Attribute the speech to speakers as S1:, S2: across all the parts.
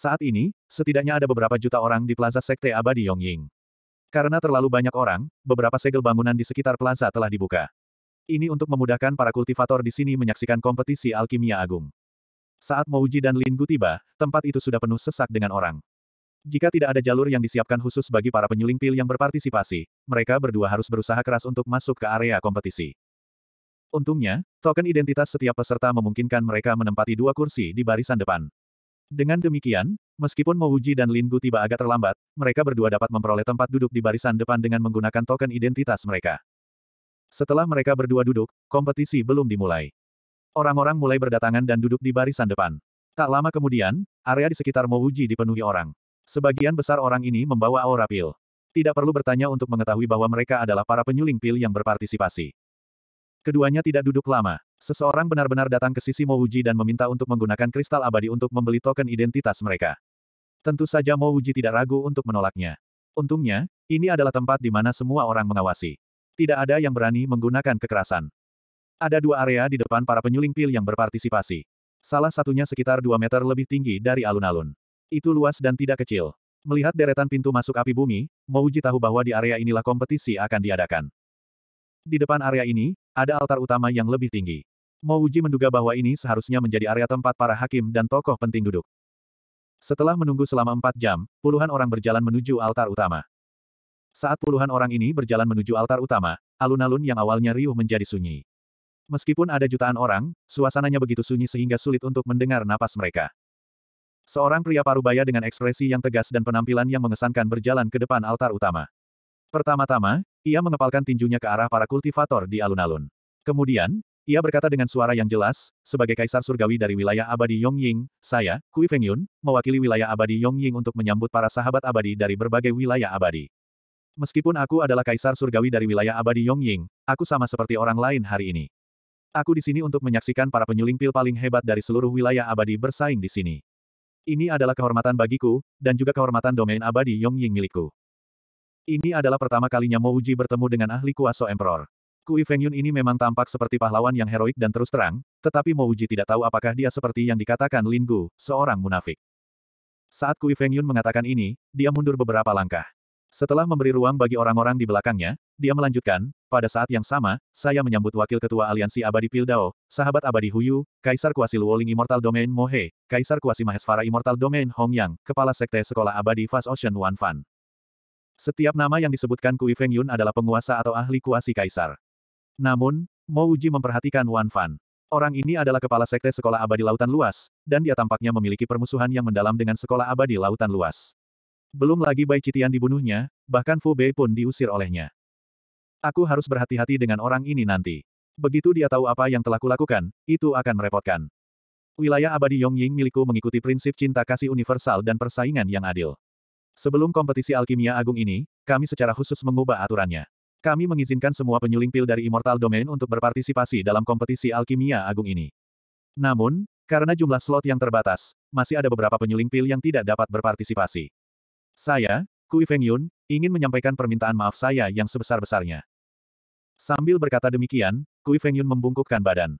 S1: Saat ini, setidaknya ada beberapa juta orang di Plaza Sekte Abadi Yongying. Karena terlalu banyak orang, beberapa segel bangunan di sekitar plaza telah dibuka. Ini untuk memudahkan para kultivator di sini menyaksikan kompetisi alkimia agung. Saat Mouji dan Linggu tiba, tempat itu sudah penuh sesak dengan orang. Jika tidak ada jalur yang disiapkan khusus bagi para penyuling pil yang berpartisipasi, mereka berdua harus berusaha keras untuk masuk ke area kompetisi. Untungnya, token identitas setiap peserta memungkinkan mereka menempati dua kursi di barisan depan. Dengan demikian, meskipun Mouji dan Lin tiba agak terlambat, mereka berdua dapat memperoleh tempat duduk di barisan depan dengan menggunakan token identitas mereka. Setelah mereka berdua duduk, kompetisi belum dimulai. Orang-orang mulai berdatangan dan duduk di barisan depan. Tak lama kemudian, area di sekitar Mouji dipenuhi orang. Sebagian besar orang ini membawa aura pil. Tidak perlu bertanya untuk mengetahui bahwa mereka adalah para penyuling pil yang berpartisipasi. Keduanya tidak duduk lama. Seseorang benar-benar datang ke sisi Mouji dan meminta untuk menggunakan kristal abadi untuk membeli token identitas mereka. Tentu saja Mouji tidak ragu untuk menolaknya. Untungnya, ini adalah tempat di mana semua orang mengawasi. Tidak ada yang berani menggunakan kekerasan. Ada dua area di depan para penyuling pil yang berpartisipasi. Salah satunya sekitar 2 meter lebih tinggi dari alun-alun. Itu luas dan tidak kecil. Melihat deretan pintu masuk api bumi, Mouji tahu bahwa di area inilah kompetisi akan diadakan. Di depan area ini, ada altar utama yang lebih tinggi. Mo Wuji menduga bahwa ini seharusnya menjadi area tempat para hakim dan tokoh penting duduk. Setelah menunggu selama empat jam, puluhan orang berjalan menuju altar utama. Saat puluhan orang ini berjalan menuju altar utama, alun-alun yang awalnya riuh menjadi sunyi. Meskipun ada jutaan orang, suasananya begitu sunyi sehingga sulit untuk mendengar napas mereka. Seorang pria parubaya dengan ekspresi yang tegas dan penampilan yang mengesankan berjalan ke depan altar utama. Pertama-tama, ia mengepalkan tinjunya ke arah para kultivator di alun-alun. Kemudian, ia berkata dengan suara yang jelas, sebagai kaisar surgawi dari wilayah abadi Yongying, saya, Kui Fengyun, mewakili wilayah abadi Yongying untuk menyambut para sahabat abadi dari berbagai wilayah abadi. Meskipun aku adalah kaisar surgawi dari wilayah abadi Yongying, aku sama seperti orang lain hari ini. Aku di sini untuk menyaksikan para penyuling pil paling hebat dari seluruh wilayah abadi bersaing di sini. Ini adalah kehormatan bagiku, dan juga kehormatan domain abadi Yongying milikku. Ini adalah pertama kalinya Mo Uji bertemu dengan ahli kuaso Emperor. Kui Feng Yun ini memang tampak seperti pahlawan yang heroik dan terus terang, tetapi Mo Uji tidak tahu apakah dia seperti yang dikatakan Lin Gu, seorang munafik. Saat Kui Feng Yun mengatakan ini, dia mundur beberapa langkah. Setelah memberi ruang bagi orang-orang di belakangnya, dia melanjutkan, pada saat yang sama, saya menyambut Wakil Ketua Aliansi Abadi Pildao, Sahabat Abadi Huyu, Kaisar Kuasi Luoling Immortal Domain Mohe, Kaisar Kuasi Mahesvara Immortal Domain Hongyang, Kepala Sekte Sekolah Abadi Fast Ocean Wan Fan. Setiap nama yang disebutkan Kui Feng Yun adalah penguasa atau ahli kuasi kaisar. Namun, Mo Uji memperhatikan Wan Fan. Orang ini adalah kepala sekte Sekolah Abadi Lautan Luas, dan dia tampaknya memiliki permusuhan yang mendalam dengan Sekolah Abadi Lautan Luas. Belum lagi Bai Citian dibunuhnya, bahkan Fu Bei pun diusir olehnya. Aku harus berhati-hati dengan orang ini nanti. Begitu dia tahu apa yang telah kulakukan, itu akan merepotkan. Wilayah abadi Yongying milikku mengikuti prinsip cinta kasih universal dan persaingan yang adil. Sebelum kompetisi alkimia agung ini, kami secara khusus mengubah aturannya. Kami mengizinkan semua penyuling pil dari Immortal Domain untuk berpartisipasi dalam kompetisi alkimia agung ini. Namun, karena jumlah slot yang terbatas, masih ada beberapa penyuling pil yang tidak dapat berpartisipasi. Saya, Kui Feng Yun, ingin menyampaikan permintaan maaf saya yang sebesar-besarnya. Sambil berkata demikian, Kui Feng Yun membungkukkan badan.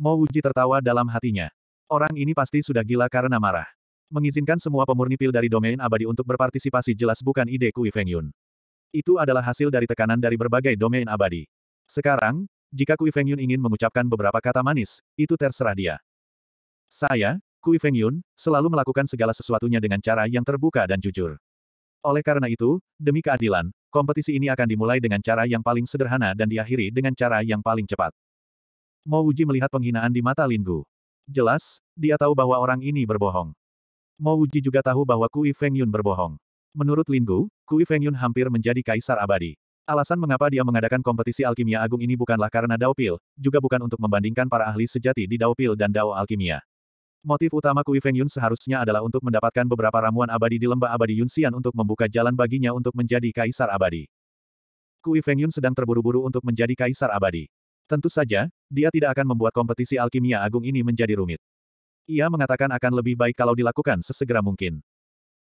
S1: Mo Wuji tertawa dalam hatinya. Orang ini pasti sudah gila karena marah. Mengizinkan semua pemurni pil dari domain abadi untuk berpartisipasi jelas bukan ide Kui Feng Yun. Itu adalah hasil dari tekanan dari berbagai domain abadi. Sekarang, jika Kui Feng Yun ingin mengucapkan beberapa kata manis, itu terserah dia. Saya, Kui Feng Yun, selalu melakukan segala sesuatunya dengan cara yang terbuka dan jujur. Oleh karena itu, demi keadilan, kompetisi ini akan dimulai dengan cara yang paling sederhana dan diakhiri dengan cara yang paling cepat. Mo Uji melihat penghinaan di mata Linggu. Jelas, dia tahu bahwa orang ini berbohong. Mo Uji juga tahu bahwa Kui Feng Yun berbohong. Menurut Linggu, Kui Feng Yun hampir menjadi kaisar abadi. Alasan mengapa dia mengadakan kompetisi alkimia agung ini bukanlah karena Dao Pil, juga bukan untuk membandingkan para ahli sejati di Dao Pil dan Dao Alkimia. Motif utama Kui Feng Yun seharusnya adalah untuk mendapatkan beberapa ramuan abadi di lembah abadi Yunxian untuk membuka jalan baginya untuk menjadi kaisar abadi. Kui Feng Yun sedang terburu-buru untuk menjadi kaisar abadi. Tentu saja, dia tidak akan membuat kompetisi alkimia agung ini menjadi rumit. Ia mengatakan akan lebih baik kalau dilakukan sesegera mungkin.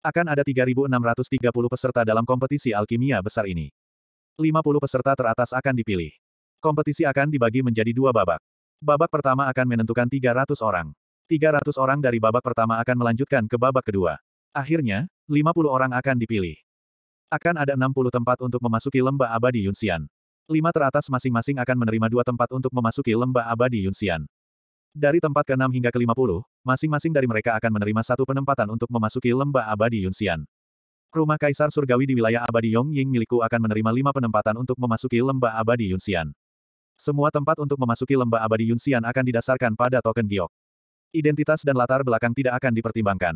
S1: Akan ada 3.630 peserta dalam kompetisi alkimia besar ini. 50 peserta teratas akan dipilih. Kompetisi akan dibagi menjadi dua babak. Babak pertama akan menentukan 300 orang. 300 orang dari babak pertama akan melanjutkan ke babak kedua. Akhirnya, 50 orang akan dipilih. Akan ada 60 tempat untuk memasuki lembah abadi Yunxian. Lima teratas masing-masing akan menerima dua tempat untuk memasuki lembah abadi Yunxian. Dari tempat ke-6 hingga ke-50, masing-masing dari mereka akan menerima satu penempatan untuk memasuki lembah abadi Yunxian. Rumah Kaisar Surgawi di wilayah abadi Yongying milikku akan menerima lima penempatan untuk memasuki lembah abadi Yunxian. Semua tempat untuk memasuki lembah abadi Yunxian akan didasarkan pada token giok. Identitas dan latar belakang tidak akan dipertimbangkan.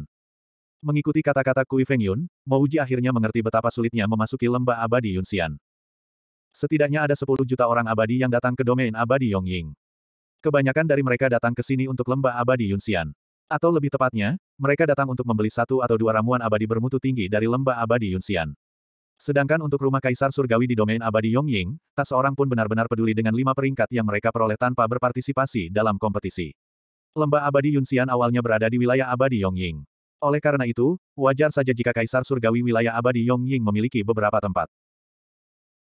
S1: Mengikuti kata-kata Kui Feng Yun, Mouji akhirnya mengerti betapa sulitnya memasuki lembah abadi Yunxian. Setidaknya ada 10 juta orang abadi yang datang ke domain abadi Yongying. Kebanyakan dari mereka datang ke sini untuk lembah abadi Yunxian. Atau lebih tepatnya, mereka datang untuk membeli satu atau dua ramuan abadi bermutu tinggi dari lembah abadi Yunxian. Sedangkan untuk rumah kaisar surgawi di domain abadi Yongying, tak seorang pun benar-benar peduli dengan lima peringkat yang mereka peroleh tanpa berpartisipasi dalam kompetisi. Lembah abadi Yunxian awalnya berada di wilayah abadi Yongying. Oleh karena itu, wajar saja jika kaisar surgawi wilayah abadi Yongying memiliki beberapa tempat.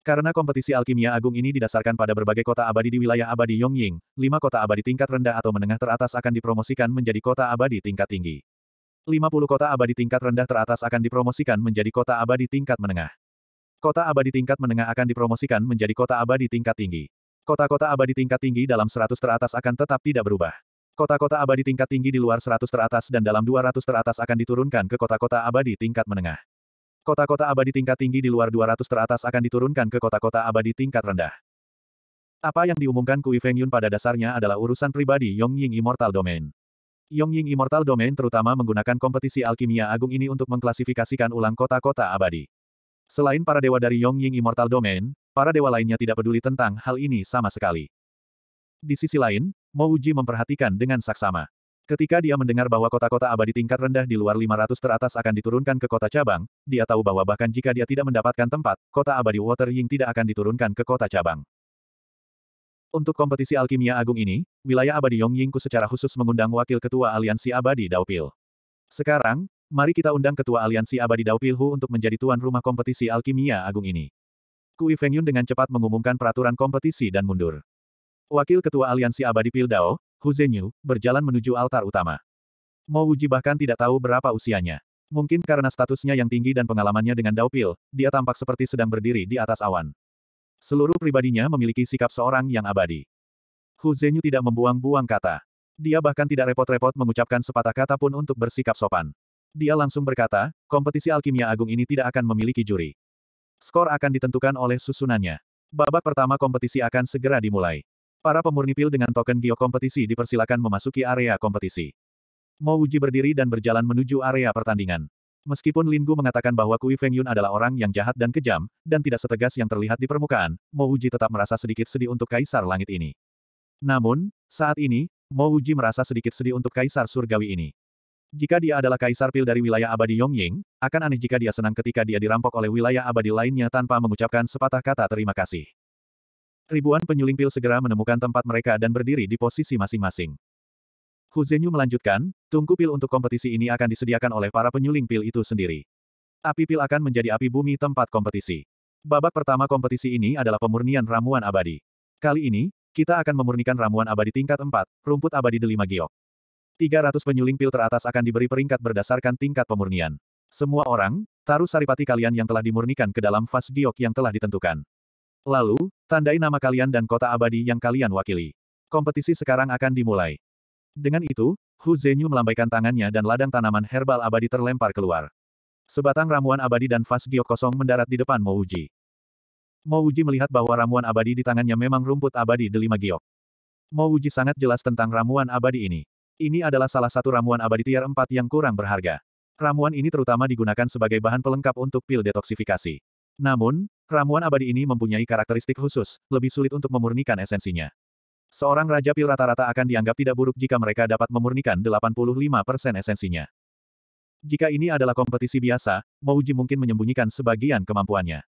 S1: Karena kompetisi alkimia agung ini didasarkan pada berbagai kota abadi di wilayah abadi Yongying, lima kota abadi tingkat rendah atau menengah teratas akan dipromosikan menjadi kota abadi tingkat tinggi. 50 kota abadi tingkat rendah teratas akan dipromosikan menjadi kota abadi tingkat menengah. Kota abadi tingkat menengah akan dipromosikan menjadi kota abadi tingkat tinggi. Kota-kota abadi tingkat tinggi dalam 100 teratas akan tetap tidak berubah. Kota-kota abadi tingkat tinggi di luar 100 teratas dan dalam 200 teratas akan diturunkan ke kota-kota abadi tingkat menengah. Kota-kota abadi tingkat tinggi di luar 200 teratas akan diturunkan ke kota-kota abadi tingkat rendah. Apa yang diumumkan Kui Feng Yun pada dasarnya adalah urusan pribadi Yongying Immortal Domain. Yongying Immortal Domain terutama menggunakan kompetisi alkimia agung ini untuk mengklasifikasikan ulang kota-kota abadi. Selain para dewa dari Yongying Immortal Domain, para dewa lainnya tidak peduli tentang hal ini sama sekali. Di sisi lain, Mo Uji memperhatikan dengan saksama. Ketika dia mendengar bahwa kota-kota abadi tingkat rendah di luar 500 teratas akan diturunkan ke kota cabang, dia tahu bahwa bahkan jika dia tidak mendapatkan tempat, kota abadi Water Ying tidak akan diturunkan ke kota cabang. Untuk kompetisi alkimia agung ini, wilayah abadi Yong Yongyingku secara khusus mengundang wakil ketua aliansi abadi Daupil. Sekarang, mari kita undang ketua aliansi abadi Hu untuk menjadi tuan rumah kompetisi alkimia agung ini. Kui Feng Yun dengan cepat mengumumkan peraturan kompetisi dan mundur. Wakil Ketua Aliansi Abadi Pildao, Hu Zhenyu, berjalan menuju altar utama. Mo Wuji bahkan tidak tahu berapa usianya. Mungkin karena statusnya yang tinggi dan pengalamannya dengan Daupil, dia tampak seperti sedang berdiri di atas awan. Seluruh pribadinya memiliki sikap seorang yang abadi. Hu Zhenyu tidak membuang-buang kata. Dia bahkan tidak repot-repot mengucapkan sepatah kata pun untuk bersikap sopan. Dia langsung berkata, kompetisi alkimia agung ini tidak akan memiliki juri. Skor akan ditentukan oleh susunannya. Babak pertama kompetisi akan segera dimulai. Para pemurni pil dengan token Gio kompetisi dipersilakan memasuki area kompetisi. Mo Uji berdiri dan berjalan menuju area pertandingan. Meskipun Lin Gu mengatakan bahwa Kui Feng Yun adalah orang yang jahat dan kejam, dan tidak setegas yang terlihat di permukaan, Mo Uji tetap merasa sedikit sedih untuk Kaisar Langit ini. Namun, saat ini, Mo Uji merasa sedikit sedih untuk Kaisar Surgawi ini. Jika dia adalah Kaisar Pil dari wilayah abadi Yongying, akan aneh jika dia senang ketika dia dirampok oleh wilayah abadi lainnya tanpa mengucapkan sepatah kata terima kasih. Ribuan penyuling pil segera menemukan tempat mereka dan berdiri di posisi masing-masing. Hu Zhenyu melanjutkan, tungku pil untuk kompetisi ini akan disediakan oleh para penyuling pil itu sendiri. Api pil akan menjadi api bumi tempat kompetisi. Babak pertama kompetisi ini adalah pemurnian ramuan abadi. Kali ini, kita akan memurnikan ramuan abadi tingkat 4, rumput abadi delima giok. 300 penyuling pil teratas akan diberi peringkat berdasarkan tingkat pemurnian. Semua orang, taruh saripati kalian yang telah dimurnikan ke dalam vas giok yang telah ditentukan. Lalu, tandai nama kalian dan kota abadi yang kalian wakili. Kompetisi sekarang akan dimulai. Dengan itu, Hu Zhenyu melambaikan tangannya dan ladang tanaman herbal abadi terlempar keluar. Sebatang ramuan abadi dan vas giok kosong mendarat di depan Mouji. Mouji melihat bahwa ramuan abadi di tangannya memang rumput abadi delima giok. Mouji sangat jelas tentang ramuan abadi ini. Ini adalah salah satu ramuan abadi tier 4 yang kurang berharga. Ramuan ini terutama digunakan sebagai bahan pelengkap untuk pil detoksifikasi. Namun, ramuan abadi ini mempunyai karakteristik khusus, lebih sulit untuk memurnikan esensinya. Seorang Raja Pil rata-rata akan dianggap tidak buruk jika mereka dapat memurnikan 85% esensinya. Jika ini adalah kompetisi biasa, Mouji mungkin menyembunyikan sebagian kemampuannya.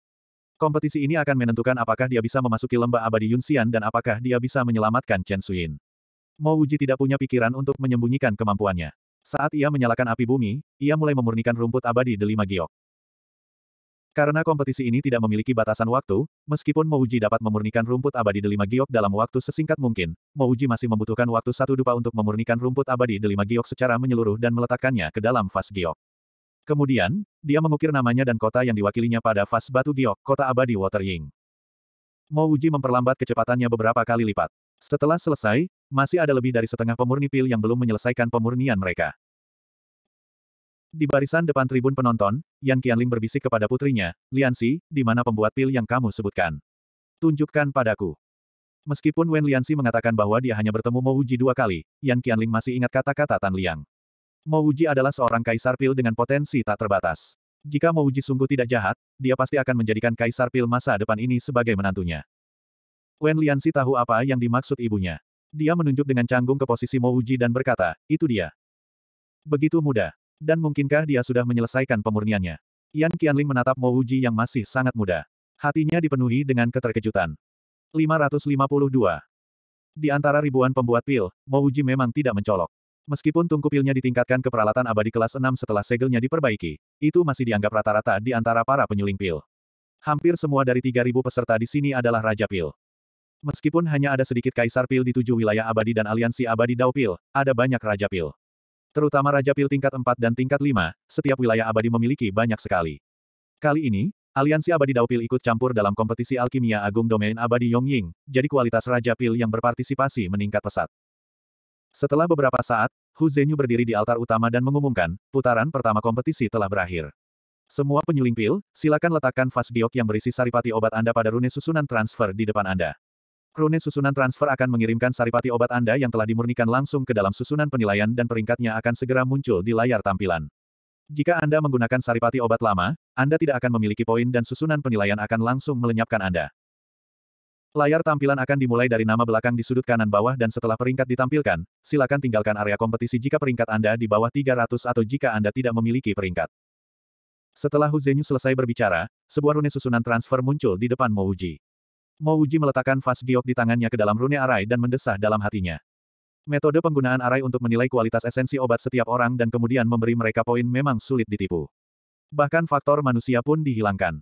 S1: Kompetisi ini akan menentukan apakah dia bisa memasuki lembah abadi Yunxian dan apakah dia bisa menyelamatkan Chen Suyin. Mouji tidak punya pikiran untuk menyembunyikan kemampuannya. Saat ia menyalakan api bumi, ia mulai memurnikan rumput abadi delima giok. Karena kompetisi ini tidak memiliki batasan waktu, meskipun Mouji dapat memurnikan rumput abadi Delima Giok dalam waktu sesingkat mungkin, Mouji masih membutuhkan waktu satu dupa untuk memurnikan rumput abadi Delima Giok secara menyeluruh dan meletakkannya ke dalam vas Giok. Kemudian, dia mengukir namanya dan kota yang diwakilinya pada vas batu Giok, kota abadi Watering. Ying. Mouji memperlambat kecepatannya beberapa kali lipat. Setelah selesai, masih ada lebih dari setengah pemurni pil yang belum menyelesaikan pemurnian mereka. Di barisan depan tribun penonton, Yan Qianling berbisik kepada putrinya, Lian Liansi, di mana pembuat pil yang kamu sebutkan? Tunjukkan padaku. Meskipun Wen Lian Liansi mengatakan bahwa dia hanya bertemu Mo Wuji dua kali, Yan Qianling masih ingat kata-kata Tan Liang. Mo Wuji adalah seorang kaisar pil dengan potensi tak terbatas. Jika Mo Wuji sungguh tidak jahat, dia pasti akan menjadikan kaisar pil masa depan ini sebagai menantunya. Wen Lian Liansi tahu apa yang dimaksud ibunya. Dia menunjuk dengan canggung ke posisi Mo Wuji dan berkata, itu dia. Begitu mudah. Dan mungkinkah dia sudah menyelesaikan pemurniannya? Yan Qianling menatap Mo Wuji yang masih sangat muda. Hatinya dipenuhi dengan keterkejutan. 552. Di antara ribuan pembuat pil, Mo Wuji memang tidak mencolok. Meskipun tungku pilnya ditingkatkan ke peralatan abadi kelas 6 setelah segelnya diperbaiki, itu masih dianggap rata-rata di antara para penyuling pil. Hampir semua dari 3.000 peserta di sini adalah Raja Pil. Meskipun hanya ada sedikit kaisar pil di tujuh wilayah abadi dan aliansi abadi Dao Pil, ada banyak Raja Pil. Terutama Raja Pil tingkat 4 dan tingkat 5, setiap wilayah abadi memiliki banyak sekali. Kali ini, Aliansi Abadi Daupil ikut campur dalam kompetisi alkimia agung domain abadi Yongying, jadi kualitas Raja Pil yang berpartisipasi meningkat pesat. Setelah beberapa saat, Hu Zhenyu berdiri di altar utama dan mengumumkan, putaran pertama kompetisi telah berakhir. Semua penyuling pil, silakan letakkan vas giok yang berisi saripati obat Anda pada rune susunan transfer di depan Anda. Rune susunan transfer akan mengirimkan saripati obat Anda yang telah dimurnikan langsung ke dalam susunan penilaian dan peringkatnya akan segera muncul di layar tampilan. Jika Anda menggunakan saripati obat lama, Anda tidak akan memiliki poin dan susunan penilaian akan langsung melenyapkan Anda. Layar tampilan akan dimulai dari nama belakang di sudut kanan bawah dan setelah peringkat ditampilkan, silakan tinggalkan area kompetisi jika peringkat Anda di bawah 300 atau jika Anda tidak memiliki peringkat. Setelah Hu Zhenyu selesai berbicara, sebuah rune susunan transfer muncul di depan Mouji. Mo Uji meletakkan vas giok di tangannya ke dalam rune arai dan mendesah dalam hatinya. Metode penggunaan arai untuk menilai kualitas esensi obat setiap orang dan kemudian memberi mereka poin memang sulit ditipu. Bahkan faktor manusia pun dihilangkan.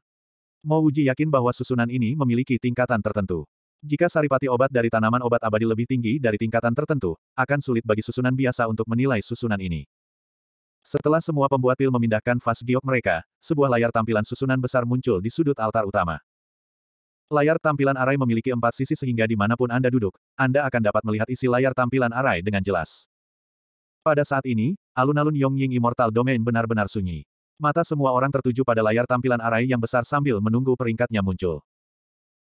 S1: Mo Uji yakin bahwa susunan ini memiliki tingkatan tertentu. Jika saripati obat dari tanaman obat abadi lebih tinggi dari tingkatan tertentu, akan sulit bagi susunan biasa untuk menilai susunan ini. Setelah semua pembuat pil memindahkan vas giok mereka, sebuah layar tampilan susunan besar muncul di sudut altar utama. Layar tampilan array memiliki empat sisi sehingga dimanapun Anda duduk, Anda akan dapat melihat isi layar tampilan array dengan jelas. Pada saat ini, alun-alun Yongying Immortal Domain benar-benar sunyi. Mata semua orang tertuju pada layar tampilan array yang besar sambil menunggu peringkatnya muncul.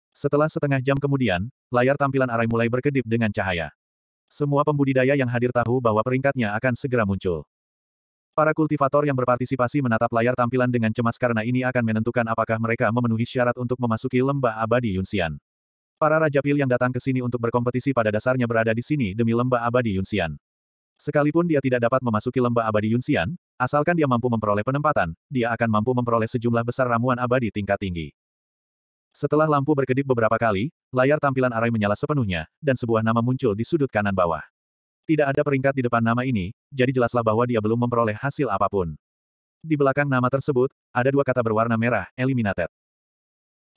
S1: Setelah setengah jam kemudian, layar tampilan array mulai berkedip dengan cahaya. Semua pembudidaya yang hadir tahu bahwa peringkatnya akan segera muncul. Para kultivator yang berpartisipasi menatap layar tampilan dengan cemas karena ini akan menentukan apakah mereka memenuhi syarat untuk memasuki lembah abadi Yunxian. Para Raja Pil yang datang ke sini untuk berkompetisi pada dasarnya berada di sini demi lembah abadi Yunxian. Sekalipun dia tidak dapat memasuki lembah abadi Yunxian, asalkan dia mampu memperoleh penempatan, dia akan mampu memperoleh sejumlah besar ramuan abadi tingkat tinggi. Setelah lampu berkedip beberapa kali, layar tampilan Arai menyala sepenuhnya, dan sebuah nama muncul di sudut kanan bawah. Tidak ada peringkat di depan nama ini, jadi jelaslah bahwa dia belum memperoleh hasil apapun. Di belakang nama tersebut, ada dua kata berwarna merah, eliminated.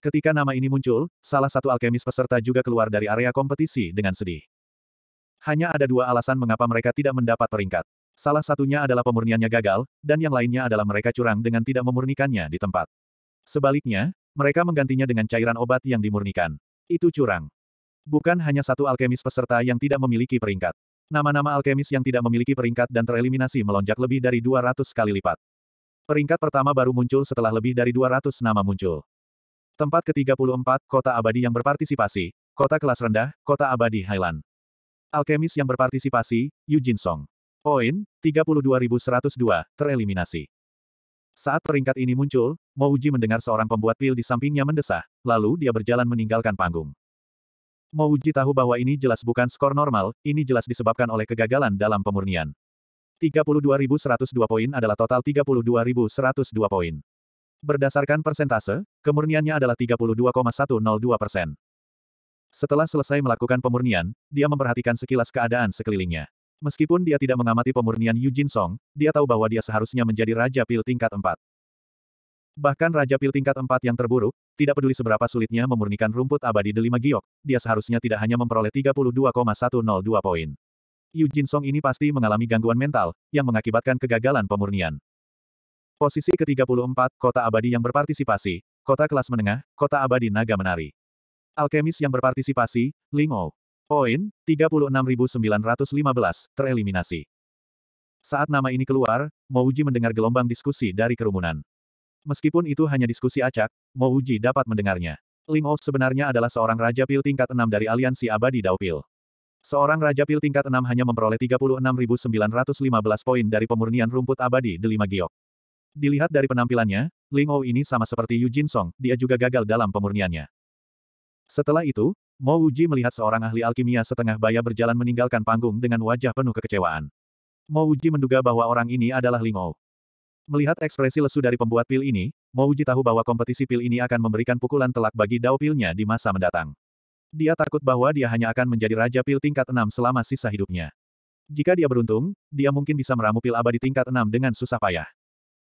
S1: Ketika nama ini muncul, salah satu alkemis peserta juga keluar dari area kompetisi dengan sedih. Hanya ada dua alasan mengapa mereka tidak mendapat peringkat. Salah satunya adalah pemurniannya gagal, dan yang lainnya adalah mereka curang dengan tidak memurnikannya di tempat. Sebaliknya, mereka menggantinya dengan cairan obat yang dimurnikan. Itu curang. Bukan hanya satu alkemis peserta yang tidak memiliki peringkat. Nama-nama alkemis yang tidak memiliki peringkat dan tereliminasi melonjak lebih dari 200 kali lipat. Peringkat pertama baru muncul setelah lebih dari 200 nama muncul. Tempat ke-34, kota abadi yang berpartisipasi, kota kelas rendah, kota abadi Highland. Alkemis yang berpartisipasi, Eugene Song. Poin, 32.102, tereliminasi. Saat peringkat ini muncul, Mouji mendengar seorang pembuat pil di sampingnya mendesah, lalu dia berjalan meninggalkan panggung. Mo Uji tahu bahwa ini jelas bukan skor normal, ini jelas disebabkan oleh kegagalan dalam pemurnian. 32.102 poin adalah total 32.102 poin. Berdasarkan persentase, kemurniannya adalah 32,102 persen. Setelah selesai melakukan pemurnian, dia memperhatikan sekilas keadaan sekelilingnya. Meskipun dia tidak mengamati pemurnian Yu Jin Song, dia tahu bahwa dia seharusnya menjadi Raja Pil tingkat 4. Bahkan Raja Pil tingkat 4 yang terburuk, tidak peduli seberapa sulitnya memurnikan rumput abadi delima giok, dia seharusnya tidak hanya memperoleh 32,102 poin. Yu Jin Song ini pasti mengalami gangguan mental, yang mengakibatkan kegagalan pemurnian. Posisi ke-34, kota abadi yang berpartisipasi, kota kelas menengah, kota abadi naga menari. Alkemis yang berpartisipasi, Ou, Poin, 36.915, tereliminasi. Saat nama ini keluar, Mouji mendengar gelombang diskusi dari kerumunan. Meskipun itu hanya diskusi acak, Mo Uji dapat mendengarnya. Ling Ou oh sebenarnya adalah seorang Raja Pil tingkat 6 dari aliansi abadi Dao Pil. Seorang Raja Pil tingkat 6 hanya memperoleh 36.915 poin dari pemurnian rumput abadi Delima Giok. Dilihat dari penampilannya, Ling Ou oh ini sama seperti Yu Jin Song, dia juga gagal dalam pemurniannya. Setelah itu, Mo Uji melihat seorang ahli alkimia setengah baya berjalan meninggalkan panggung dengan wajah penuh kekecewaan. Mo Uji menduga bahwa orang ini adalah Ling Ou. Oh. Melihat ekspresi lesu dari pembuat pil ini, Mouji tahu bahwa kompetisi pil ini akan memberikan pukulan telak bagi dao pilnya di masa mendatang. Dia takut bahwa dia hanya akan menjadi raja pil tingkat 6 selama sisa hidupnya. Jika dia beruntung, dia mungkin bisa meramu pil abadi tingkat 6 dengan susah payah.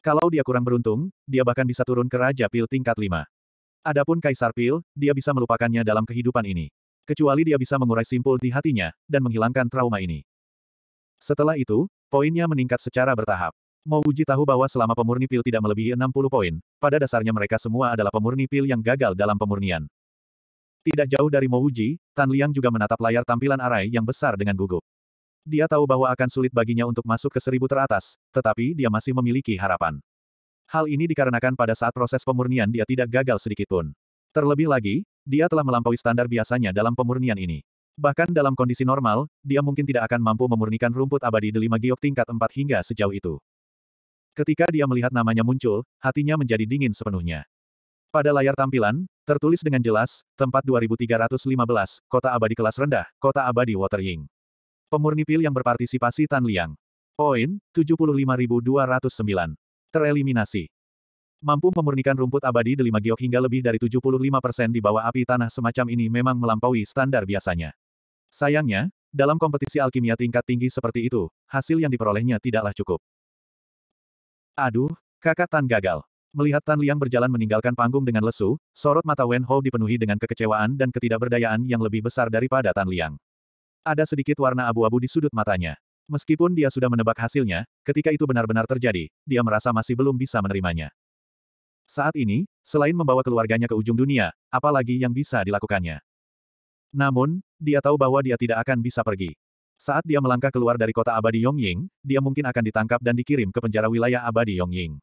S1: Kalau dia kurang beruntung, dia bahkan bisa turun ke raja pil tingkat 5. Adapun kaisar pil, dia bisa melupakannya dalam kehidupan ini. Kecuali dia bisa mengurai simpul di hatinya, dan menghilangkan trauma ini. Setelah itu, poinnya meningkat secara bertahap. Mo Uji tahu bahwa selama pemurni pil tidak melebihi 60 poin, pada dasarnya mereka semua adalah pemurni pil yang gagal dalam pemurnian. Tidak jauh dari Mo Uji, Tan Liang juga menatap layar tampilan Arai yang besar dengan gugup. Dia tahu bahwa akan sulit baginya untuk masuk ke seribu teratas, tetapi dia masih memiliki harapan. Hal ini dikarenakan pada saat proses pemurnian dia tidak gagal sedikitpun. Terlebih lagi, dia telah melampaui standar biasanya dalam pemurnian ini. Bahkan dalam kondisi normal, dia mungkin tidak akan mampu memurnikan rumput abadi delima giok tingkat 4 hingga sejauh itu. Ketika dia melihat namanya muncul, hatinya menjadi dingin sepenuhnya. Pada layar tampilan, tertulis dengan jelas, tempat 2315, kota abadi kelas rendah, kota abadi watering Pemurni pil yang berpartisipasi Tan Liang. Poin, 75209. Tereliminasi. Mampu memurnikan rumput abadi delima giok hingga lebih dari 75% di bawah api tanah semacam ini memang melampaui standar biasanya. Sayangnya, dalam kompetisi alkimia tingkat tinggi seperti itu, hasil yang diperolehnya tidaklah cukup. Aduh, kakak Tan gagal. Melihat Tan Liang berjalan meninggalkan panggung dengan lesu, sorot mata Wen Ho dipenuhi dengan kekecewaan dan ketidakberdayaan yang lebih besar daripada Tan Liang. Ada sedikit warna abu-abu di sudut matanya. Meskipun dia sudah menebak hasilnya, ketika itu benar-benar terjadi, dia merasa masih belum bisa menerimanya. Saat ini, selain membawa keluarganya ke ujung dunia, apalagi yang bisa dilakukannya. Namun, dia tahu bahwa dia tidak akan bisa pergi. Saat dia melangkah keluar dari kota abadi Yongying, dia mungkin akan ditangkap dan dikirim ke penjara wilayah abadi Yongying.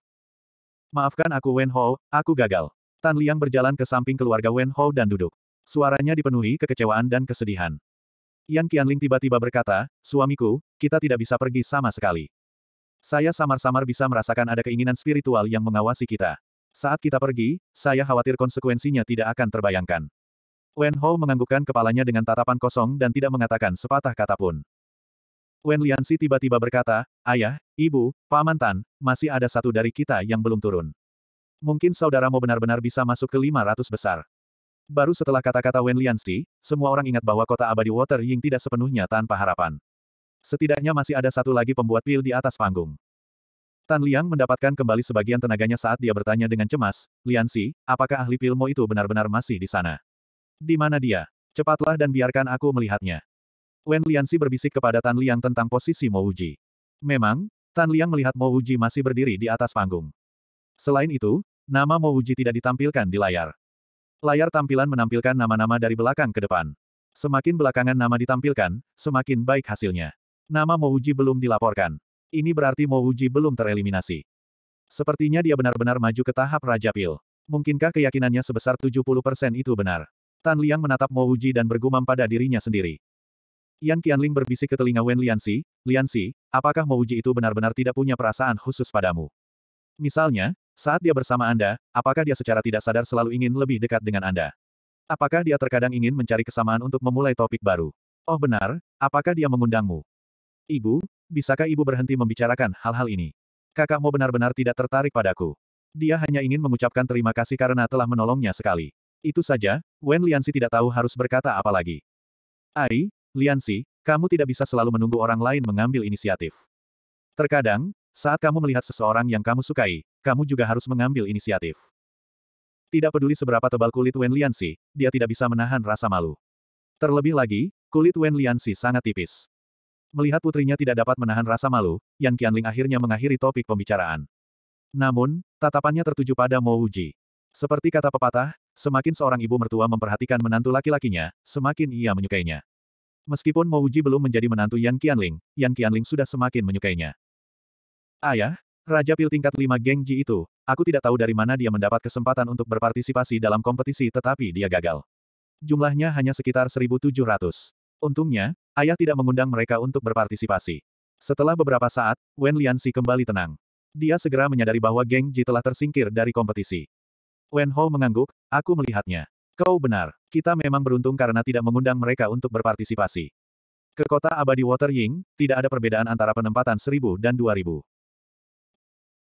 S1: Maafkan aku Wen Hou, aku gagal. Tan Liang berjalan ke samping keluarga Wen Hou dan duduk. Suaranya dipenuhi kekecewaan dan kesedihan. Yan Qianling tiba-tiba berkata, suamiku, kita tidak bisa pergi sama sekali. Saya samar-samar bisa merasakan ada keinginan spiritual yang mengawasi kita. Saat kita pergi, saya khawatir konsekuensinya tidak akan terbayangkan. Wen Hou menganggukkan kepalanya dengan tatapan kosong dan tidak mengatakan sepatah kata pun. Wen Liansi tiba-tiba berkata, Ayah, Ibu, Paman Tan, masih ada satu dari kita yang belum turun. Mungkin saudaramu benar-benar bisa masuk ke 500 besar. Baru setelah kata-kata Wen Liansi, semua orang ingat bahwa kota abadi Water Ying tidak sepenuhnya tanpa harapan. Setidaknya masih ada satu lagi pembuat pil di atas panggung. Tan Liang mendapatkan kembali sebagian tenaganya saat dia bertanya dengan cemas, Liansi, apakah ahli pilmu itu benar-benar masih di sana? Di mana dia? Cepatlah dan biarkan aku melihatnya. Wen Lianxi berbisik kepada Tan Liang tentang posisi Mo Uji. Memang, Tan Liang melihat Mo Uji masih berdiri di atas panggung. Selain itu, nama Mo Uji tidak ditampilkan di layar. Layar tampilan menampilkan nama-nama dari belakang ke depan. Semakin belakangan nama ditampilkan, semakin baik hasilnya. Nama Mo Uji belum dilaporkan. Ini berarti Mo Uji belum tereliminasi. Sepertinya dia benar-benar maju ke tahap Raja Pil. Mungkinkah keyakinannya sebesar 70% itu benar? Tan Liang menatap Mo Uji dan bergumam pada dirinya sendiri. Yan Qianling berbisik ke telinga Wen Liansi, Liansi, apakah Mo Uji itu benar-benar tidak punya perasaan khusus padamu? Misalnya, saat dia bersama Anda, apakah dia secara tidak sadar selalu ingin lebih dekat dengan Anda? Apakah dia terkadang ingin mencari kesamaan untuk memulai topik baru? Oh benar, apakah dia mengundangmu? Ibu, bisakah ibu berhenti membicarakan hal-hal ini? Kakakmu benar-benar tidak tertarik padaku. Dia hanya ingin mengucapkan terima kasih karena telah menolongnya sekali. Itu saja, Wen Liansi tidak tahu harus berkata apa lagi. Ai, Liansi, kamu tidak bisa selalu menunggu orang lain mengambil inisiatif. Terkadang, saat kamu melihat seseorang yang kamu sukai, kamu juga harus mengambil inisiatif. Tidak peduli seberapa tebal kulit Wen Liansi, dia tidak bisa menahan rasa malu. Terlebih lagi, kulit Wen Liansi sangat tipis. Melihat putrinya tidak dapat menahan rasa malu, Yan Qianling akhirnya mengakhiri topik pembicaraan. Namun, tatapannya tertuju pada Mo Wuji. Seperti kata pepatah, Semakin seorang ibu mertua memperhatikan menantu laki-lakinya, semakin ia menyukainya. Meskipun Mouji belum menjadi menantu Yan Qianling, Yan Qianling sudah semakin menyukainya. Ayah, Raja Pil tingkat 5 Geng Ji itu, aku tidak tahu dari mana dia mendapat kesempatan untuk berpartisipasi dalam kompetisi tetapi dia gagal. Jumlahnya hanya sekitar 1.700. Untungnya, ayah tidak mengundang mereka untuk berpartisipasi. Setelah beberapa saat, Wen Lianxi kembali tenang. Dia segera menyadari bahwa Geng Ji telah tersingkir dari kompetisi. Wen Ho mengangguk, aku melihatnya. Kau benar, kita memang beruntung karena tidak mengundang mereka untuk berpartisipasi. Ke kota abadi Water Ying, tidak ada perbedaan antara penempatan seribu dan dua ribu.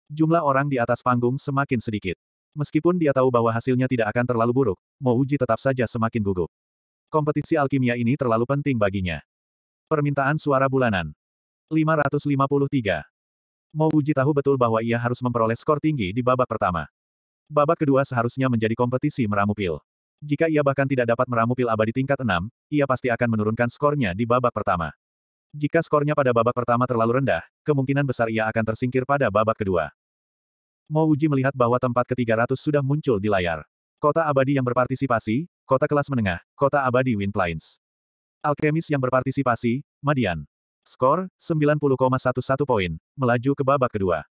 S1: Jumlah orang di atas panggung semakin sedikit. Meskipun dia tahu bahwa hasilnya tidak akan terlalu buruk, Mouji tetap saja semakin gugup. Kompetisi alkimia ini terlalu penting baginya. Permintaan suara bulanan. 553. Mouji tahu betul bahwa ia harus memperoleh skor tinggi di babak pertama. Babak kedua seharusnya menjadi kompetisi meramu pil. Jika ia bahkan tidak dapat meramu pil abadi tingkat 6, ia pasti akan menurunkan skornya di babak pertama. Jika skornya pada babak pertama terlalu rendah, kemungkinan besar ia akan tersingkir pada babak kedua. Mo Uji melihat bahwa tempat ke-300 sudah muncul di layar. Kota abadi yang berpartisipasi, kota kelas menengah, kota abadi Wind Plains. Alkemis yang berpartisipasi, Madian. Skor, 90,11 poin, melaju ke babak kedua.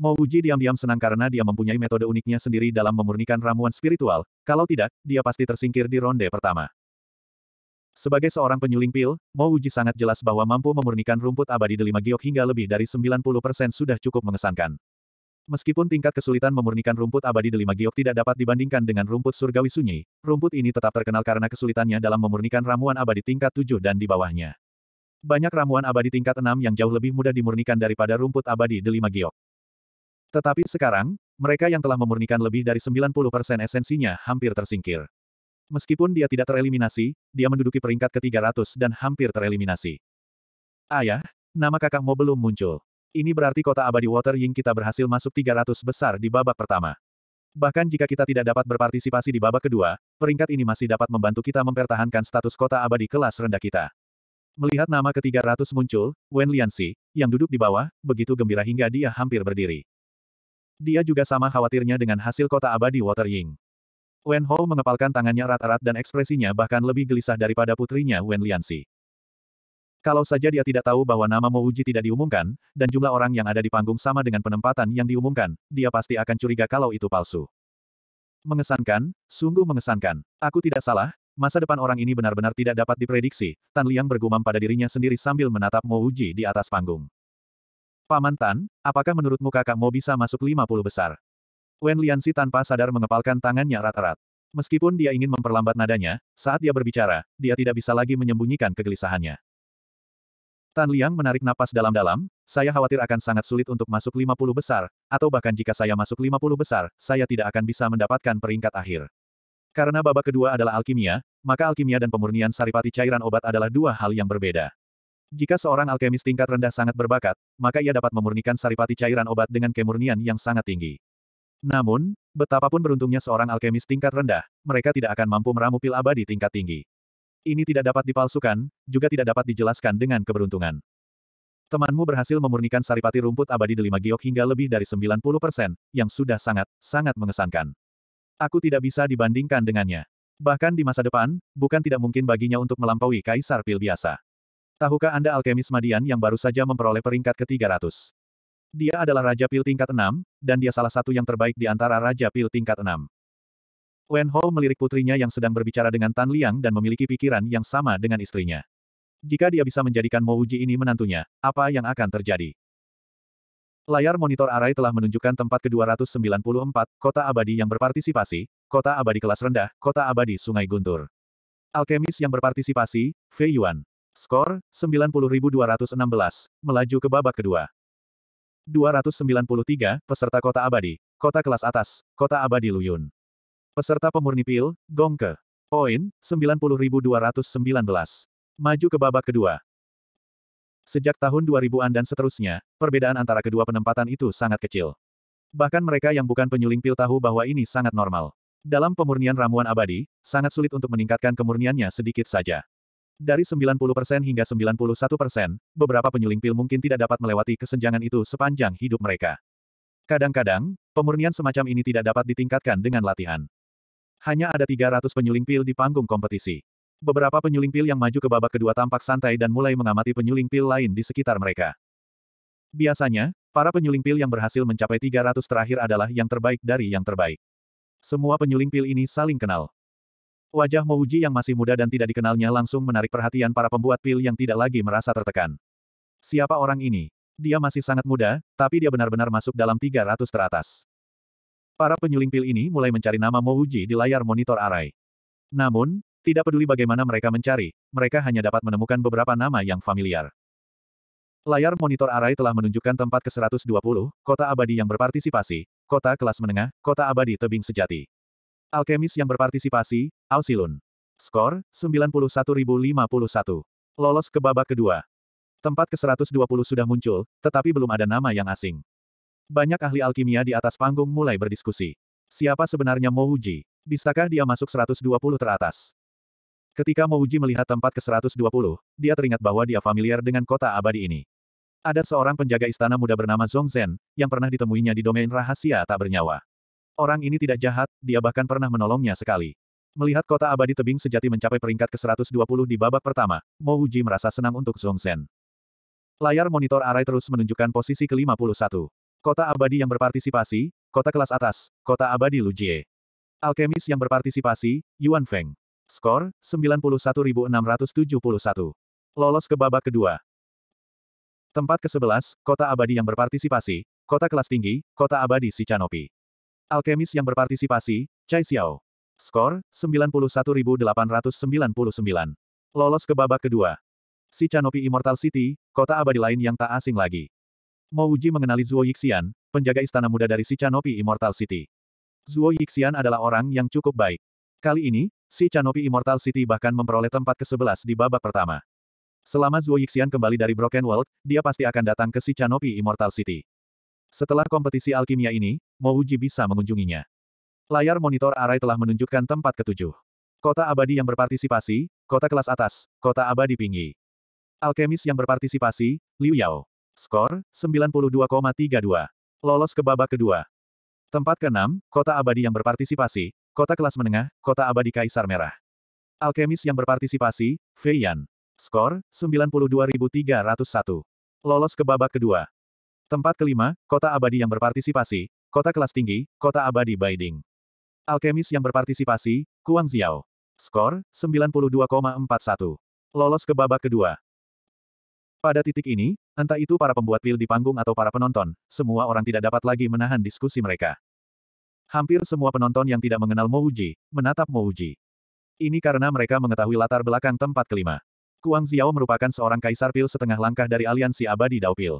S1: Mo Uji diam-diam senang karena dia mempunyai metode uniknya sendiri dalam memurnikan ramuan spiritual, kalau tidak, dia pasti tersingkir di ronde pertama. Sebagai seorang penyuling pil, Mo Uji sangat jelas bahwa mampu memurnikan rumput abadi delima giok hingga lebih dari 90% sudah cukup mengesankan. Meskipun tingkat kesulitan memurnikan rumput abadi delima giok tidak dapat dibandingkan dengan rumput surgawi sunyi, rumput ini tetap terkenal karena kesulitannya dalam memurnikan ramuan abadi tingkat 7 dan di bawahnya. Banyak ramuan abadi tingkat 6 yang jauh lebih mudah dimurnikan daripada rumput abadi delima giok. Tetapi sekarang, mereka yang telah memurnikan lebih dari 90% esensinya hampir tersingkir. Meskipun dia tidak tereliminasi, dia menduduki peringkat ke-300 dan hampir tereliminasi. Ayah, nama kakakmu belum muncul. Ini berarti kota abadi Water Ying kita berhasil masuk 300 besar di babak pertama. Bahkan jika kita tidak dapat berpartisipasi di babak kedua, peringkat ini masih dapat membantu kita mempertahankan status kota abadi kelas rendah kita. Melihat nama ke-300 muncul, Wen Lianxi, yang duduk di bawah, begitu gembira hingga dia hampir berdiri. Dia juga sama khawatirnya dengan hasil kota abadi Water Ying. Wen Hou mengepalkan tangannya rat-rat dan ekspresinya bahkan lebih gelisah daripada putrinya Wen Lianxi. Kalau saja dia tidak tahu bahwa nama Mo Uji tidak diumumkan, dan jumlah orang yang ada di panggung sama dengan penempatan yang diumumkan, dia pasti akan curiga kalau itu palsu. Mengesankan, sungguh mengesankan. Aku tidak salah, masa depan orang ini benar-benar tidak dapat diprediksi, Tan Liang bergumam pada dirinya sendiri sambil menatap Mo Uji di atas panggung. Paman Tan, apakah menurutmu kakak mau bisa masuk 50 besar? Wen Liansi tanpa sadar mengepalkan tangannya erat-erat. Meskipun dia ingin memperlambat nadanya, saat dia berbicara, dia tidak bisa lagi menyembunyikan kegelisahannya. Tan Liang menarik napas dalam-dalam, saya khawatir akan sangat sulit untuk masuk 50 besar, atau bahkan jika saya masuk 50 besar, saya tidak akan bisa mendapatkan peringkat akhir. Karena babak kedua adalah alkimia, maka alkimia dan pemurnian saripati cairan obat adalah dua hal yang berbeda. Jika seorang alkemis tingkat rendah sangat berbakat, maka ia dapat memurnikan saripati cairan obat dengan kemurnian yang sangat tinggi. Namun, betapapun beruntungnya seorang alkemis tingkat rendah, mereka tidak akan mampu meramu pil abadi tingkat tinggi. Ini tidak dapat dipalsukan, juga tidak dapat dijelaskan dengan keberuntungan. Temanmu berhasil memurnikan saripati rumput abadi delima giok hingga lebih dari 90 persen, yang sudah sangat, sangat mengesankan. Aku tidak bisa dibandingkan dengannya. Bahkan di masa depan, bukan tidak mungkin baginya untuk melampaui kaisar pil biasa. Tahukah Anda alkemis Madian yang baru saja memperoleh peringkat ke-300? Dia adalah Raja Pil tingkat 6, dan dia salah satu yang terbaik di antara Raja Pil tingkat 6. Wen Ho melirik putrinya yang sedang berbicara dengan Tan Liang dan memiliki pikiran yang sama dengan istrinya. Jika dia bisa menjadikan Mo Uji ini menantunya, apa yang akan terjadi? Layar monitor Arai telah menunjukkan tempat ke-294, kota abadi yang berpartisipasi, kota abadi kelas rendah, kota abadi Sungai Guntur. Alkemis yang berpartisipasi, Fei Yuan. Skor, 90.216, melaju ke babak kedua. 293, peserta kota abadi, kota kelas atas, kota abadi Luyun. Peserta pemurni pil, Gongke, Poin, 90.219. Maju ke babak kedua. Sejak tahun 2000-an dan seterusnya, perbedaan antara kedua penempatan itu sangat kecil. Bahkan mereka yang bukan penyuling pil tahu bahwa ini sangat normal. Dalam pemurnian ramuan abadi, sangat sulit untuk meningkatkan kemurniannya sedikit saja. Dari 90% hingga 91%, beberapa penyuling pil mungkin tidak dapat melewati kesenjangan itu sepanjang hidup mereka. Kadang-kadang, pemurnian semacam ini tidak dapat ditingkatkan dengan latihan. Hanya ada 300 penyuling pil di panggung kompetisi. Beberapa penyuling pil yang maju ke babak kedua tampak santai dan mulai mengamati penyuling pil lain di sekitar mereka. Biasanya, para penyuling pil yang berhasil mencapai 300 terakhir adalah yang terbaik dari yang terbaik. Semua penyuling pil ini saling kenal. Wajah Mouji yang masih muda dan tidak dikenalnya langsung menarik perhatian para pembuat pil yang tidak lagi merasa tertekan. Siapa orang ini? Dia masih sangat muda, tapi dia benar-benar masuk dalam 300 teratas. Para penyuling pil ini mulai mencari nama Mouji di layar monitor arai. Namun, tidak peduli bagaimana mereka mencari, mereka hanya dapat menemukan beberapa nama yang familiar. Layar monitor arai telah menunjukkan tempat ke-120, kota abadi yang berpartisipasi, kota kelas menengah, kota abadi tebing sejati. Alkemis yang berpartisipasi, Ausilun. Skor, 91.051. Lolos ke babak kedua. Tempat ke-120 sudah muncul, tetapi belum ada nama yang asing. Banyak ahli alkimia di atas panggung mulai berdiskusi. Siapa sebenarnya Mouji? Bisakah dia masuk 120 teratas? Ketika Mouji melihat tempat ke-120, dia teringat bahwa dia familiar dengan kota abadi ini. Ada seorang penjaga istana muda bernama Zhong Zhen, yang pernah ditemuinya di domain rahasia tak bernyawa. Orang ini tidak jahat, dia bahkan pernah menolongnya sekali. Melihat kota abadi tebing sejati mencapai peringkat ke-120 di babak pertama, Mo Uji merasa senang untuk Zhong Zhen. Layar monitor arai terus menunjukkan posisi ke-51. Kota abadi yang berpartisipasi, kota kelas atas, kota abadi Lujie. Alkemis yang berpartisipasi, Yuan Feng. Skor, 91.671. Lolos ke babak kedua. Tempat ke-11, kota abadi yang berpartisipasi, kota kelas tinggi, kota abadi Sichanopi. Alkemis yang berpartisipasi, Chai Xiao. Skor, 91.899. Lolos ke babak kedua. Si Canopi Immortal City, kota abadi lain yang tak asing lagi. Mo Uji mengenali Zuo Yixian, penjaga istana muda dari si Canopi Immortal City. Zuo Yixian adalah orang yang cukup baik. Kali ini, si Canopi Immortal City bahkan memperoleh tempat ke-11 di babak pertama. Selama Zuo Yixian kembali dari Broken World, dia pasti akan datang ke si Canopi Immortal City. Setelah kompetisi alkimia ini, Mouji bisa mengunjunginya. Layar monitor Arai telah menunjukkan tempat ketujuh. Kota abadi yang berpartisipasi, kota kelas atas, kota abadi tinggi. Alkemis yang berpartisipasi, Liu Yao. Skor, 92,32. Lolos ke babak kedua. Tempat keenam, kota abadi yang berpartisipasi, kota kelas menengah, kota abadi Kaisar Merah. Alkemis yang berpartisipasi, Fei Yan. Skor, 92.301. Lolos ke babak kedua. Tempat kelima, kota abadi yang berpartisipasi, Kota kelas tinggi, kota abadi Baiding. Alkemis yang berpartisipasi, Kuang Xiao. Skor, 92,41. Lolos ke babak kedua. Pada titik ini, entah itu para pembuat pil di panggung atau para penonton, semua orang tidak dapat lagi menahan diskusi mereka. Hampir semua penonton yang tidak mengenal Mouji, menatap Mouji. Ini karena mereka mengetahui latar belakang tempat kelima. Kuang Xiao merupakan seorang kaisar pil setengah langkah dari aliansi abadi Dao Pil.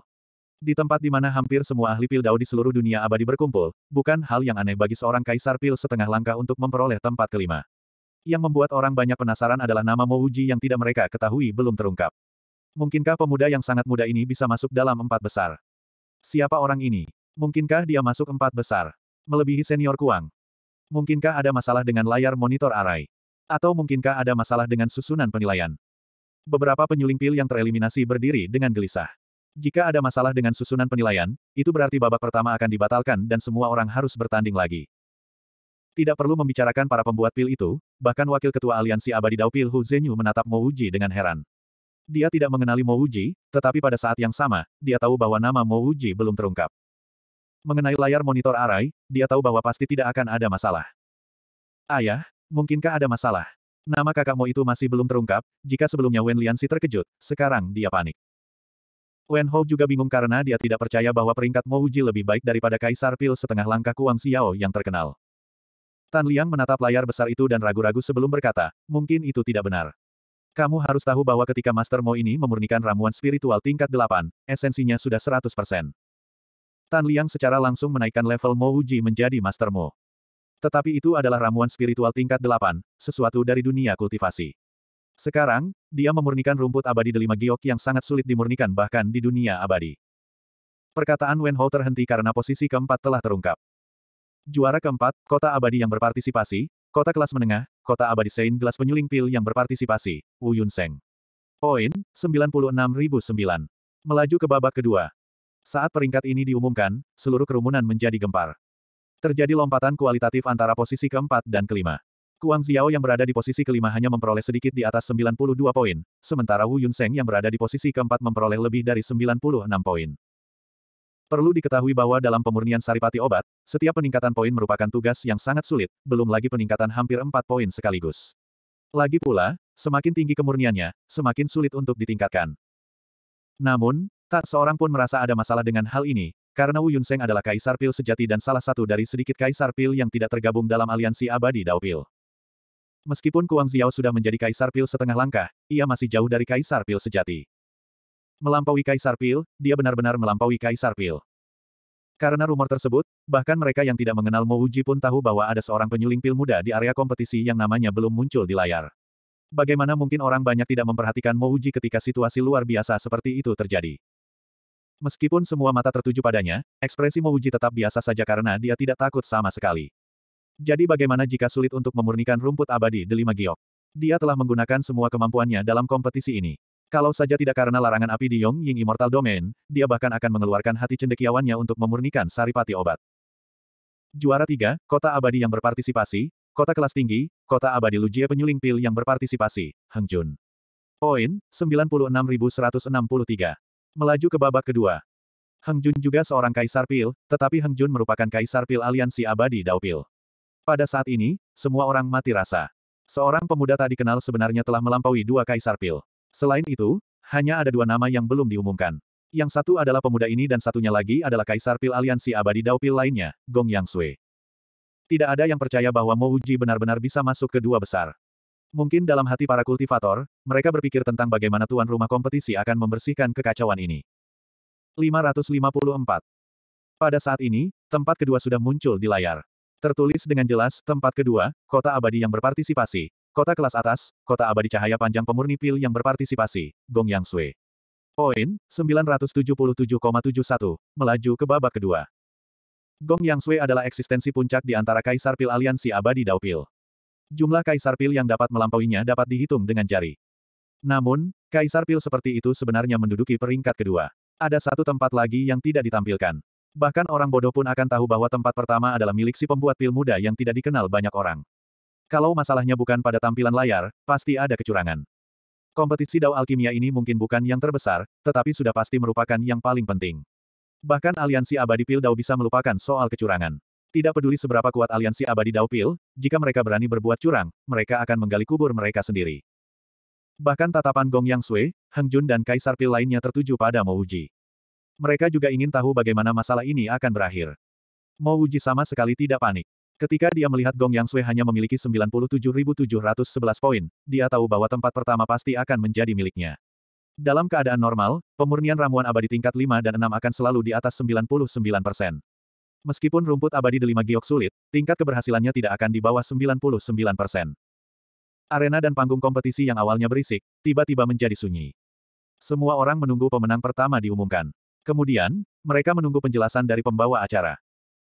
S1: Di tempat di mana hampir semua ahli pil dao di seluruh dunia abadi berkumpul, bukan hal yang aneh bagi seorang kaisar pil setengah langkah untuk memperoleh tempat kelima. Yang membuat orang banyak penasaran adalah nama Mouji yang tidak mereka ketahui belum terungkap. Mungkinkah pemuda yang sangat muda ini bisa masuk dalam empat besar? Siapa orang ini? Mungkinkah dia masuk empat besar? Melebihi senior Kuang? Mungkinkah ada masalah dengan layar monitor arai? Atau mungkinkah ada masalah dengan susunan penilaian? Beberapa penyuling pil yang tereliminasi berdiri dengan gelisah. Jika ada masalah dengan susunan penilaian, itu berarti babak pertama akan dibatalkan dan semua orang harus bertanding lagi. Tidak perlu membicarakan para pembuat pil itu, bahkan Wakil Ketua Aliansi Abadi Dao Pil Hu Zhenyu menatap Mo Uji dengan heran. Dia tidak mengenali Mo Uji, tetapi pada saat yang sama, dia tahu bahwa nama Mo Uji belum terungkap. Mengenai layar monitor Arai, dia tahu bahwa pasti tidak akan ada masalah. Ayah, mungkinkah ada masalah? Nama kakakmu itu masih belum terungkap, jika sebelumnya Wen Liansi terkejut, sekarang dia panik. Wen Hou juga bingung karena dia tidak percaya bahwa peringkat Mo Uji lebih baik daripada Kaisar Pil setengah langkah Kuang Xiao yang terkenal. Tan Liang menatap layar besar itu dan ragu-ragu sebelum berkata, mungkin itu tidak benar. Kamu harus tahu bahwa ketika Master Mo ini memurnikan ramuan spiritual tingkat 8, esensinya sudah 100%. Tan Liang secara langsung menaikkan level Mo Uji menjadi Master Mo. Tetapi itu adalah ramuan spiritual tingkat 8, sesuatu dari dunia kultivasi. Sekarang, dia memurnikan rumput abadi delima giok yang sangat sulit dimurnikan bahkan di dunia abadi. Perkataan Wen Wenhou terhenti karena posisi keempat telah terungkap. Juara keempat, kota abadi yang berpartisipasi, kota kelas menengah, kota abadi Sein Gelas Penyuling Pil yang berpartisipasi, Wu Yun Poin, 96.009. Melaju ke babak kedua. Saat peringkat ini diumumkan, seluruh kerumunan menjadi gempar. Terjadi lompatan kualitatif antara posisi keempat dan kelima. Kuang Xiao yang berada di posisi kelima hanya memperoleh sedikit di atas 92 poin, sementara Wu Yunseng yang berada di posisi keempat memperoleh lebih dari 96 poin. Perlu diketahui bahwa dalam pemurnian saripati obat, setiap peningkatan poin merupakan tugas yang sangat sulit, belum lagi peningkatan hampir 4 poin sekaligus. Lagi pula, semakin tinggi kemurniannya, semakin sulit untuk ditingkatkan. Namun, tak seorang pun merasa ada masalah dengan hal ini, karena Wu Yunseng adalah kaisar pil sejati dan salah satu dari sedikit kaisar pil yang tidak tergabung dalam aliansi abadi Dao Pil. Meskipun Kuang Xiao sudah menjadi Kaisar Pil setengah langkah, ia masih jauh dari Kaisar Pil sejati. Melampaui Kaisar Pil, dia benar-benar melampaui Kaisar Pil. Karena rumor tersebut, bahkan mereka yang tidak mengenal Mo Uji pun tahu bahwa ada seorang penyuling pil muda di area kompetisi yang namanya belum muncul di layar. Bagaimana mungkin orang banyak tidak memperhatikan Mo Uji ketika situasi luar biasa seperti itu terjadi? Meskipun semua mata tertuju padanya, ekspresi Mo Uji tetap biasa saja karena dia tidak takut sama sekali. Jadi bagaimana jika sulit untuk memurnikan rumput abadi Delima Giok? Dia telah menggunakan semua kemampuannya dalam kompetisi ini. Kalau saja tidak karena larangan api di Yong Ying Immortal Domain, dia bahkan akan mengeluarkan hati cendekiawannya untuk memurnikan saripati obat. Juara 3, Kota Abadi yang berpartisipasi, Kota Kelas Tinggi, Kota Abadi Lujie Penyuling Pil yang berpartisipasi, Heng Jun. Poin, 96.163. Melaju ke babak kedua. Heng Jun juga seorang kaisar pil, tetapi Heng Jun merupakan kaisar pil aliansi abadi Dao Pil. Pada saat ini, semua orang mati rasa. Seorang pemuda tak dikenal sebenarnya telah melampaui dua kaisar pil. Selain itu, hanya ada dua nama yang belum diumumkan. Yang satu adalah pemuda ini dan satunya lagi adalah Kaisar Pil Aliansi Abadi Dao Pil lainnya, Gong Yang Sui. Tidak ada yang percaya bahwa Mo Uji benar-benar bisa masuk ke dua besar. Mungkin dalam hati para kultivator, mereka berpikir tentang bagaimana tuan rumah kompetisi akan membersihkan kekacauan ini. 554. Pada saat ini, tempat kedua sudah muncul di layar. Tertulis dengan jelas, tempat kedua, kota abadi yang berpartisipasi. Kota kelas atas, kota abadi cahaya panjang pemurni pil yang berpartisipasi, Gong Yang Sui. Poin, 977,71, melaju ke babak kedua. Gong Yang Sui adalah eksistensi puncak di antara Kaisar Pil Aliansi Abadi Dao Pil. Jumlah Kaisar Pil yang dapat melampauinya dapat dihitung dengan jari. Namun, Kaisar Pil seperti itu sebenarnya menduduki peringkat kedua. Ada satu tempat lagi yang tidak ditampilkan. Bahkan orang bodoh pun akan tahu bahwa tempat pertama adalah milik si pembuat pil muda yang tidak dikenal banyak orang. Kalau masalahnya bukan pada tampilan layar, pasti ada kecurangan. Kompetisi Dao Alkimia ini mungkin bukan yang terbesar, tetapi sudah pasti merupakan yang paling penting. Bahkan aliansi abadi pil Dao bisa melupakan soal kecurangan. Tidak peduli seberapa kuat aliansi abadi Dao Pil, jika mereka berani berbuat curang, mereka akan menggali kubur mereka sendiri. Bahkan tatapan Gong Yang Sui, Heng Jun dan Kaisar Pil lainnya tertuju pada Mouji. Mereka juga ingin tahu bagaimana masalah ini akan berakhir. Mo Wuji sama sekali tidak panik. Ketika dia melihat Gong Yang Sui hanya memiliki 97.711 poin, dia tahu bahwa tempat pertama pasti akan menjadi miliknya. Dalam keadaan normal, pemurnian ramuan abadi tingkat 5 dan 6 akan selalu di atas 99 persen. Meskipun rumput abadi delima giok sulit, tingkat keberhasilannya tidak akan di bawah 99 persen. Arena dan panggung kompetisi yang awalnya berisik, tiba-tiba menjadi sunyi. Semua orang menunggu pemenang pertama diumumkan. Kemudian, mereka menunggu penjelasan dari pembawa acara.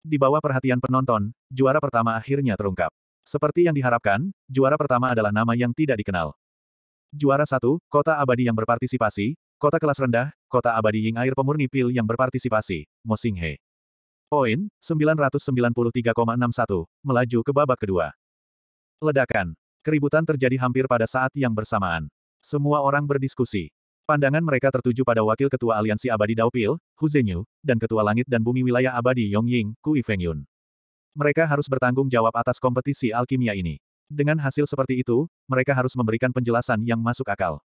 S1: Di bawah perhatian penonton, juara pertama akhirnya terungkap. Seperti yang diharapkan, juara pertama adalah nama yang tidak dikenal. Juara satu, kota abadi yang berpartisipasi, kota kelas rendah, kota abadi Ying Air Pemurni Pil yang berpartisipasi, Mosinghe. Poin, 993,61, melaju ke babak kedua. Ledakan. Keributan terjadi hampir pada saat yang bersamaan. Semua orang berdiskusi. Pandangan mereka tertuju pada Wakil Ketua Aliansi Abadi Daopil, Hu Zhenyu, dan Ketua Langit dan Bumi Wilayah Abadi Yongying, Kui Fengyun. Mereka harus bertanggung jawab atas kompetisi alkimia ini. Dengan hasil seperti itu, mereka harus memberikan penjelasan yang masuk akal.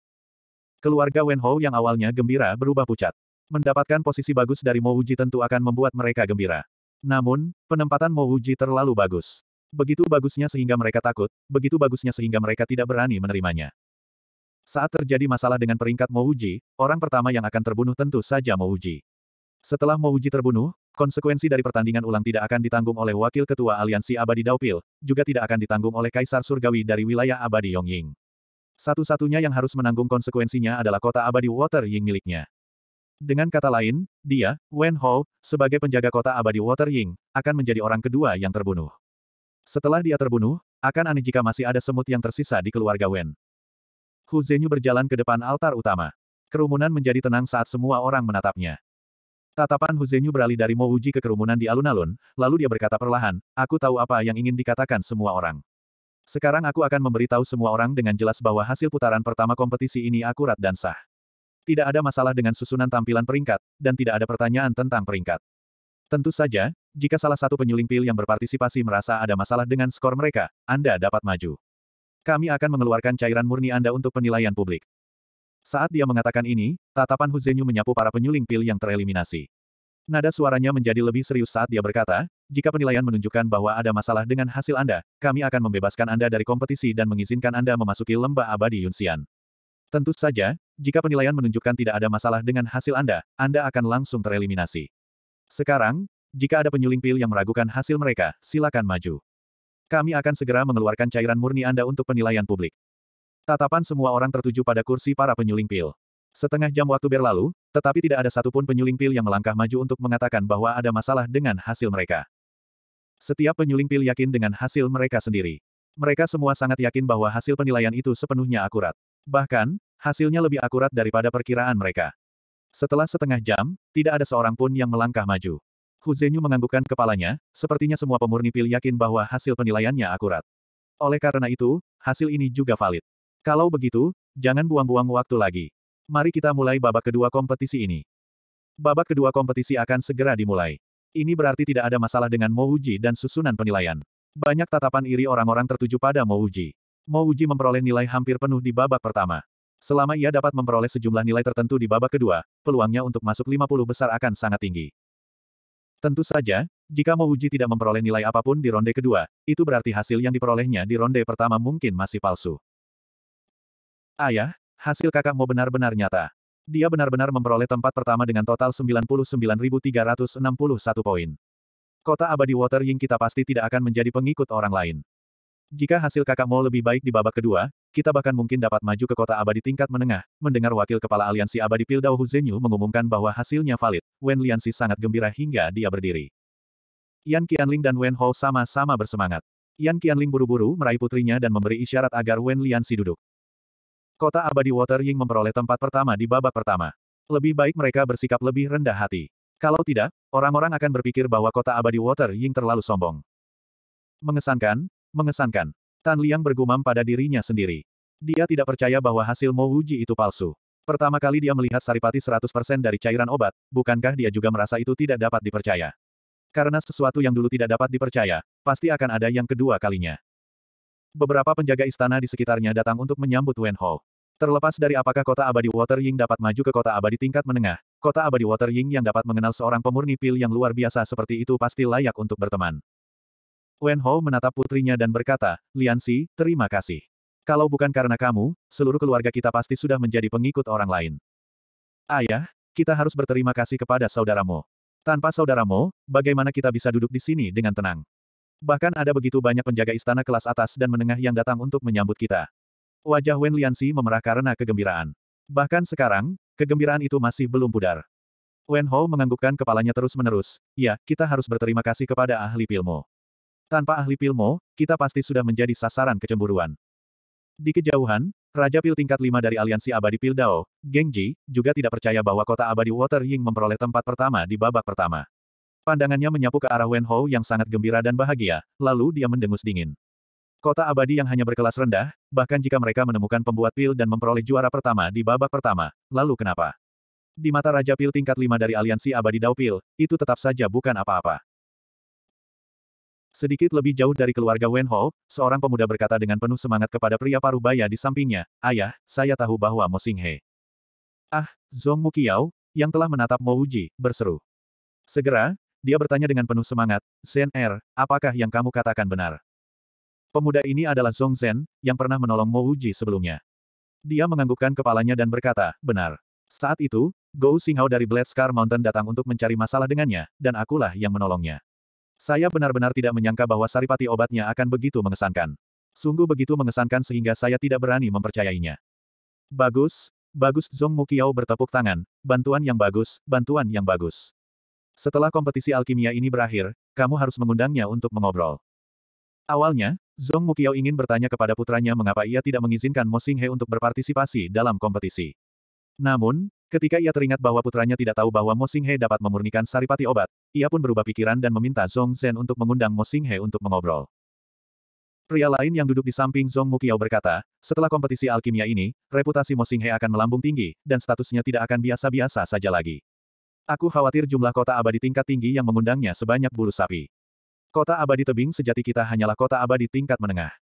S1: Keluarga Wen Wenhou yang awalnya gembira berubah pucat. Mendapatkan posisi bagus dari Mo Uji tentu akan membuat mereka gembira. Namun, penempatan Mo Uji terlalu bagus. Begitu bagusnya sehingga mereka takut, begitu bagusnya sehingga mereka tidak berani menerimanya. Saat terjadi masalah dengan peringkat Mouji, orang pertama yang akan terbunuh tentu saja Mouji. Setelah Mouji terbunuh, konsekuensi dari pertandingan ulang tidak akan ditanggung oleh Wakil Ketua Aliansi Abadi Daupil, juga tidak akan ditanggung oleh Kaisar Surgawi dari wilayah Abadi Yongying. Satu-satunya yang harus menanggung konsekuensinya adalah kota Abadi Water Ying miliknya. Dengan kata lain, dia, Wen Ho, sebagai penjaga kota abadi Water Ying, akan menjadi orang kedua yang terbunuh. Setelah dia terbunuh, akan aneh jika masih ada semut yang tersisa di keluarga Wen. Hu Zenyu berjalan ke depan altar utama. Kerumunan menjadi tenang saat semua orang menatapnya. Tatapan Hu Zenyu beralih dari Mo Uji ke kerumunan di alun-alun, lalu dia berkata perlahan, aku tahu apa yang ingin dikatakan semua orang. Sekarang aku akan memberitahu semua orang dengan jelas bahwa hasil putaran pertama kompetisi ini akurat dan sah. Tidak ada masalah dengan susunan tampilan peringkat, dan tidak ada pertanyaan tentang peringkat. Tentu saja, jika salah satu penyuling pil yang berpartisipasi merasa ada masalah dengan skor mereka, Anda dapat maju. Kami akan mengeluarkan cairan murni Anda untuk penilaian publik. Saat dia mengatakan ini, tatapan Zenyu menyapu para penyuling pil yang tereliminasi. Nada suaranya menjadi lebih serius saat dia berkata, jika penilaian menunjukkan bahwa ada masalah dengan hasil Anda, kami akan membebaskan Anda dari kompetisi dan mengizinkan Anda memasuki lembah abadi Yunxian. Tentu saja, jika penilaian menunjukkan tidak ada masalah dengan hasil Anda, Anda akan langsung tereliminasi. Sekarang, jika ada penyuling pil yang meragukan hasil mereka, silakan maju. Kami akan segera mengeluarkan cairan murni Anda untuk penilaian publik. Tatapan semua orang tertuju pada kursi para penyuling pil. Setengah jam waktu berlalu, tetapi tidak ada satupun penyuling pil yang melangkah maju untuk mengatakan bahwa ada masalah dengan hasil mereka. Setiap penyuling pil yakin dengan hasil mereka sendiri. Mereka semua sangat yakin bahwa hasil penilaian itu sepenuhnya akurat. Bahkan, hasilnya lebih akurat daripada perkiraan mereka. Setelah setengah jam, tidak ada seorang pun yang melangkah maju. Huzenyu menganggukkan kepalanya, sepertinya semua pemurni pil yakin bahwa hasil penilaiannya akurat. Oleh karena itu, hasil ini juga valid. Kalau begitu, jangan buang-buang waktu lagi. Mari kita mulai babak kedua kompetisi ini. Babak kedua kompetisi akan segera dimulai. Ini berarti tidak ada masalah dengan Uji dan susunan penilaian. Banyak tatapan iri orang-orang tertuju pada Mo Uji memperoleh nilai hampir penuh di babak pertama. Selama ia dapat memperoleh sejumlah nilai tertentu di babak kedua, peluangnya untuk masuk 50 besar akan sangat tinggi. Tentu saja, jika Mouji tidak memperoleh nilai apapun di ronde kedua, itu berarti hasil yang diperolehnya di ronde pertama mungkin masih palsu. Ayah, hasil kakakmu benar-benar nyata. Dia benar-benar memperoleh tempat pertama dengan total 99.361 poin. Kota abadi Water Ying kita pasti tidak akan menjadi pengikut orang lain. Jika hasil kakak Mo lebih baik di babak kedua, kita bahkan mungkin dapat maju ke kota abadi tingkat menengah. Mendengar wakil kepala aliansi abadi Pildao Huzenyu mengumumkan bahwa hasilnya valid, Wen Liansi sangat gembira hingga dia berdiri. Yan Qianling dan Wen Hou sama-sama bersemangat. Yan Qianling buru-buru meraih putrinya dan memberi isyarat agar Wen Liansi duduk. Kota abadi Water Ying memperoleh tempat pertama di babak pertama. Lebih baik mereka bersikap lebih rendah hati. Kalau tidak, orang-orang akan berpikir bahwa kota abadi Water Ying terlalu sombong. Mengesankan, Mengesankan. Tan Liang bergumam pada dirinya sendiri. Dia tidak percaya bahwa hasil Mo Wuji itu palsu. Pertama kali dia melihat saripati 100% dari cairan obat, bukankah dia juga merasa itu tidak dapat dipercaya? Karena sesuatu yang dulu tidak dapat dipercaya, pasti akan ada yang kedua kalinya. Beberapa penjaga istana di sekitarnya datang untuk menyambut Wen Ho. Terlepas dari apakah kota abadi Water Ying dapat maju ke kota abadi tingkat menengah, kota abadi Water Ying yang dapat mengenal seorang pemurni pil yang luar biasa seperti itu pasti layak untuk berteman. Wen Ho menatap putrinya dan berkata, Lian Xi, terima kasih. Kalau bukan karena kamu, seluruh keluarga kita pasti sudah menjadi pengikut orang lain. Ayah, kita harus berterima kasih kepada saudaramu. Tanpa saudaramu, bagaimana kita bisa duduk di sini dengan tenang? Bahkan ada begitu banyak penjaga istana kelas atas dan menengah yang datang untuk menyambut kita. Wajah Wen Si memerah karena kegembiraan. Bahkan sekarang, kegembiraan itu masih belum pudar. Wen Ho menganggukkan kepalanya terus-menerus, ya, kita harus berterima kasih kepada ahli pilmu. Tanpa ahli Pilmo, kita pasti sudah menjadi sasaran kecemburuan. Di kejauhan, Raja Pil tingkat 5 dari Aliansi Abadi Pildao, Gengji, juga tidak percaya bahwa kota Abadi Water Ying memperoleh tempat pertama di babak pertama. Pandangannya menyapu ke arah Wen Hou yang sangat gembira dan bahagia, lalu dia mendengus dingin. Kota abadi yang hanya berkelas rendah, bahkan jika mereka menemukan pembuat pil dan memperoleh juara pertama di babak pertama, lalu kenapa? Di mata Raja Pil tingkat 5 dari Aliansi Abadi Dao Pil, itu tetap saja bukan apa-apa. Sedikit lebih jauh dari keluarga Wen Wenho, seorang pemuda berkata dengan penuh semangat kepada pria parubaya di sampingnya, Ayah, saya tahu bahwa Mo He, Ah, Zhong Mukiao, yang telah menatap Mo Uji, berseru. Segera, dia bertanya dengan penuh semangat, Zen Er, apakah yang kamu katakan benar? Pemuda ini adalah Zhong Zen, yang pernah menolong Mo Uji sebelumnya. Dia menganggukkan kepalanya dan berkata, benar. Saat itu, Gou Singhao dari Blade Scar Mountain datang untuk mencari masalah dengannya, dan akulah yang menolongnya. Saya benar-benar tidak menyangka bahwa saripati obatnya akan begitu mengesankan. Sungguh begitu mengesankan sehingga saya tidak berani mempercayainya. Bagus, bagus Zong Mukiao bertepuk tangan, bantuan yang bagus, bantuan yang bagus. Setelah kompetisi alkimia ini berakhir, kamu harus mengundangnya untuk mengobrol. Awalnya, Zong Mukiao ingin bertanya kepada putranya mengapa ia tidak mengizinkan Mo Xinghe untuk berpartisipasi dalam kompetisi. Namun, Ketika ia teringat bahwa putranya tidak tahu bahwa Mo Xinghe dapat memurnikan saripati obat, ia pun berubah pikiran dan meminta Zhong Zhen untuk mengundang Mo Xinghe untuk mengobrol. Pria lain yang duduk di samping Zong Mukiao berkata, setelah kompetisi alkimia ini, reputasi Mo Xinghe akan melambung tinggi, dan statusnya tidak akan biasa-biasa saja lagi. Aku khawatir jumlah kota abadi tingkat tinggi yang mengundangnya sebanyak bulu sapi. Kota abadi tebing sejati kita hanyalah kota abadi tingkat menengah.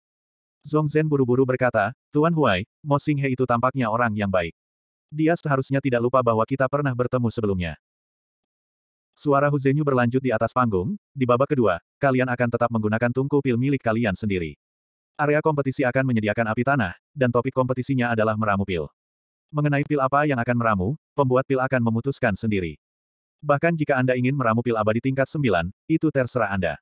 S1: Zhong Zhen buru-buru berkata, Tuan Huai, Mo Xinghe itu tampaknya orang yang baik. Dia seharusnya tidak lupa bahwa kita pernah bertemu sebelumnya. Suara Huzenyu berlanjut di atas panggung, di babak kedua, kalian akan tetap menggunakan tungku pil milik kalian sendiri. Area kompetisi akan menyediakan api tanah, dan topik kompetisinya adalah meramu pil. Mengenai pil apa yang akan meramu, pembuat pil akan memutuskan sendiri. Bahkan jika Anda ingin meramu pil abadi tingkat 9, itu terserah Anda.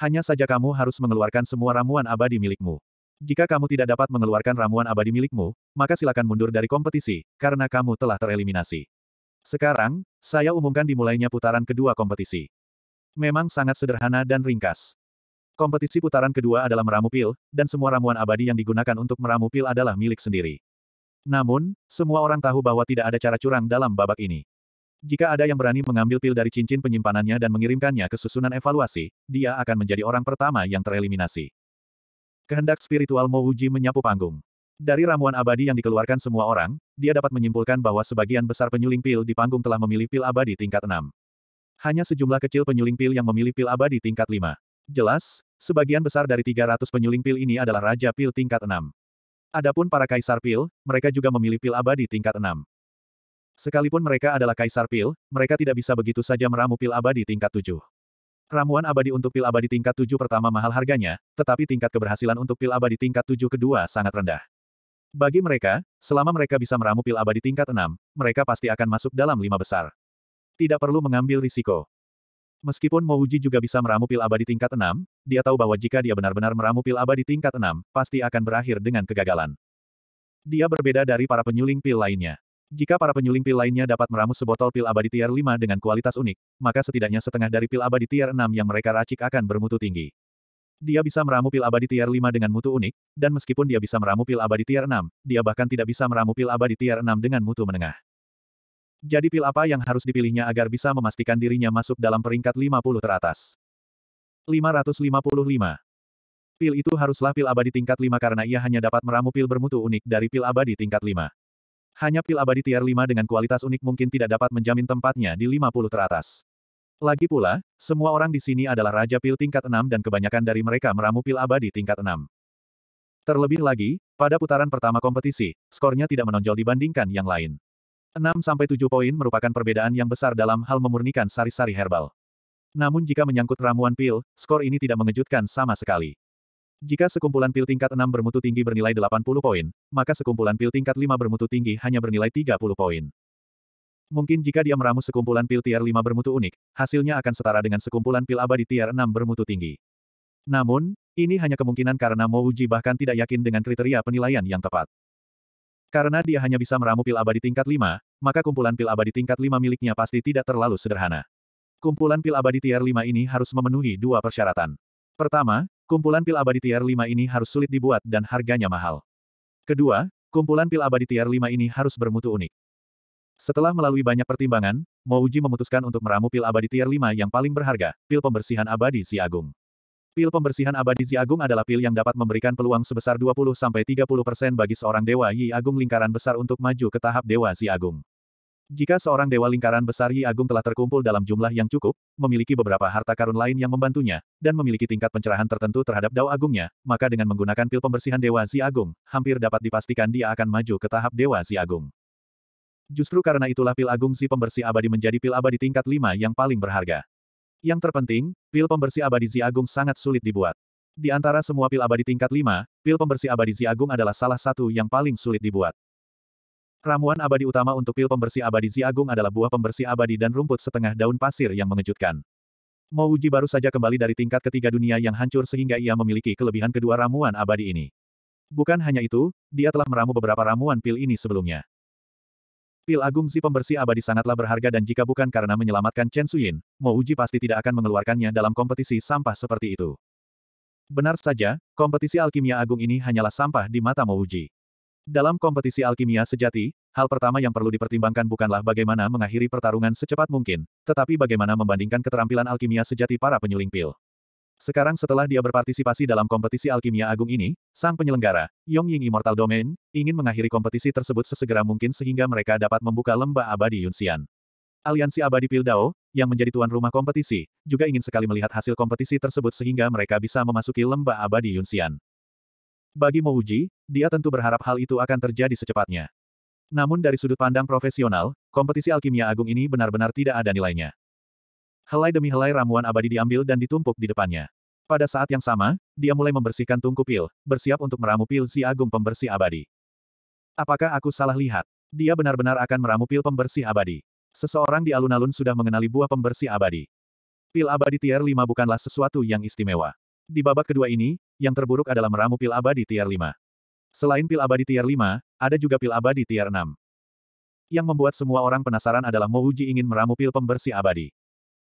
S1: Hanya saja kamu harus mengeluarkan semua ramuan abadi milikmu. Jika kamu tidak dapat mengeluarkan ramuan abadi milikmu, maka silakan mundur dari kompetisi, karena kamu telah tereliminasi. Sekarang, saya umumkan dimulainya putaran kedua kompetisi. Memang sangat sederhana dan ringkas. Kompetisi putaran kedua adalah meramu pil, dan semua ramuan abadi yang digunakan untuk meramu pil adalah milik sendiri. Namun, semua orang tahu bahwa tidak ada cara curang dalam babak ini. Jika ada yang berani mengambil pil dari cincin penyimpanannya dan mengirimkannya ke susunan evaluasi, dia akan menjadi orang pertama yang tereliminasi. Kehendak spiritual Mouji menyapu panggung. Dari ramuan abadi yang dikeluarkan semua orang, dia dapat menyimpulkan bahwa sebagian besar penyuling pil di panggung telah memilih pil abadi tingkat 6. Hanya sejumlah kecil penyuling pil yang memilih pil abadi tingkat 5. Jelas, sebagian besar dari 300 penyuling pil ini adalah raja pil tingkat 6. Adapun para kaisar pil, mereka juga memilih pil abadi tingkat 6. Sekalipun mereka adalah kaisar pil, mereka tidak bisa begitu saja meramu pil abadi tingkat 7. Ramuan abadi untuk pil abadi tingkat 7 pertama mahal harganya, tetapi tingkat keberhasilan untuk pil abadi tingkat 7 kedua sangat rendah. Bagi mereka, selama mereka bisa meramu pil abadi tingkat 6, mereka pasti akan masuk dalam lima besar. Tidak perlu mengambil risiko. Meskipun Mouji juga bisa meramu pil abadi tingkat 6, dia tahu bahwa jika dia benar-benar meramu pil abadi tingkat 6, pasti akan berakhir dengan kegagalan. Dia berbeda dari para penyuling pil lainnya. Jika para penyuling pil lainnya dapat meramu sebotol pil abadi tier 5 dengan kualitas unik, maka setidaknya setengah dari pil abadi tier 6 yang mereka racik akan bermutu tinggi. Dia bisa meramu pil abadi tier 5 dengan mutu unik, dan meskipun dia bisa meramu pil abadi tier 6, dia bahkan tidak bisa meramu pil abadi tier 6 dengan mutu menengah. Jadi pil apa yang harus dipilihnya agar bisa memastikan dirinya masuk dalam peringkat 50 teratas? 555. Pil itu haruslah pil abadi tingkat 5 karena ia hanya dapat meramu pil bermutu unik dari pil abadi tingkat 5. Hanya pil abadi tier 5 dengan kualitas unik mungkin tidak dapat menjamin tempatnya di 50 teratas. Lagi pula, semua orang di sini adalah raja pil tingkat 6 dan kebanyakan dari mereka meramu pil abadi tingkat 6. Terlebih lagi, pada putaran pertama kompetisi, skornya tidak menonjol dibandingkan yang lain. 6-7 poin merupakan perbedaan yang besar dalam hal memurnikan sari-sari herbal. Namun jika menyangkut ramuan pil, skor ini tidak mengejutkan sama sekali. Jika sekumpulan pil tingkat 6 bermutu tinggi bernilai 80 poin, maka sekumpulan pil tingkat 5 bermutu tinggi hanya bernilai 30 poin. Mungkin jika dia meramu sekumpulan pil tier 5 bermutu unik, hasilnya akan setara dengan sekumpulan pil abadi tier 6 bermutu tinggi. Namun, ini hanya kemungkinan karena Uji bahkan tidak yakin dengan kriteria penilaian yang tepat. Karena dia hanya bisa meramu pil abadi tingkat 5, maka kumpulan pil abadi tingkat 5 miliknya pasti tidak terlalu sederhana. Kumpulan pil abadi tier 5 ini harus memenuhi dua persyaratan. Pertama, Kumpulan pil abadi tier 5 ini harus sulit dibuat dan harganya mahal. Kedua, kumpulan pil abadi tier 5 ini harus bermutu unik. Setelah melalui banyak pertimbangan, Mouji memutuskan untuk meramu pil abadi tier 5 yang paling berharga, pil pembersihan abadi si agung. Pil pembersihan abadi si agung adalah pil yang dapat memberikan peluang sebesar 20-30% bagi seorang dewa Yi Agung lingkaran besar untuk maju ke tahap dewa si agung. Jika seorang dewa lingkaran besar Yi Agung telah terkumpul dalam jumlah yang cukup, memiliki beberapa harta karun lain yang membantunya, dan memiliki tingkat pencerahan tertentu terhadap dao agungnya, maka dengan menggunakan pil pembersihan dewa Zi Agung, hampir dapat dipastikan dia akan maju ke tahap dewa Zi Agung. Justru karena itulah pil agung Zi pembersih abadi menjadi pil abadi tingkat 5 yang paling berharga. Yang terpenting, pil pembersih abadi Zi Agung sangat sulit dibuat. Di antara semua pil abadi tingkat 5, pil pembersih abadi Zi Agung adalah salah satu yang paling sulit dibuat. Ramuan abadi utama untuk pil pembersih abadi Zi Agung adalah buah pembersih abadi dan rumput setengah daun pasir yang mengejutkan. Mo Uji baru saja kembali dari tingkat ketiga dunia yang hancur sehingga ia memiliki kelebihan kedua ramuan abadi ini. Bukan hanya itu, dia telah meramu beberapa ramuan pil ini sebelumnya. Pil agung Zi pembersih abadi sangatlah berharga dan jika bukan karena menyelamatkan Chen Suyin, Mo Uji pasti tidak akan mengeluarkannya dalam kompetisi sampah seperti itu. Benar saja, kompetisi alkimia agung ini hanyalah sampah di mata Mo Uji. Dalam kompetisi alkimia sejati, hal pertama yang perlu dipertimbangkan bukanlah bagaimana mengakhiri pertarungan secepat mungkin, tetapi bagaimana membandingkan keterampilan alkimia sejati para penyuling pil. Sekarang setelah dia berpartisipasi dalam kompetisi alkimia agung ini, sang penyelenggara, Yong Ying Immortal Domain, ingin mengakhiri kompetisi tersebut sesegera mungkin sehingga mereka dapat membuka lembah abadi Yunxian. Aliansi Abadi Pildao, yang menjadi tuan rumah kompetisi, juga ingin sekali melihat hasil kompetisi tersebut sehingga mereka bisa memasuki lembah abadi Yunxian. Bagi Mouji, dia tentu berharap hal itu akan terjadi secepatnya. Namun dari sudut pandang profesional, kompetisi alkimia agung ini benar-benar tidak ada nilainya. Helai demi helai ramuan abadi diambil dan ditumpuk di depannya. Pada saat yang sama, dia mulai membersihkan tungku pil, bersiap untuk meramu pil si agung pembersih abadi. Apakah aku salah lihat? Dia benar-benar akan meramu pil pembersih abadi. Seseorang di alun-alun sudah mengenali buah pembersih abadi. Pil abadi tier 5 bukanlah sesuatu yang istimewa. Di babak kedua ini, yang terburuk adalah meramu pil abadi tier 5. Selain pil abadi tier 5, ada juga pil abadi tier 6. Yang membuat semua orang penasaran adalah Uji ingin meramu pil pembersih abadi.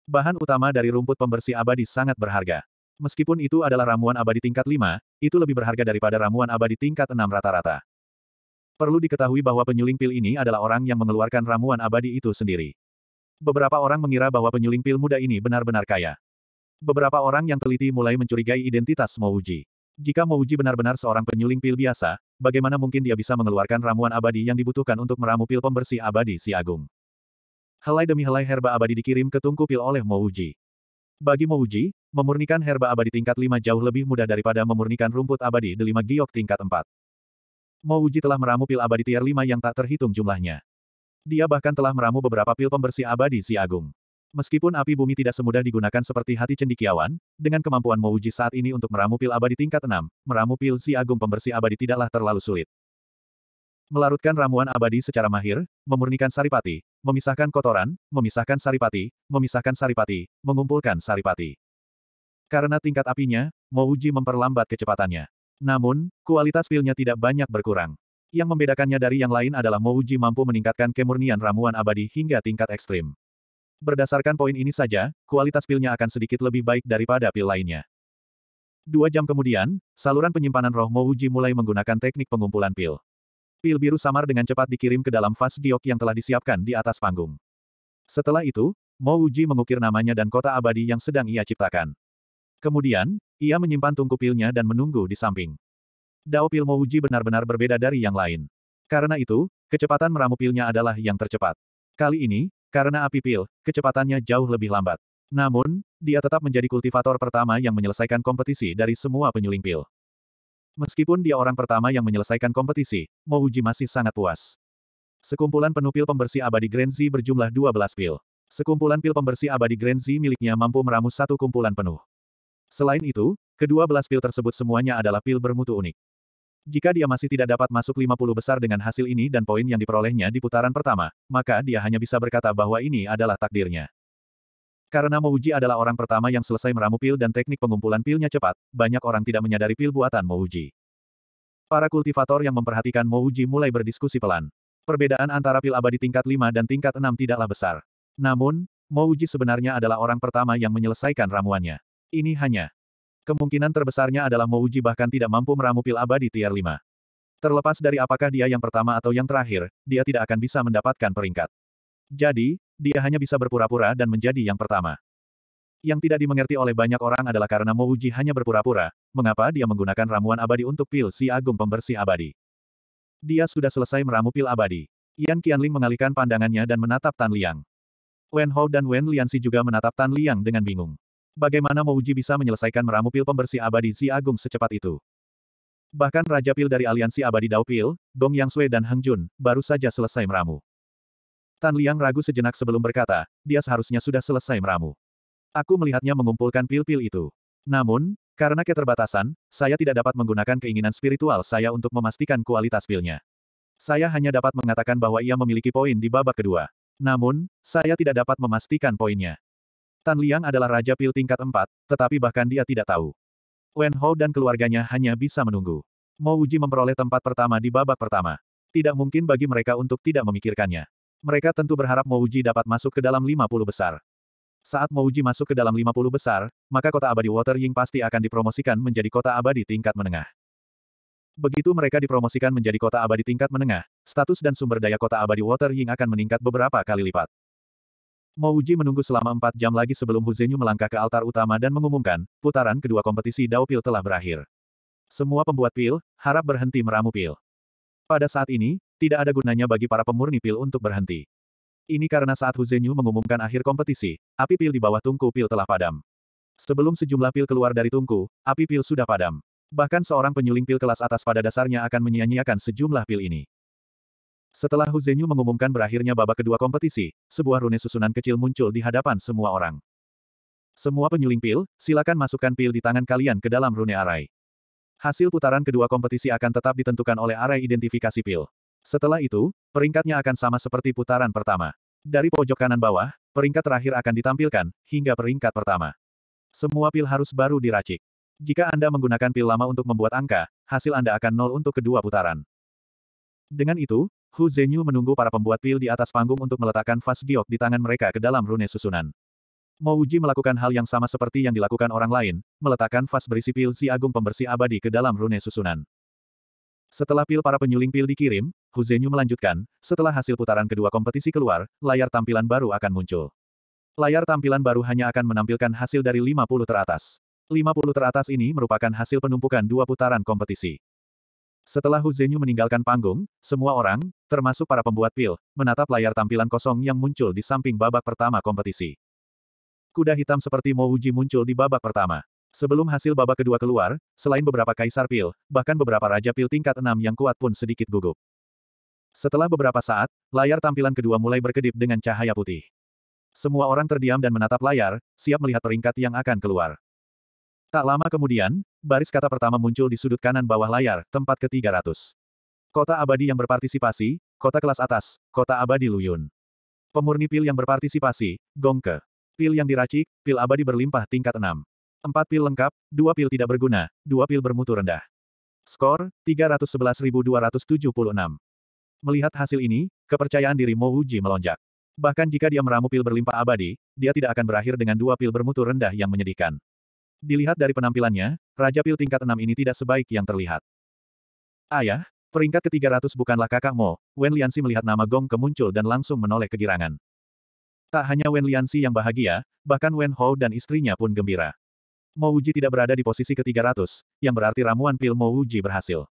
S1: Bahan utama dari rumput pembersih abadi sangat berharga. Meskipun itu adalah ramuan abadi tingkat 5, itu lebih berharga daripada ramuan abadi tingkat 6 rata-rata. Perlu diketahui bahwa penyuling pil ini adalah orang yang mengeluarkan ramuan abadi itu sendiri. Beberapa orang mengira bahwa penyuling pil muda ini benar-benar kaya. Beberapa orang yang teliti mulai mencurigai identitas Mouji. Jika Mouji benar-benar seorang penyuling pil biasa, bagaimana mungkin dia bisa mengeluarkan ramuan abadi yang dibutuhkan untuk meramu pil pembersih abadi si agung? Helai demi helai herba abadi dikirim ke tungku pil oleh Mouji. Bagi Mouji, memurnikan herba abadi tingkat 5 jauh lebih mudah daripada memurnikan rumput abadi delima giok tingkat 4. Mouji telah meramu pil abadi tier 5 yang tak terhitung jumlahnya. Dia bahkan telah meramu beberapa pil pembersih abadi si agung. Meskipun api bumi tidak semudah digunakan seperti hati cendikiawan, dengan kemampuan Mouji saat ini untuk meramu pil abadi tingkat 6, meramu pil si agung pembersih abadi tidaklah terlalu sulit. Melarutkan ramuan abadi secara mahir, memurnikan saripati, memisahkan kotoran, memisahkan saripati, memisahkan saripati, mengumpulkan saripati. Karena tingkat apinya, Mouji memperlambat kecepatannya. Namun, kualitas pilnya tidak banyak berkurang. Yang membedakannya dari yang lain adalah Mouji mampu meningkatkan kemurnian ramuan abadi hingga tingkat ekstrim. Berdasarkan poin ini saja, kualitas pilnya akan sedikit lebih baik daripada pil lainnya. Dua jam kemudian, saluran penyimpanan roh Mouji mulai menggunakan teknik pengumpulan pil. Pil biru samar dengan cepat dikirim ke dalam vas giok yang telah disiapkan di atas panggung. Setelah itu, Mouji mengukir namanya dan kota abadi yang sedang ia ciptakan. Kemudian, ia menyimpan tungku pilnya dan menunggu di samping. Dao pil Mouji benar-benar berbeda dari yang lain. Karena itu, kecepatan meramu pilnya adalah yang tercepat. Kali ini, karena api pil, kecepatannya jauh lebih lambat. Namun, dia tetap menjadi kultivator pertama yang menyelesaikan kompetisi dari semua penyuling pil. Meskipun dia orang pertama yang menyelesaikan kompetisi, Mouji masih sangat puas. Sekumpulan penuh pil pembersih abadi Grenzi berjumlah 12 pil. Sekumpulan pil pembersih abadi Grenzi miliknya mampu meramu satu kumpulan penuh. Selain itu, kedua belas pil tersebut semuanya adalah pil bermutu unik. Jika dia masih tidak dapat masuk 50 besar dengan hasil ini dan poin yang diperolehnya di putaran pertama, maka dia hanya bisa berkata bahwa ini adalah takdirnya. Karena Mouji adalah orang pertama yang selesai meramu pil dan teknik pengumpulan pilnya cepat, banyak orang tidak menyadari pil buatan Mouji. Para kultivator yang memperhatikan Mouji mulai berdiskusi pelan. Perbedaan antara pil abadi tingkat 5 dan tingkat 6 tidaklah besar. Namun, Mouji sebenarnya adalah orang pertama yang menyelesaikan ramuannya. Ini hanya Kemungkinan terbesarnya adalah Mouji bahkan tidak mampu meramu pil abadi tier 5. Terlepas dari apakah dia yang pertama atau yang terakhir, dia tidak akan bisa mendapatkan peringkat. Jadi, dia hanya bisa berpura-pura dan menjadi yang pertama. Yang tidak dimengerti oleh banyak orang adalah karena Mouji hanya berpura-pura, mengapa dia menggunakan ramuan abadi untuk pil si agung pembersih abadi. Dia sudah selesai meramu pil abadi. Yan Qianling mengalihkan pandangannya dan menatap Tan Liang. Wen Hao dan Wen Lianxi juga menatap Tan Liang dengan bingung. Bagaimana Mouji bisa menyelesaikan meramu pil pembersih abadi Zi agung secepat itu? Bahkan Raja Pil dari Aliansi Abadi Dao Pil, Gong Yang Sui dan Heng Jun, baru saja selesai meramu. Tan Liang ragu sejenak sebelum berkata, dia seharusnya sudah selesai meramu. Aku melihatnya mengumpulkan pil-pil itu. Namun, karena keterbatasan, saya tidak dapat menggunakan keinginan spiritual saya untuk memastikan kualitas pilnya. Saya hanya dapat mengatakan bahwa ia memiliki poin di babak kedua. Namun, saya tidak dapat memastikan poinnya. Tan Liang adalah Raja Pil tingkat 4, tetapi bahkan dia tidak tahu. Wen Hou dan keluarganya hanya bisa menunggu. Mo Uji memperoleh tempat pertama di babak pertama. Tidak mungkin bagi mereka untuk tidak memikirkannya. Mereka tentu berharap Mo Uji dapat masuk ke dalam 50 besar. Saat Mo Uji masuk ke dalam 50 besar, maka kota abadi Water Ying pasti akan dipromosikan menjadi kota abadi tingkat menengah. Begitu mereka dipromosikan menjadi kota abadi tingkat menengah, status dan sumber daya kota abadi Water Ying akan meningkat beberapa kali lipat. Mo Uji menunggu selama empat jam lagi sebelum Hu Zenyu melangkah ke altar utama dan mengumumkan, putaran kedua kompetisi Dao Pil telah berakhir. Semua pembuat pil, harap berhenti meramu pil. Pada saat ini, tidak ada gunanya bagi para pemurni pil untuk berhenti. Ini karena saat Hu Zenyu mengumumkan akhir kompetisi, api pil di bawah tungku pil telah padam. Sebelum sejumlah pil keluar dari tungku, api pil sudah padam. Bahkan seorang penyuling pil kelas atas pada dasarnya akan menyia-nyiakan sejumlah pil ini. Setelah Hu Zhenyu mengumumkan berakhirnya babak kedua kompetisi, sebuah rune susunan kecil muncul di hadapan semua orang. Semua penyuling pil, silakan masukkan pil di tangan kalian ke dalam rune arai. Hasil putaran kedua kompetisi akan tetap ditentukan oleh arai identifikasi pil. Setelah itu, peringkatnya akan sama seperti putaran pertama. Dari pojok kanan bawah, peringkat terakhir akan ditampilkan, hingga peringkat pertama. Semua pil harus baru diracik. Jika Anda menggunakan pil lama untuk membuat angka, hasil Anda akan nol untuk kedua putaran. Dengan itu, Hu Zhenyu menunggu para pembuat pil di atas panggung untuk meletakkan vas giok di tangan mereka ke dalam rune susunan. Mo melakukan hal yang sama seperti yang dilakukan orang lain, meletakkan fas berisi pil si agung pembersih abadi ke dalam rune susunan. Setelah pil para penyuling pil dikirim, Hu Zhenyu melanjutkan, setelah hasil putaran kedua kompetisi keluar, layar tampilan baru akan muncul. Layar tampilan baru hanya akan menampilkan hasil dari 50 teratas. 50 teratas ini merupakan hasil penumpukan dua putaran kompetisi. Setelah Hu Zhenyu meninggalkan panggung, semua orang, termasuk para pembuat pil, menatap layar tampilan kosong yang muncul di samping babak pertama kompetisi. Kuda hitam seperti Mo Uji muncul di babak pertama. Sebelum hasil babak kedua keluar, selain beberapa kaisar pil, bahkan beberapa raja pil tingkat enam yang kuat pun sedikit gugup. Setelah beberapa saat, layar tampilan kedua mulai berkedip dengan cahaya putih. Semua orang terdiam dan menatap layar, siap melihat peringkat yang akan keluar. Tak lama kemudian, baris kata pertama muncul di sudut kanan bawah layar, tempat ke-300. Kota abadi yang berpartisipasi, kota kelas atas, kota abadi Luyun. Pemurni pil yang berpartisipasi, Gongke. Pil yang diracik, pil abadi berlimpah tingkat 6. Empat pil lengkap, dua pil tidak berguna, dua pil bermutu rendah. Skor, 311.276. Melihat hasil ini, kepercayaan diri Mo Uji melonjak. Bahkan jika dia meramu pil berlimpah abadi, dia tidak akan berakhir dengan dua pil bermutu rendah yang menyedihkan. Dilihat dari penampilannya, Raja Pil tingkat enam ini tidak sebaik yang terlihat. Ayah, peringkat ke-300 bukanlah kakakmu, Wen Liansi melihat nama Gong kemuncul dan langsung menoleh kegirangan. Tak hanya Wen Liansi yang bahagia, bahkan Wen Ho dan istrinya pun gembira. Mo Wuji tidak berada di posisi ke-300, yang berarti ramuan pil Mo Wuji berhasil.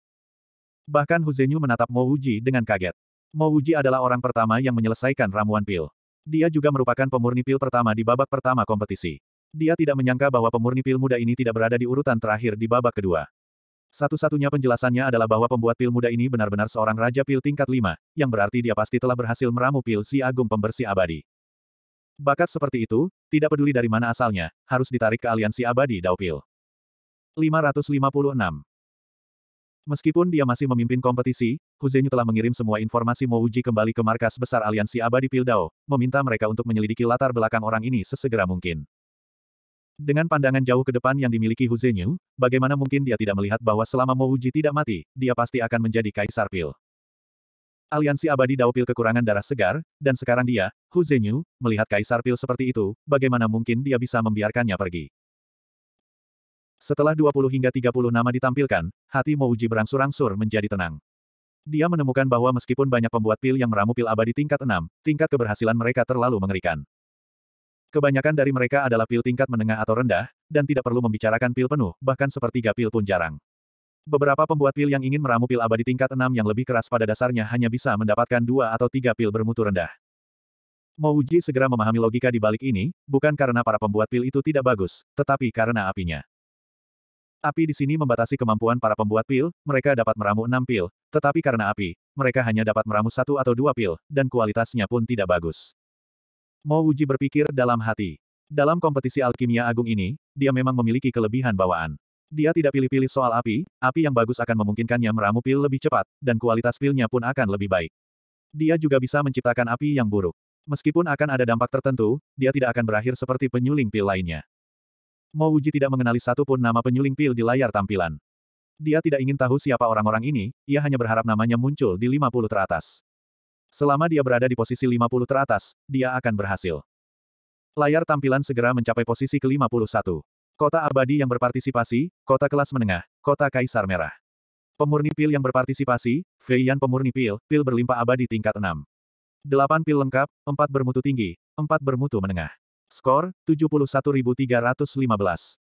S1: Bahkan Hu Zhenyu menatap Mo Wuji dengan kaget. Mo Wuji adalah orang pertama yang menyelesaikan ramuan pil. Dia juga merupakan pemurni pil pertama di babak pertama kompetisi. Dia tidak menyangka bahwa pemurni pil muda ini tidak berada di urutan terakhir di babak kedua. Satu-satunya penjelasannya adalah bahwa pembuat pil muda ini benar-benar seorang raja pil tingkat 5, yang berarti dia pasti telah berhasil meramu pil si agung pembersih abadi. Bakat seperti itu, tidak peduli dari mana asalnya, harus ditarik ke aliansi abadi Dao Pil. 556. Meskipun dia masih memimpin kompetisi, Huzenyu telah mengirim semua informasi Uji kembali ke markas besar aliansi abadi Pil Dao, meminta mereka untuk menyelidiki latar belakang orang ini sesegera mungkin. Dengan pandangan jauh ke depan yang dimiliki Hu Zhenyu, bagaimana mungkin dia tidak melihat bahwa selama Mo Uji tidak mati, dia pasti akan menjadi Kaisar Pil. Aliansi abadi Dao Pil kekurangan darah segar, dan sekarang dia, Hu Zhenyu, melihat Kaisar Pil seperti itu, bagaimana mungkin dia bisa membiarkannya pergi. Setelah 20 hingga 30 nama ditampilkan, hati Mo Uji berangsur-angsur menjadi tenang. Dia menemukan bahwa meskipun banyak pembuat pil yang meramu pil abadi tingkat 6, tingkat keberhasilan mereka terlalu mengerikan. Kebanyakan dari mereka adalah pil tingkat menengah atau rendah, dan tidak perlu membicarakan pil penuh, bahkan sepertiga pil pun jarang. Beberapa pembuat pil yang ingin meramu pil abadi tingkat 6 yang lebih keras pada dasarnya hanya bisa mendapatkan dua atau tiga pil bermutu rendah. Mouji segera memahami logika di balik ini, bukan karena para pembuat pil itu tidak bagus, tetapi karena apinya. Api di sini membatasi kemampuan para pembuat pil, mereka dapat meramu enam pil, tetapi karena api, mereka hanya dapat meramu satu atau dua pil, dan kualitasnya pun tidak bagus. Mo Wuji berpikir dalam hati. Dalam kompetisi alkimia agung ini, dia memang memiliki kelebihan bawaan. Dia tidak pilih-pilih soal api, api yang bagus akan memungkinkannya meramu pil lebih cepat, dan kualitas pilnya pun akan lebih baik. Dia juga bisa menciptakan api yang buruk. Meskipun akan ada dampak tertentu, dia tidak akan berakhir seperti penyuling pil lainnya. Mo Wuji tidak mengenali satu pun nama penyuling pil di layar tampilan. Dia tidak ingin tahu siapa orang-orang ini, ia hanya berharap namanya muncul di 50 teratas. Selama dia berada di posisi 50 teratas, dia akan berhasil. Layar tampilan segera mencapai posisi ke-51. Kota abadi yang berpartisipasi, kota kelas menengah, kota kaisar merah. Pemurni pil yang berpartisipasi, Feiyan pemurni pil, pil berlimpah abadi tingkat 6. 8 pil lengkap, 4 bermutu tinggi, 4 bermutu menengah. Skor, 71.315.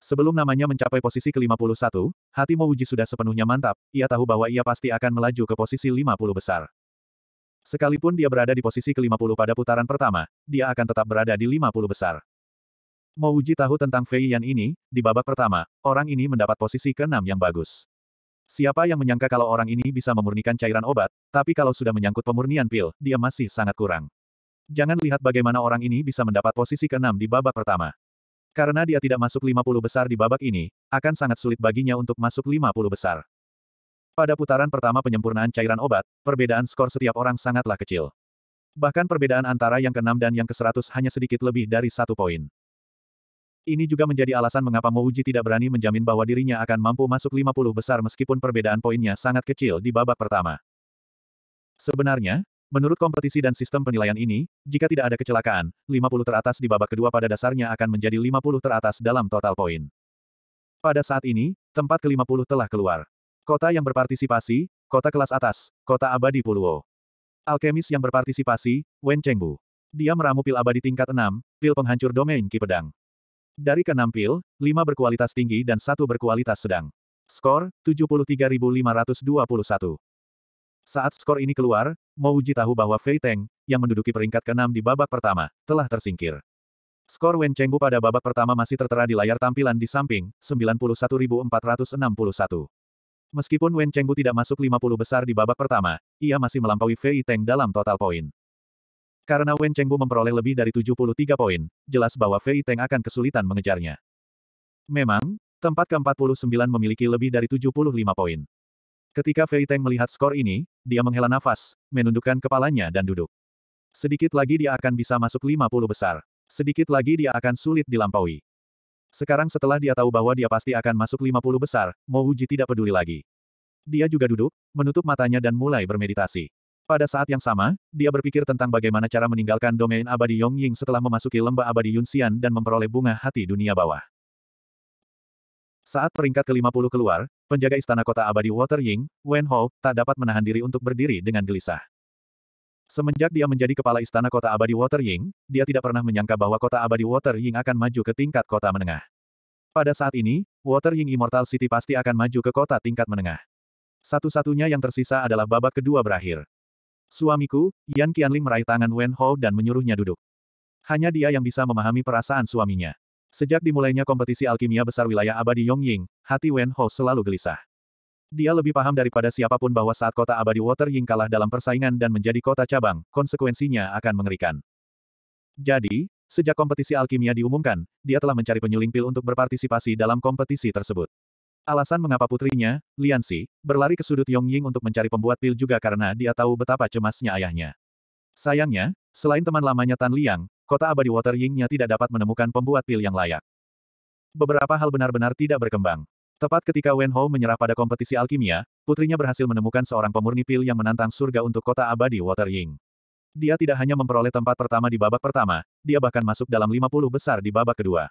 S1: Sebelum namanya mencapai posisi ke-51, hati Mouji sudah sepenuhnya mantap, ia tahu bahwa ia pasti akan melaju ke posisi 50 besar. Sekalipun dia berada di posisi ke-50 pada putaran pertama, dia akan tetap berada di 50 besar. Mau uji tahu tentang Fei Yan ini, di babak pertama, orang ini mendapat posisi ke-6 yang bagus. Siapa yang menyangka kalau orang ini bisa memurnikan cairan obat, tapi kalau sudah menyangkut pemurnian pil, dia masih sangat kurang. Jangan lihat bagaimana orang ini bisa mendapat posisi ke-6 di babak pertama. Karena dia tidak masuk 50 besar di babak ini, akan sangat sulit baginya untuk masuk 50 besar. Pada putaran pertama penyempurnaan cairan obat, perbedaan skor setiap orang sangatlah kecil. Bahkan perbedaan antara yang ke-6 dan yang ke-100 hanya sedikit lebih dari satu poin. Ini juga menjadi alasan mengapa Mouji tidak berani menjamin bahwa dirinya akan mampu masuk 50 besar meskipun perbedaan poinnya sangat kecil di babak pertama. Sebenarnya, Menurut kompetisi dan sistem penilaian ini, jika tidak ada kecelakaan, 50 teratas di babak kedua pada dasarnya akan menjadi 50 teratas dalam total poin. Pada saat ini, tempat ke-50 telah keluar. Kota yang berpartisipasi, kota kelas atas, kota abadi Puluo. Alkemis yang berpartisipasi, Wen Chengbu. Dia meramu pil abadi tingkat 6, pil penghancur domain Ki Pedang. Dari keenam pil, 5 berkualitas tinggi dan satu berkualitas sedang. Skor, 73.521. Saat skor ini keluar, Mo Uji tahu bahwa Fei Teng, yang menduduki peringkat ke keenam di babak pertama, telah tersingkir. Skor Wen Chengbu pada babak pertama masih tertera di layar tampilan di samping, 91.461. Meskipun Wen Chengbu tidak masuk 50 besar di babak pertama, ia masih melampaui Fei Teng dalam total poin. Karena Wen Chengbu memperoleh lebih dari 73 poin, jelas bahwa Fei Teng akan kesulitan mengejarnya. Memang, tempat ke-49 memiliki lebih dari 75 poin. Ketika Fei Teng melihat skor ini, dia menghela nafas, menundukkan kepalanya dan duduk. Sedikit lagi dia akan bisa masuk 50 besar. Sedikit lagi dia akan sulit dilampaui. Sekarang setelah dia tahu bahwa dia pasti akan masuk 50 besar, Mo Uji tidak peduli lagi. Dia juga duduk, menutup matanya dan mulai bermeditasi. Pada saat yang sama, dia berpikir tentang bagaimana cara meninggalkan domain abadi Yongying setelah memasuki lembah abadi Yunxian dan memperoleh bunga hati dunia bawah. Saat peringkat ke-50 keluar, penjaga istana kota abadi Water Ying, Wen Ho, tak dapat menahan diri untuk berdiri dengan gelisah. Semenjak dia menjadi kepala istana kota abadi Water Ying, dia tidak pernah menyangka bahwa kota abadi Water Ying akan maju ke tingkat kota menengah. Pada saat ini, Water Ying Immortal City pasti akan maju ke kota tingkat menengah. Satu-satunya yang tersisa adalah babak kedua berakhir. Suamiku, Yan Qianling meraih tangan Wen Hou dan menyuruhnya duduk. Hanya dia yang bisa memahami perasaan suaminya. Sejak dimulainya kompetisi alkimia besar wilayah abadi Yongying, hati Wen Hou selalu gelisah. Dia lebih paham daripada siapapun bahwa saat kota abadi Water Ying kalah dalam persaingan dan menjadi kota cabang, konsekuensinya akan mengerikan. Jadi, sejak kompetisi alkimia diumumkan, dia telah mencari penyuling pil untuk berpartisipasi dalam kompetisi tersebut. Alasan mengapa putrinya, Lian Liansi, berlari ke sudut Yong Ying untuk mencari pembuat pil juga karena dia tahu betapa cemasnya ayahnya. Sayangnya, selain teman lamanya Tan Liang, kota abadi Water Yingnya tidak dapat menemukan pembuat pil yang layak. Beberapa hal benar-benar tidak berkembang. Tepat ketika Wen Ho menyerah pada kompetisi alkimia, putrinya berhasil menemukan seorang pemurni pil yang menantang surga untuk kota abadi Water Ying. Dia tidak hanya memperoleh tempat pertama di babak pertama, dia bahkan masuk dalam 50 besar di babak kedua.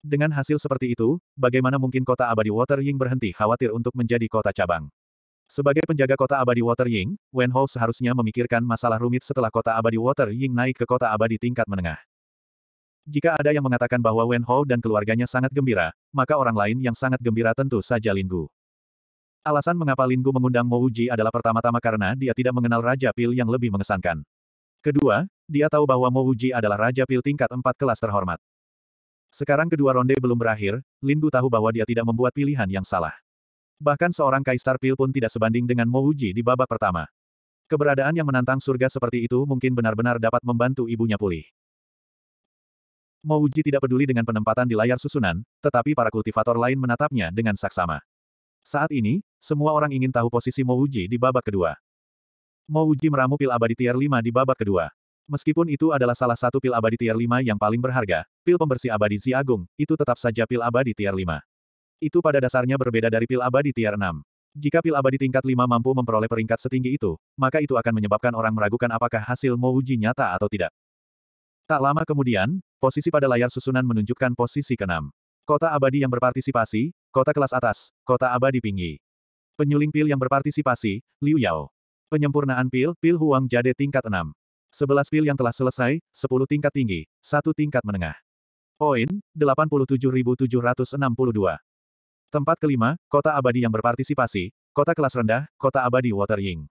S1: Dengan hasil seperti itu, bagaimana mungkin kota abadi Water Ying berhenti khawatir untuk menjadi kota cabang? Sebagai penjaga kota abadi Water Ying, Wen Ho seharusnya memikirkan masalah rumit setelah kota abadi Water Ying naik ke kota abadi tingkat menengah. Jika ada yang mengatakan bahwa Wen Hou dan keluarganya sangat gembira, maka orang lain yang sangat gembira tentu saja Lin Gu. Alasan mengapa Lin Gu mengundang Mo Uji adalah pertama-tama karena dia tidak mengenal Raja Pil yang lebih mengesankan. Kedua, dia tahu bahwa Mo Uji adalah Raja Pil tingkat empat kelas terhormat. Sekarang kedua ronde belum berakhir, Lin Gu tahu bahwa dia tidak membuat pilihan yang salah. Bahkan seorang Kaisar Pil pun tidak sebanding dengan Mo Uji di babak pertama. Keberadaan yang menantang surga seperti itu mungkin benar-benar dapat membantu ibunya pulih. Mo Uji tidak peduli dengan penempatan di layar susunan, tetapi para kultivator lain menatapnya dengan saksama. Saat ini, semua orang ingin tahu posisi Mo Uji di babak kedua. Mo Uji meramu pil abadi tier 5 di babak kedua. Meskipun itu adalah salah satu pil abadi tier 5 yang paling berharga, pil pembersih abadi Zi Agung, itu tetap saja pil abadi tier 5. Itu pada dasarnya berbeda dari pil abadi tier 6. Jika pil abadi tingkat 5 mampu memperoleh peringkat setinggi itu, maka itu akan menyebabkan orang meragukan apakah hasil Mo Uji nyata atau tidak. Tak lama kemudian, posisi pada layar susunan menunjukkan posisi keenam. Kota abadi yang berpartisipasi, kota kelas atas, kota abadi pinggi. Penyuling pil yang berpartisipasi, Liu Yao. Penyempurnaan pil, pil Huang Jade tingkat 6. 11 pil yang telah selesai, 10 tingkat tinggi, 1 tingkat menengah. Poin, 87.762. Tempat kelima, kota abadi yang berpartisipasi, kota kelas rendah, kota abadi Water Ying.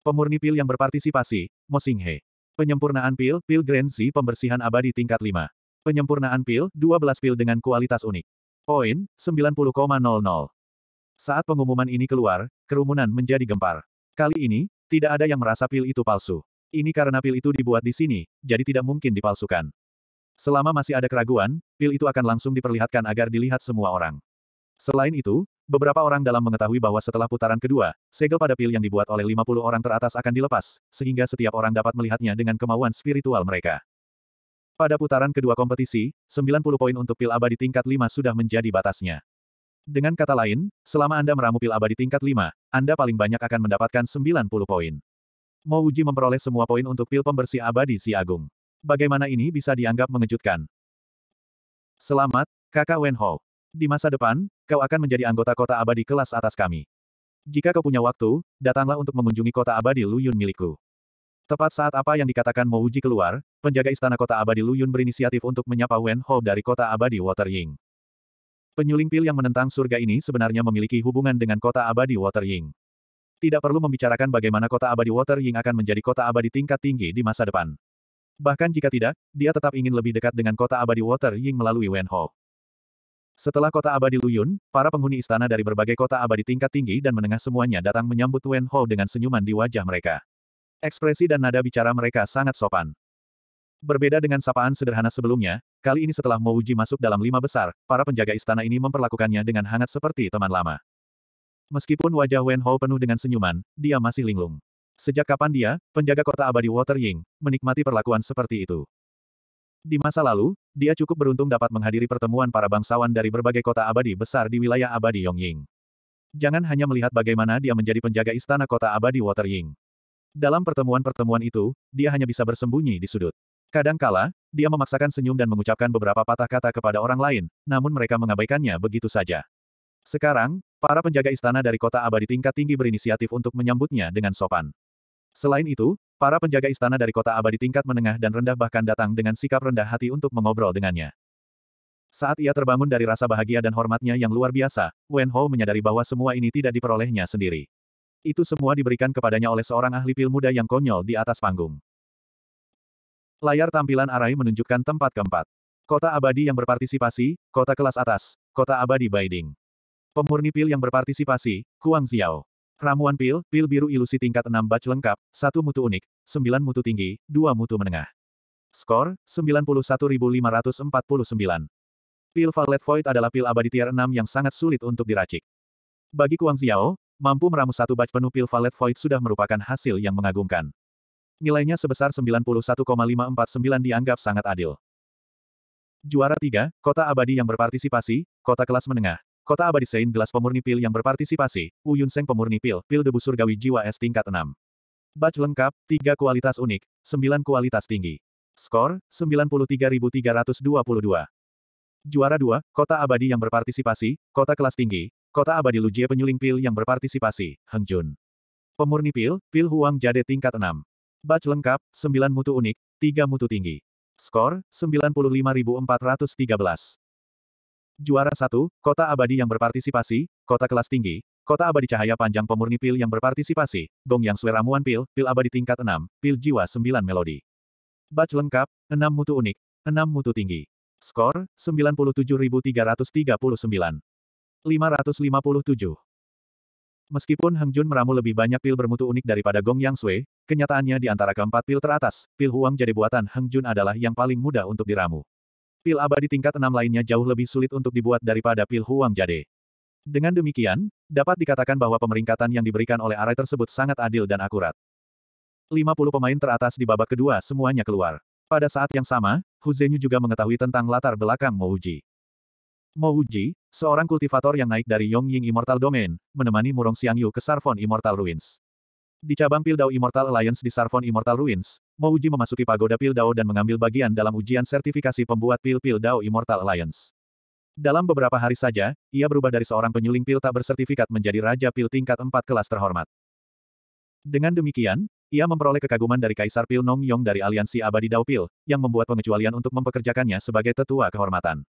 S1: Pemurni pil yang berpartisipasi, Mo Mosinghe. Penyempurnaan pil, pil Grand Z pembersihan abadi tingkat 5. Penyempurnaan pil, 12 pil dengan kualitas unik. Poin, 90,00. Saat pengumuman ini keluar, kerumunan menjadi gempar. Kali ini, tidak ada yang merasa pil itu palsu. Ini karena pil itu dibuat di sini, jadi tidak mungkin dipalsukan. Selama masih ada keraguan, pil itu akan langsung diperlihatkan agar dilihat semua orang. Selain itu, Beberapa orang dalam mengetahui bahwa setelah putaran kedua, segel pada pil yang dibuat oleh 50 orang teratas akan dilepas, sehingga setiap orang dapat melihatnya dengan kemauan spiritual mereka. Pada putaran kedua kompetisi, 90 poin untuk pil abadi tingkat 5 sudah menjadi batasnya. Dengan kata lain, selama Anda meramu pil abadi tingkat 5, Anda paling banyak akan mendapatkan 90 poin. uji memperoleh semua poin untuk pil pembersih abadi si Agung. Bagaimana ini bisa dianggap mengejutkan? Selamat, kakak Wenho. Di masa depan, kau akan menjadi anggota kota abadi kelas atas kami. Jika kau punya waktu, datanglah untuk mengunjungi kota abadi Luyun milikku. Tepat saat apa yang dikatakan Uji keluar, penjaga istana kota abadi Luyun berinisiatif untuk menyapa Wen Ho dari kota abadi Water Ying. Penyuling pil yang menentang surga ini sebenarnya memiliki hubungan dengan kota abadi Water Ying. Tidak perlu membicarakan bagaimana kota abadi Water Ying akan menjadi kota abadi tingkat tinggi di masa depan. Bahkan jika tidak, dia tetap ingin lebih dekat dengan kota abadi Water Ying melalui Wen Ho. Setelah kota abadi Luyun, para penghuni istana dari berbagai kota abadi tingkat tinggi dan menengah semuanya datang menyambut Wen Ho dengan senyuman di wajah mereka. Ekspresi dan nada bicara mereka sangat sopan. Berbeda dengan sapaan sederhana sebelumnya, kali ini setelah Mo Uji masuk dalam lima besar, para penjaga istana ini memperlakukannya dengan hangat seperti teman lama. Meskipun wajah Wen Ho penuh dengan senyuman, dia masih linglung. Sejak kapan dia, penjaga kota abadi Water Ying, menikmati perlakuan seperti itu? Di masa lalu, dia cukup beruntung dapat menghadiri pertemuan para bangsawan dari berbagai kota abadi besar di wilayah abadi Yongying. Jangan hanya melihat bagaimana dia menjadi penjaga istana kota abadi Ying. Dalam pertemuan-pertemuan itu, dia hanya bisa bersembunyi di sudut. Kadangkala, dia memaksakan senyum dan mengucapkan beberapa patah kata kepada orang lain, namun mereka mengabaikannya begitu saja. Sekarang, para penjaga istana dari kota abadi tingkat tinggi berinisiatif untuk menyambutnya dengan sopan. Selain itu, Para penjaga istana dari kota abadi tingkat menengah dan rendah bahkan datang dengan sikap rendah hati untuk mengobrol dengannya. Saat ia terbangun dari rasa bahagia dan hormatnya yang luar biasa, Wen Ho menyadari bahwa semua ini tidak diperolehnya sendiri. Itu semua diberikan kepadanya oleh seorang ahli pil muda yang konyol di atas panggung. Layar tampilan Arai menunjukkan tempat keempat. Kota abadi yang berpartisipasi, kota kelas atas, kota abadi Baiding. Pemurni pil yang berpartisipasi, Kuang Xiao. Ramuan pil, pil biru ilusi tingkat 6 batch lengkap, 1 mutu unik, 9 mutu tinggi, 2 mutu menengah. Skor, 91549. Pil Valet Void adalah pil abadi tier 6 yang sangat sulit untuk diracik. Bagi Kuang Xiao, mampu meramu satu batch penuh pil Valet Void sudah merupakan hasil yang mengagumkan. Nilainya sebesar 91,549 dianggap sangat adil. Juara 3, kota abadi yang berpartisipasi, kota kelas menengah, Kota abadi Saint Gelas Pemurni Pil yang berpartisipasi, Uyun Seng Pemurni Pil, Pil Debu Surgawi Jiwa S tingkat 6. Batch lengkap, 3 kualitas unik, 9 kualitas tinggi. Skor, 93.322. Juara 2, Kota Abadi yang berpartisipasi, Kota Kelas Tinggi, Kota Abadi Lujie Penyuling Pil yang berpartisipasi, Heng Jun. Pemurni Pil, Pil Huang Jade tingkat 6. Batch lengkap, 9 mutu unik, 3 mutu tinggi. Skor, 95.413. Juara 1, Kota Abadi yang berpartisipasi, Kota Kelas Tinggi, Kota Abadi Cahaya Panjang Pemurni Pil yang berpartisipasi, Gong Yang Sue Ramuan Pil, Pil Abadi Tingkat 6, Pil Jiwa 9 Melodi. Batch lengkap, 6 mutu unik, 6 mutu tinggi. Skor, 97.339. 557. Meskipun Heng Jun meramu lebih banyak pil bermutu unik daripada Gong Yang Sui, kenyataannya di antara keempat pil teratas, pil Huang jadi buatan Heng Jun adalah yang paling mudah untuk diramu. Pil abadi tingkat enam lainnya jauh lebih sulit untuk dibuat daripada pil Huang Jade. Dengan demikian, dapat dikatakan bahwa pemeringkatan yang diberikan oleh arai tersebut sangat adil dan akurat. 50 pemain teratas di babak kedua semuanya keluar. Pada saat yang sama, Hu Huzenyu juga mengetahui tentang latar belakang Mo Mo Wuji, seorang kultivator yang naik dari Yongying Immortal Domain, menemani Murong Xiangyu ke Sarfon Immortal Ruins. Di cabang Pildau Immortal Alliance di Sarvon Immortal Ruins, Mouji memasuki pagoda Pildau dan mengambil bagian dalam ujian sertifikasi pembuat pil Pildau Immortal Alliance. Dalam beberapa hari saja, ia berubah dari seorang penyuling pil tak bersertifikat menjadi raja pil tingkat 4 kelas terhormat. Dengan demikian, ia memperoleh kekaguman dari Kaisar Pil Nong Yong dari aliansi abadi Dao Pil, yang membuat pengecualian untuk mempekerjakannya sebagai tetua kehormatan.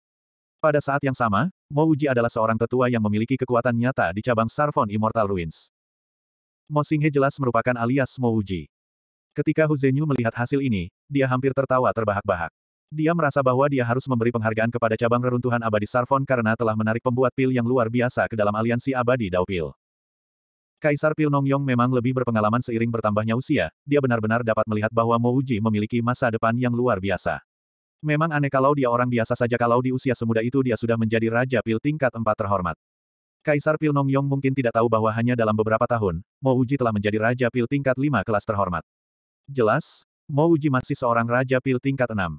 S1: Pada saat yang sama, Mo adalah seorang tetua yang memiliki kekuatan nyata di cabang Sarvon Immortal Ruins. Mo Singhe jelas merupakan alias Mo Uji. Ketika Hu Zhenyu melihat hasil ini, dia hampir tertawa terbahak-bahak. Dia merasa bahwa dia harus memberi penghargaan kepada cabang reruntuhan abadi Sarfon karena telah menarik pembuat pil yang luar biasa ke dalam aliansi abadi Dao Pil. Kaisar Pil Nongyong memang lebih berpengalaman seiring bertambahnya usia, dia benar-benar dapat melihat bahwa Mo Uji memiliki masa depan yang luar biasa. Memang aneh kalau dia orang biasa saja kalau di usia semuda itu dia sudah menjadi Raja Pil tingkat 4 terhormat. Kaisar Pil Nongyong mungkin tidak tahu bahwa hanya dalam beberapa tahun, Mo Uji telah menjadi Raja Pil tingkat 5 kelas terhormat. Jelas, Mo Uji masih seorang Raja Pil tingkat 6.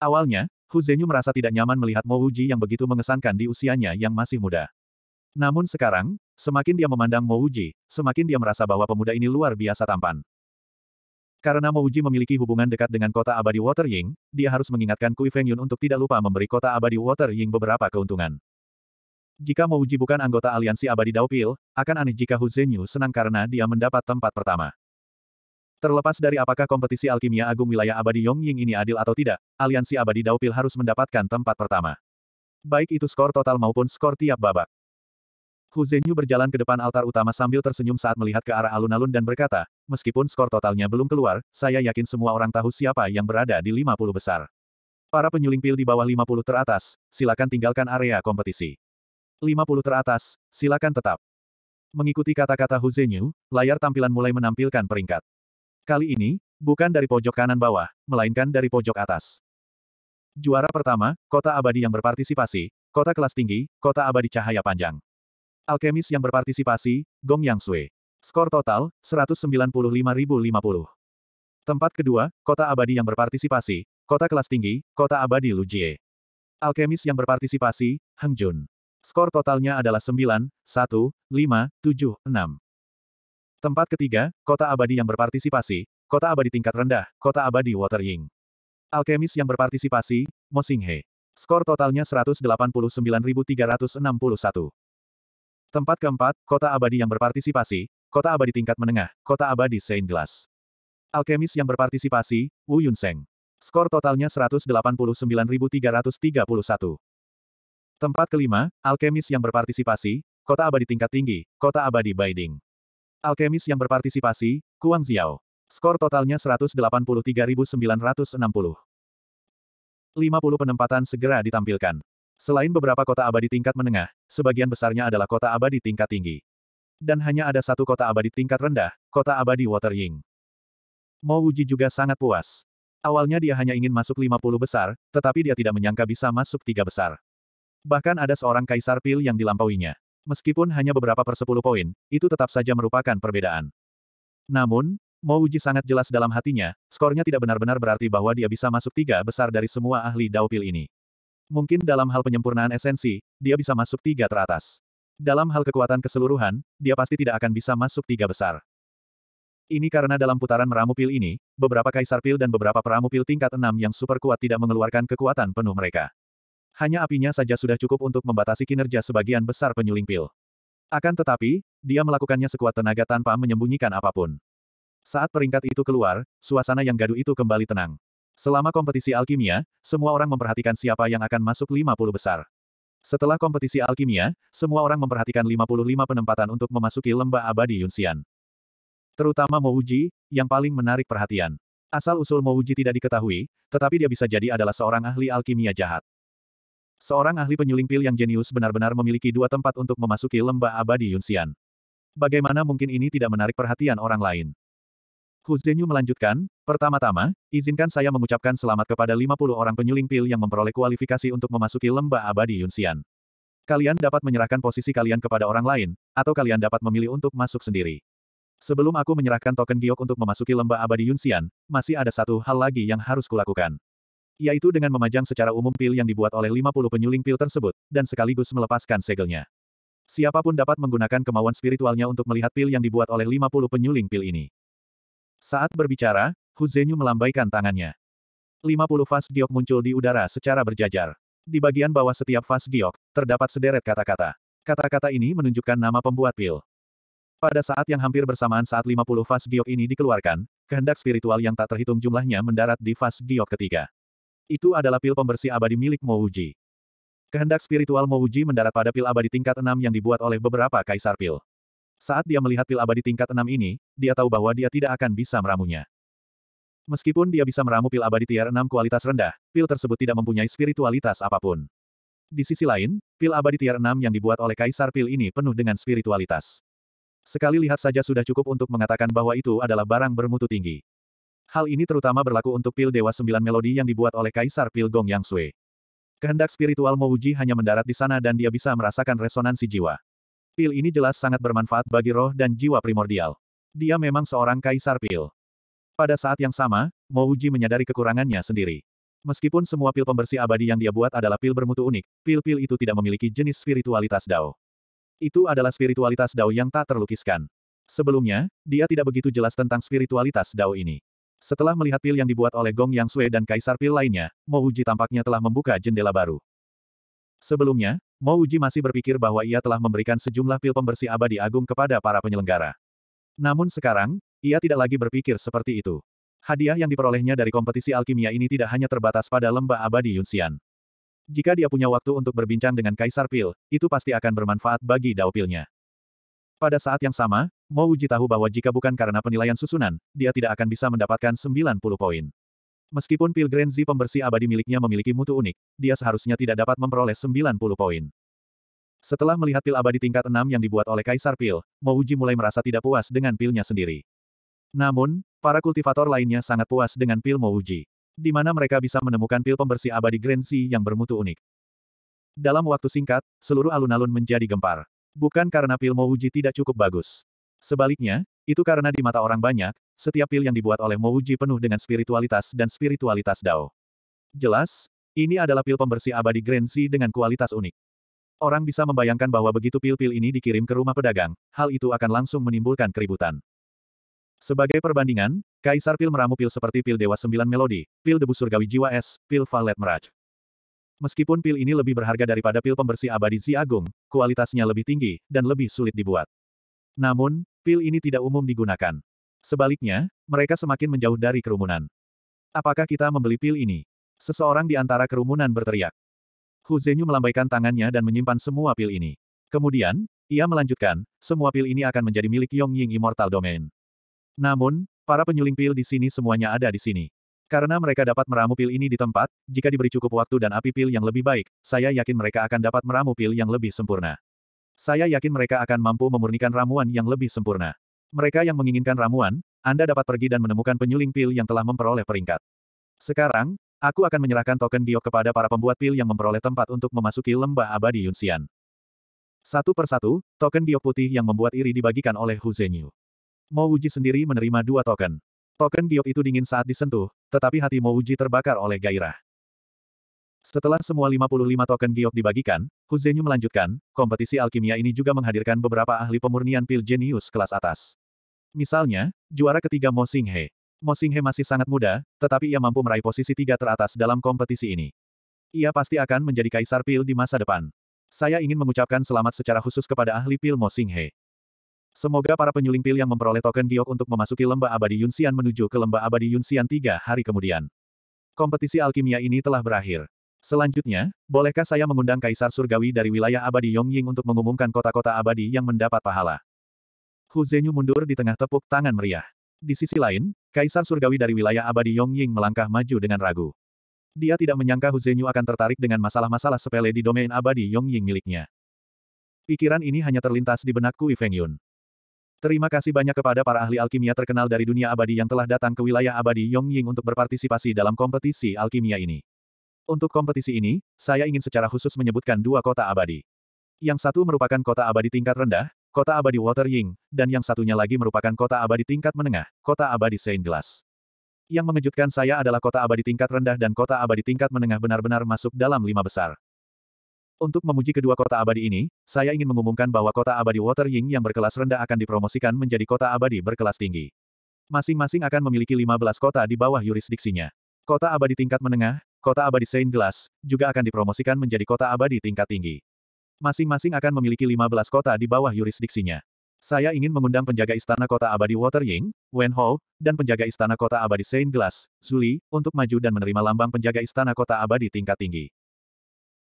S1: Awalnya, Hu Zhenyu merasa tidak nyaman melihat Mo Uji yang begitu mengesankan di usianya yang masih muda. Namun sekarang, semakin dia memandang Mo Uji, semakin dia merasa bahwa pemuda ini luar biasa tampan. Karena Mo Uji memiliki hubungan dekat dengan kota abadi Water Ying, dia harus mengingatkan Kui Feng Yun untuk tidak lupa memberi kota abadi Water Ying beberapa keuntungan. Jika mau Uji bukan anggota aliansi abadi Daupil, akan aneh jika Hu Zhenyu senang karena dia mendapat tempat pertama. Terlepas dari apakah kompetisi alkimia agung wilayah abadi Yongying ini adil atau tidak, aliansi abadi Daupil harus mendapatkan tempat pertama. Baik itu skor total maupun skor tiap babak. Hu Zhenyu berjalan ke depan altar utama sambil tersenyum saat melihat ke arah alun-alun dan berkata, meskipun skor totalnya belum keluar, saya yakin semua orang tahu siapa yang berada di 50 besar. Para penyuling pil di bawah 50 teratas, silakan tinggalkan area kompetisi. 50 teratas, silakan tetap. Mengikuti kata-kata Hu Zhenyu, layar tampilan mulai menampilkan peringkat. Kali ini, bukan dari pojok kanan bawah, melainkan dari pojok atas. Juara pertama, kota abadi yang berpartisipasi, kota kelas tinggi, kota abadi cahaya panjang. Alkemis yang berpartisipasi, Gong Yang Sui. Skor total, 195.050. Tempat kedua, kota abadi yang berpartisipasi, kota kelas tinggi, kota abadi Lu Jie. Alkemis yang berpartisipasi, Heng Jun. Skor totalnya adalah 9, 1, 5, 7, 6. Tempat ketiga, kota abadi yang berpartisipasi, kota abadi tingkat rendah, kota abadi Watering, Ying. Alkemis yang berpartisipasi, Mosinghe. Skor totalnya 189.361. Tempat keempat, kota abadi yang berpartisipasi, kota abadi tingkat menengah, kota abadi Saint Glass. Alkemis yang berpartisipasi, Wu Yunseng. Skor totalnya 189.331. Tempat kelima, alkemis yang berpartisipasi, kota abadi tingkat tinggi, kota abadi Baiding. Alkemis yang berpartisipasi, Kuang Xiao. Skor totalnya 183.960. 50 penempatan segera ditampilkan. Selain beberapa kota abadi tingkat menengah, sebagian besarnya adalah kota abadi tingkat tinggi. Dan hanya ada satu kota abadi tingkat rendah, kota abadi Watering. Ying. Mo Wuji juga sangat puas. Awalnya dia hanya ingin masuk 50 besar, tetapi dia tidak menyangka bisa masuk tiga besar. Bahkan ada seorang kaisar pil yang dilampauinya. Meskipun hanya beberapa persepuluh poin, itu tetap saja merupakan perbedaan. Namun, Uji sangat jelas dalam hatinya, skornya tidak benar-benar berarti bahwa dia bisa masuk tiga besar dari semua ahli Dao Pil ini. Mungkin dalam hal penyempurnaan esensi, dia bisa masuk tiga teratas. Dalam hal kekuatan keseluruhan, dia pasti tidak akan bisa masuk tiga besar. Ini karena dalam putaran meramu pil ini, beberapa kaisar pil dan beberapa peramu pil tingkat enam yang super kuat tidak mengeluarkan kekuatan penuh mereka. Hanya apinya saja sudah cukup untuk membatasi kinerja sebagian besar penyuling pil. Akan tetapi, dia melakukannya sekuat tenaga tanpa menyembunyikan apapun. Saat peringkat itu keluar, suasana yang gaduh itu kembali tenang. Selama kompetisi alkimia, semua orang memperhatikan siapa yang akan masuk 50 besar. Setelah kompetisi alkimia, semua orang memperhatikan 55 penempatan untuk memasuki lembah abadi Yunxian. Terutama Mouji, yang paling menarik perhatian. Asal-usul Mouji tidak diketahui, tetapi dia bisa jadi adalah seorang ahli alkimia jahat. Seorang ahli penyuling pil yang jenius benar-benar memiliki dua tempat untuk memasuki lembah abadi Yunxian. Bagaimana mungkin ini tidak menarik perhatian orang lain? Hu Zhenyu melanjutkan, pertama-tama, izinkan saya mengucapkan selamat kepada 50 orang penyuling pil yang memperoleh kualifikasi untuk memasuki lembah abadi Yunxian. Kalian dapat menyerahkan posisi kalian kepada orang lain, atau kalian dapat memilih untuk masuk sendiri. Sebelum aku menyerahkan token giok untuk memasuki lembah abadi Yunxian, masih ada satu hal lagi yang harus kulakukan. Yaitu dengan memajang secara umum pil yang dibuat oleh 50 penyuling pil tersebut, dan sekaligus melepaskan segelnya. Siapapun dapat menggunakan kemauan spiritualnya untuk melihat pil yang dibuat oleh 50 penyuling pil ini. Saat berbicara, Hu Zenyu melambaikan tangannya. 50 fas giok muncul di udara secara berjajar. Di bagian bawah setiap fas giok, terdapat sederet kata-kata. Kata-kata ini menunjukkan nama pembuat pil. Pada saat yang hampir bersamaan saat 50 fas giok ini dikeluarkan, kehendak spiritual yang tak terhitung jumlahnya mendarat di fas giok ketiga. Itu adalah pil pembersih abadi milik Mouji. Kehendak spiritual Mouji mendarat pada pil abadi tingkat 6 yang dibuat oleh beberapa kaisar pil. Saat dia melihat pil abadi tingkat 6 ini, dia tahu bahwa dia tidak akan bisa meramunya. Meskipun dia bisa meramu pil abadi tier 6 kualitas rendah, pil tersebut tidak mempunyai spiritualitas apapun. Di sisi lain, pil abadi tier 6 yang dibuat oleh kaisar pil ini penuh dengan spiritualitas. Sekali lihat saja sudah cukup untuk mengatakan bahwa itu adalah barang bermutu tinggi. Hal ini terutama berlaku untuk pil Dewa Sembilan Melodi yang dibuat oleh Kaisar Pil Gong Yang Sui. Kehendak spiritual Mo Mouji hanya mendarat di sana dan dia bisa merasakan resonansi jiwa. Pil ini jelas sangat bermanfaat bagi roh dan jiwa primordial. Dia memang seorang Kaisar Pil. Pada saat yang sama, Mo Mouji menyadari kekurangannya sendiri. Meskipun semua pil pembersih abadi yang dia buat adalah pil bermutu unik, pil-pil itu tidak memiliki jenis spiritualitas Dao. Itu adalah spiritualitas Dao yang tak terlukiskan. Sebelumnya, dia tidak begitu jelas tentang spiritualitas Dao ini. Setelah melihat pil yang dibuat oleh Gong Yang Sui dan Kaisar pil lainnya, Mo Uji tampaknya telah membuka jendela baru. Sebelumnya, Mo Uji masih berpikir bahwa ia telah memberikan sejumlah pil pembersih abadi agung kepada para penyelenggara. Namun sekarang, ia tidak lagi berpikir seperti itu. Hadiah yang diperolehnya dari kompetisi alkimia ini tidak hanya terbatas pada lembah abadi Yunxian. Jika dia punya waktu untuk berbincang dengan Kaisar Pil, itu pasti akan bermanfaat bagi Dao Pilnya. Pada saat yang sama, Mo Uji tahu bahwa jika bukan karena penilaian susunan, dia tidak akan bisa mendapatkan 90 poin. Meskipun pil Grand pembersih abadi miliknya memiliki mutu unik, dia seharusnya tidak dapat memperoleh 90 poin. Setelah melihat pil abadi tingkat 6 yang dibuat oleh Kaisar Pil, Mo Uji mulai merasa tidak puas dengan pilnya sendiri. Namun, para kultivator lainnya sangat puas dengan pil Mo Uji. Di mana mereka bisa menemukan pil pembersih abadi Grenzi yang bermutu unik. Dalam waktu singkat, seluruh alun-alun menjadi gempar. Bukan karena pil Mouji tidak cukup bagus. Sebaliknya, itu karena di mata orang banyak, setiap pil yang dibuat oleh Mouji penuh dengan spiritualitas dan spiritualitas Dao. Jelas, ini adalah pil pembersih abadi Grand dengan kualitas unik. Orang bisa membayangkan bahwa begitu pil-pil ini dikirim ke rumah pedagang, hal itu akan langsung menimbulkan keributan. Sebagai perbandingan, Kaisar Pil meramu pil seperti pil Dewa Sembilan Melodi, pil Debu Surgawi Jiwa Es, pil Valet Meraj. Meskipun pil ini lebih berharga daripada pil pembersih abadi Zi Agung, kualitasnya lebih tinggi, dan lebih sulit dibuat. Namun, pil ini tidak umum digunakan. Sebaliknya, mereka semakin menjauh dari kerumunan. Apakah kita membeli pil ini? Seseorang di antara kerumunan berteriak. Hu Zhenyu melambaikan tangannya dan menyimpan semua pil ini. Kemudian, ia melanjutkan, semua pil ini akan menjadi milik Yong Ying Immortal Domain. Namun, para penyuling pil di sini semuanya ada di sini. Karena mereka dapat meramu pil ini di tempat, jika diberi cukup waktu dan api pil yang lebih baik, saya yakin mereka akan dapat meramu pil yang lebih sempurna. Saya yakin mereka akan mampu memurnikan ramuan yang lebih sempurna. Mereka yang menginginkan ramuan, Anda dapat pergi dan menemukan penyuling pil yang telah memperoleh peringkat. Sekarang, aku akan menyerahkan token giok kepada para pembuat pil yang memperoleh tempat untuk memasuki lembah abadi Yunxian. Satu persatu, token giok putih yang membuat iri dibagikan oleh Hu Zhenyu. Mo Wuji sendiri menerima dua token. Token giok itu dingin saat disentuh, tetapi hati Mo Uji terbakar oleh gairah. Setelah semua 55 token giok dibagikan, Hu Zhenyu melanjutkan, kompetisi alkimia ini juga menghadirkan beberapa ahli pemurnian pil jenius kelas atas. Misalnya, juara ketiga Mo Singhe. Mo Singhe masih sangat muda, tetapi ia mampu meraih posisi tiga teratas dalam kompetisi ini. Ia pasti akan menjadi kaisar pil di masa depan. Saya ingin mengucapkan selamat secara khusus kepada ahli pil Mo Singhe. Semoga para penyuling pil yang memperoleh token giok untuk memasuki lembah abadi Yunxian menuju ke lembah abadi Yunxian tiga hari kemudian. Kompetisi alkimia ini telah berakhir. Selanjutnya, bolehkah saya mengundang Kaisar Surgawi dari wilayah abadi Yongying untuk mengumumkan kota-kota abadi yang mendapat pahala? Hu Zhenyu mundur di tengah tepuk tangan meriah. Di sisi lain, Kaisar Surgawi dari wilayah abadi Yongying melangkah maju dengan ragu. Dia tidak menyangka Hu Zhenyu akan tertarik dengan masalah-masalah sepele di domain abadi Yongying miliknya. Pikiran ini hanya terlintas di benakku Ying Yun. Terima kasih banyak kepada para ahli alkimia terkenal dari dunia abadi yang telah datang ke wilayah abadi Yongying untuk berpartisipasi dalam kompetisi alkimia ini. Untuk kompetisi ini, saya ingin secara khusus menyebutkan dua kota abadi. Yang satu merupakan kota abadi tingkat rendah, kota abadi Watering, dan yang satunya lagi merupakan kota abadi tingkat menengah, kota abadi Saint Glass. Yang mengejutkan saya adalah kota abadi tingkat rendah dan kota abadi tingkat menengah benar-benar masuk dalam lima besar. Untuk memuji kedua kota abadi ini, saya ingin mengumumkan bahwa kota abadi Water Ying yang berkelas rendah akan dipromosikan menjadi kota abadi berkelas tinggi. Masing-masing akan memiliki 15 kota di bawah yurisdiksinya. Kota abadi tingkat menengah, kota abadi Saint Glass, juga akan dipromosikan menjadi kota abadi tingkat tinggi. Masing-masing akan memiliki 15 kota di bawah yurisdiksinya. Saya ingin mengundang penjaga istana kota abadi Water Ying, Wen Ho, dan penjaga istana kota abadi Saint Glass, Zuli, untuk maju dan menerima lambang penjaga istana kota abadi tingkat tinggi.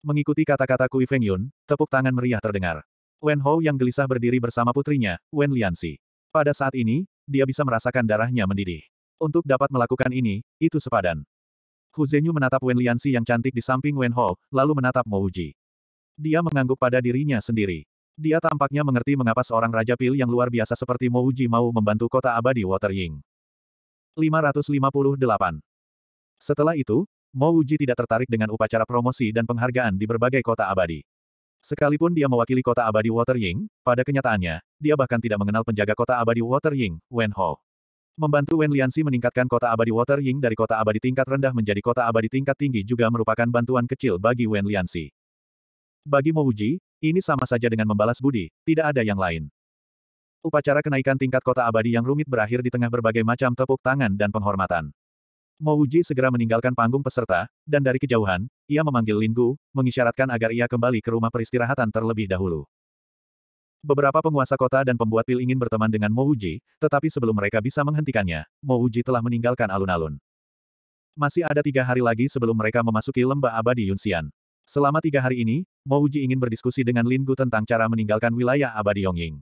S1: Mengikuti kata-kata Kui Feng Yun, tepuk tangan meriah terdengar. Wen Hou yang gelisah berdiri bersama putrinya, Wen Lianxi. Pada saat ini, dia bisa merasakan darahnya mendidih. Untuk dapat melakukan ini, itu sepadan. Hu Zhenyu menatap Wen Lianxi yang cantik di samping Wen Hou, lalu menatap Mo Uji. Dia mengangguk pada dirinya sendiri. Dia tampaknya mengerti mengapa seorang raja pil yang luar biasa seperti Mo Uji mau membantu kota abadi Water Ying. 558. Setelah itu, Mo Uji tidak tertarik dengan upacara promosi dan penghargaan di berbagai kota abadi. Sekalipun dia mewakili kota abadi Water Ying, pada kenyataannya, dia bahkan tidak mengenal penjaga kota abadi Water Ying, Wen Ho. Membantu Wen Liansi meningkatkan kota abadi Water Ying dari kota abadi tingkat rendah menjadi kota abadi tingkat tinggi juga merupakan bantuan kecil bagi Wen Liansi. Bagi Mo Uji, ini sama saja dengan membalas budi, tidak ada yang lain. Upacara kenaikan tingkat kota abadi yang rumit berakhir di tengah berbagai macam tepuk tangan dan penghormatan. Mo Uji segera meninggalkan panggung peserta, dan dari kejauhan, ia memanggil Linggu, mengisyaratkan agar ia kembali ke rumah peristirahatan terlebih dahulu. Beberapa penguasa kota dan pembuat pil ingin berteman dengan Mo Uji, tetapi sebelum mereka bisa menghentikannya, Mo Uji telah meninggalkan alun-alun. Masih ada tiga hari lagi sebelum mereka memasuki lembah abadi Yunxian. Selama tiga hari ini, Mo Uji ingin berdiskusi dengan Linggu tentang cara meninggalkan wilayah abadi Yongying.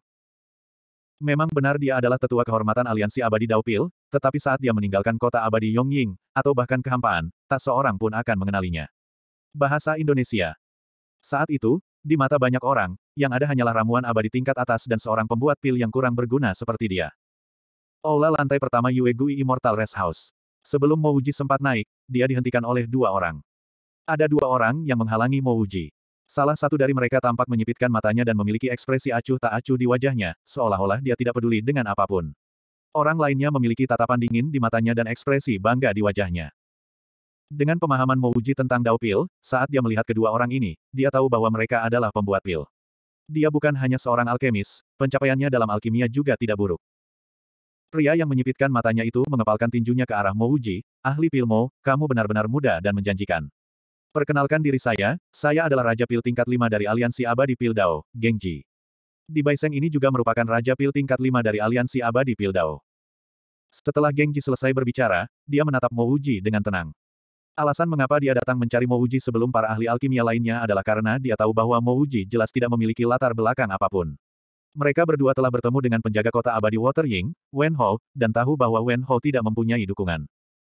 S1: Memang benar dia adalah tetua kehormatan aliansi abadi Daupil, tetapi saat dia meninggalkan kota abadi Yongying, atau bahkan kehampaan, tak seorang pun akan mengenalinya. Bahasa Indonesia Saat itu, di mata banyak orang, yang ada hanyalah ramuan abadi tingkat atas dan seorang pembuat pil yang kurang berguna seperti dia. Aula lantai pertama Yuegui Immortal Rest House. Sebelum Mouji sempat naik, dia dihentikan oleh dua orang. Ada dua orang yang menghalangi Mouji. Salah satu dari mereka tampak menyipitkan matanya dan memiliki ekspresi acuh tak acuh di wajahnya, seolah-olah dia tidak peduli dengan apapun. Orang lainnya memiliki tatapan dingin di matanya dan ekspresi bangga di wajahnya. Dengan pemahaman Mouji tentang Dao Pil, saat dia melihat kedua orang ini, dia tahu bahwa mereka adalah pembuat pil. Dia bukan hanya seorang alkemis, pencapaiannya dalam alkimia juga tidak buruk. Pria yang menyipitkan matanya itu mengepalkan tinjunya ke arah Mouji, ahli pil Mo, kamu benar-benar muda dan menjanjikan. Perkenalkan diri saya, saya adalah Raja Pil tingkat 5 dari Aliansi Abadi Pil Dao, Gengji. Di Baiseng ini juga merupakan Raja Pil tingkat 5 dari Aliansi Abadi Pil Dao. Setelah Gengji selesai berbicara, dia menatap Mo Uji dengan tenang. Alasan mengapa dia datang mencari Mo Uji sebelum para ahli alkimia lainnya adalah karena dia tahu bahwa Mo Uji jelas tidak memiliki latar belakang apapun. Mereka berdua telah bertemu dengan penjaga kota abadi Water Ying, Wen Ho, dan tahu bahwa Wen Ho tidak mempunyai dukungan.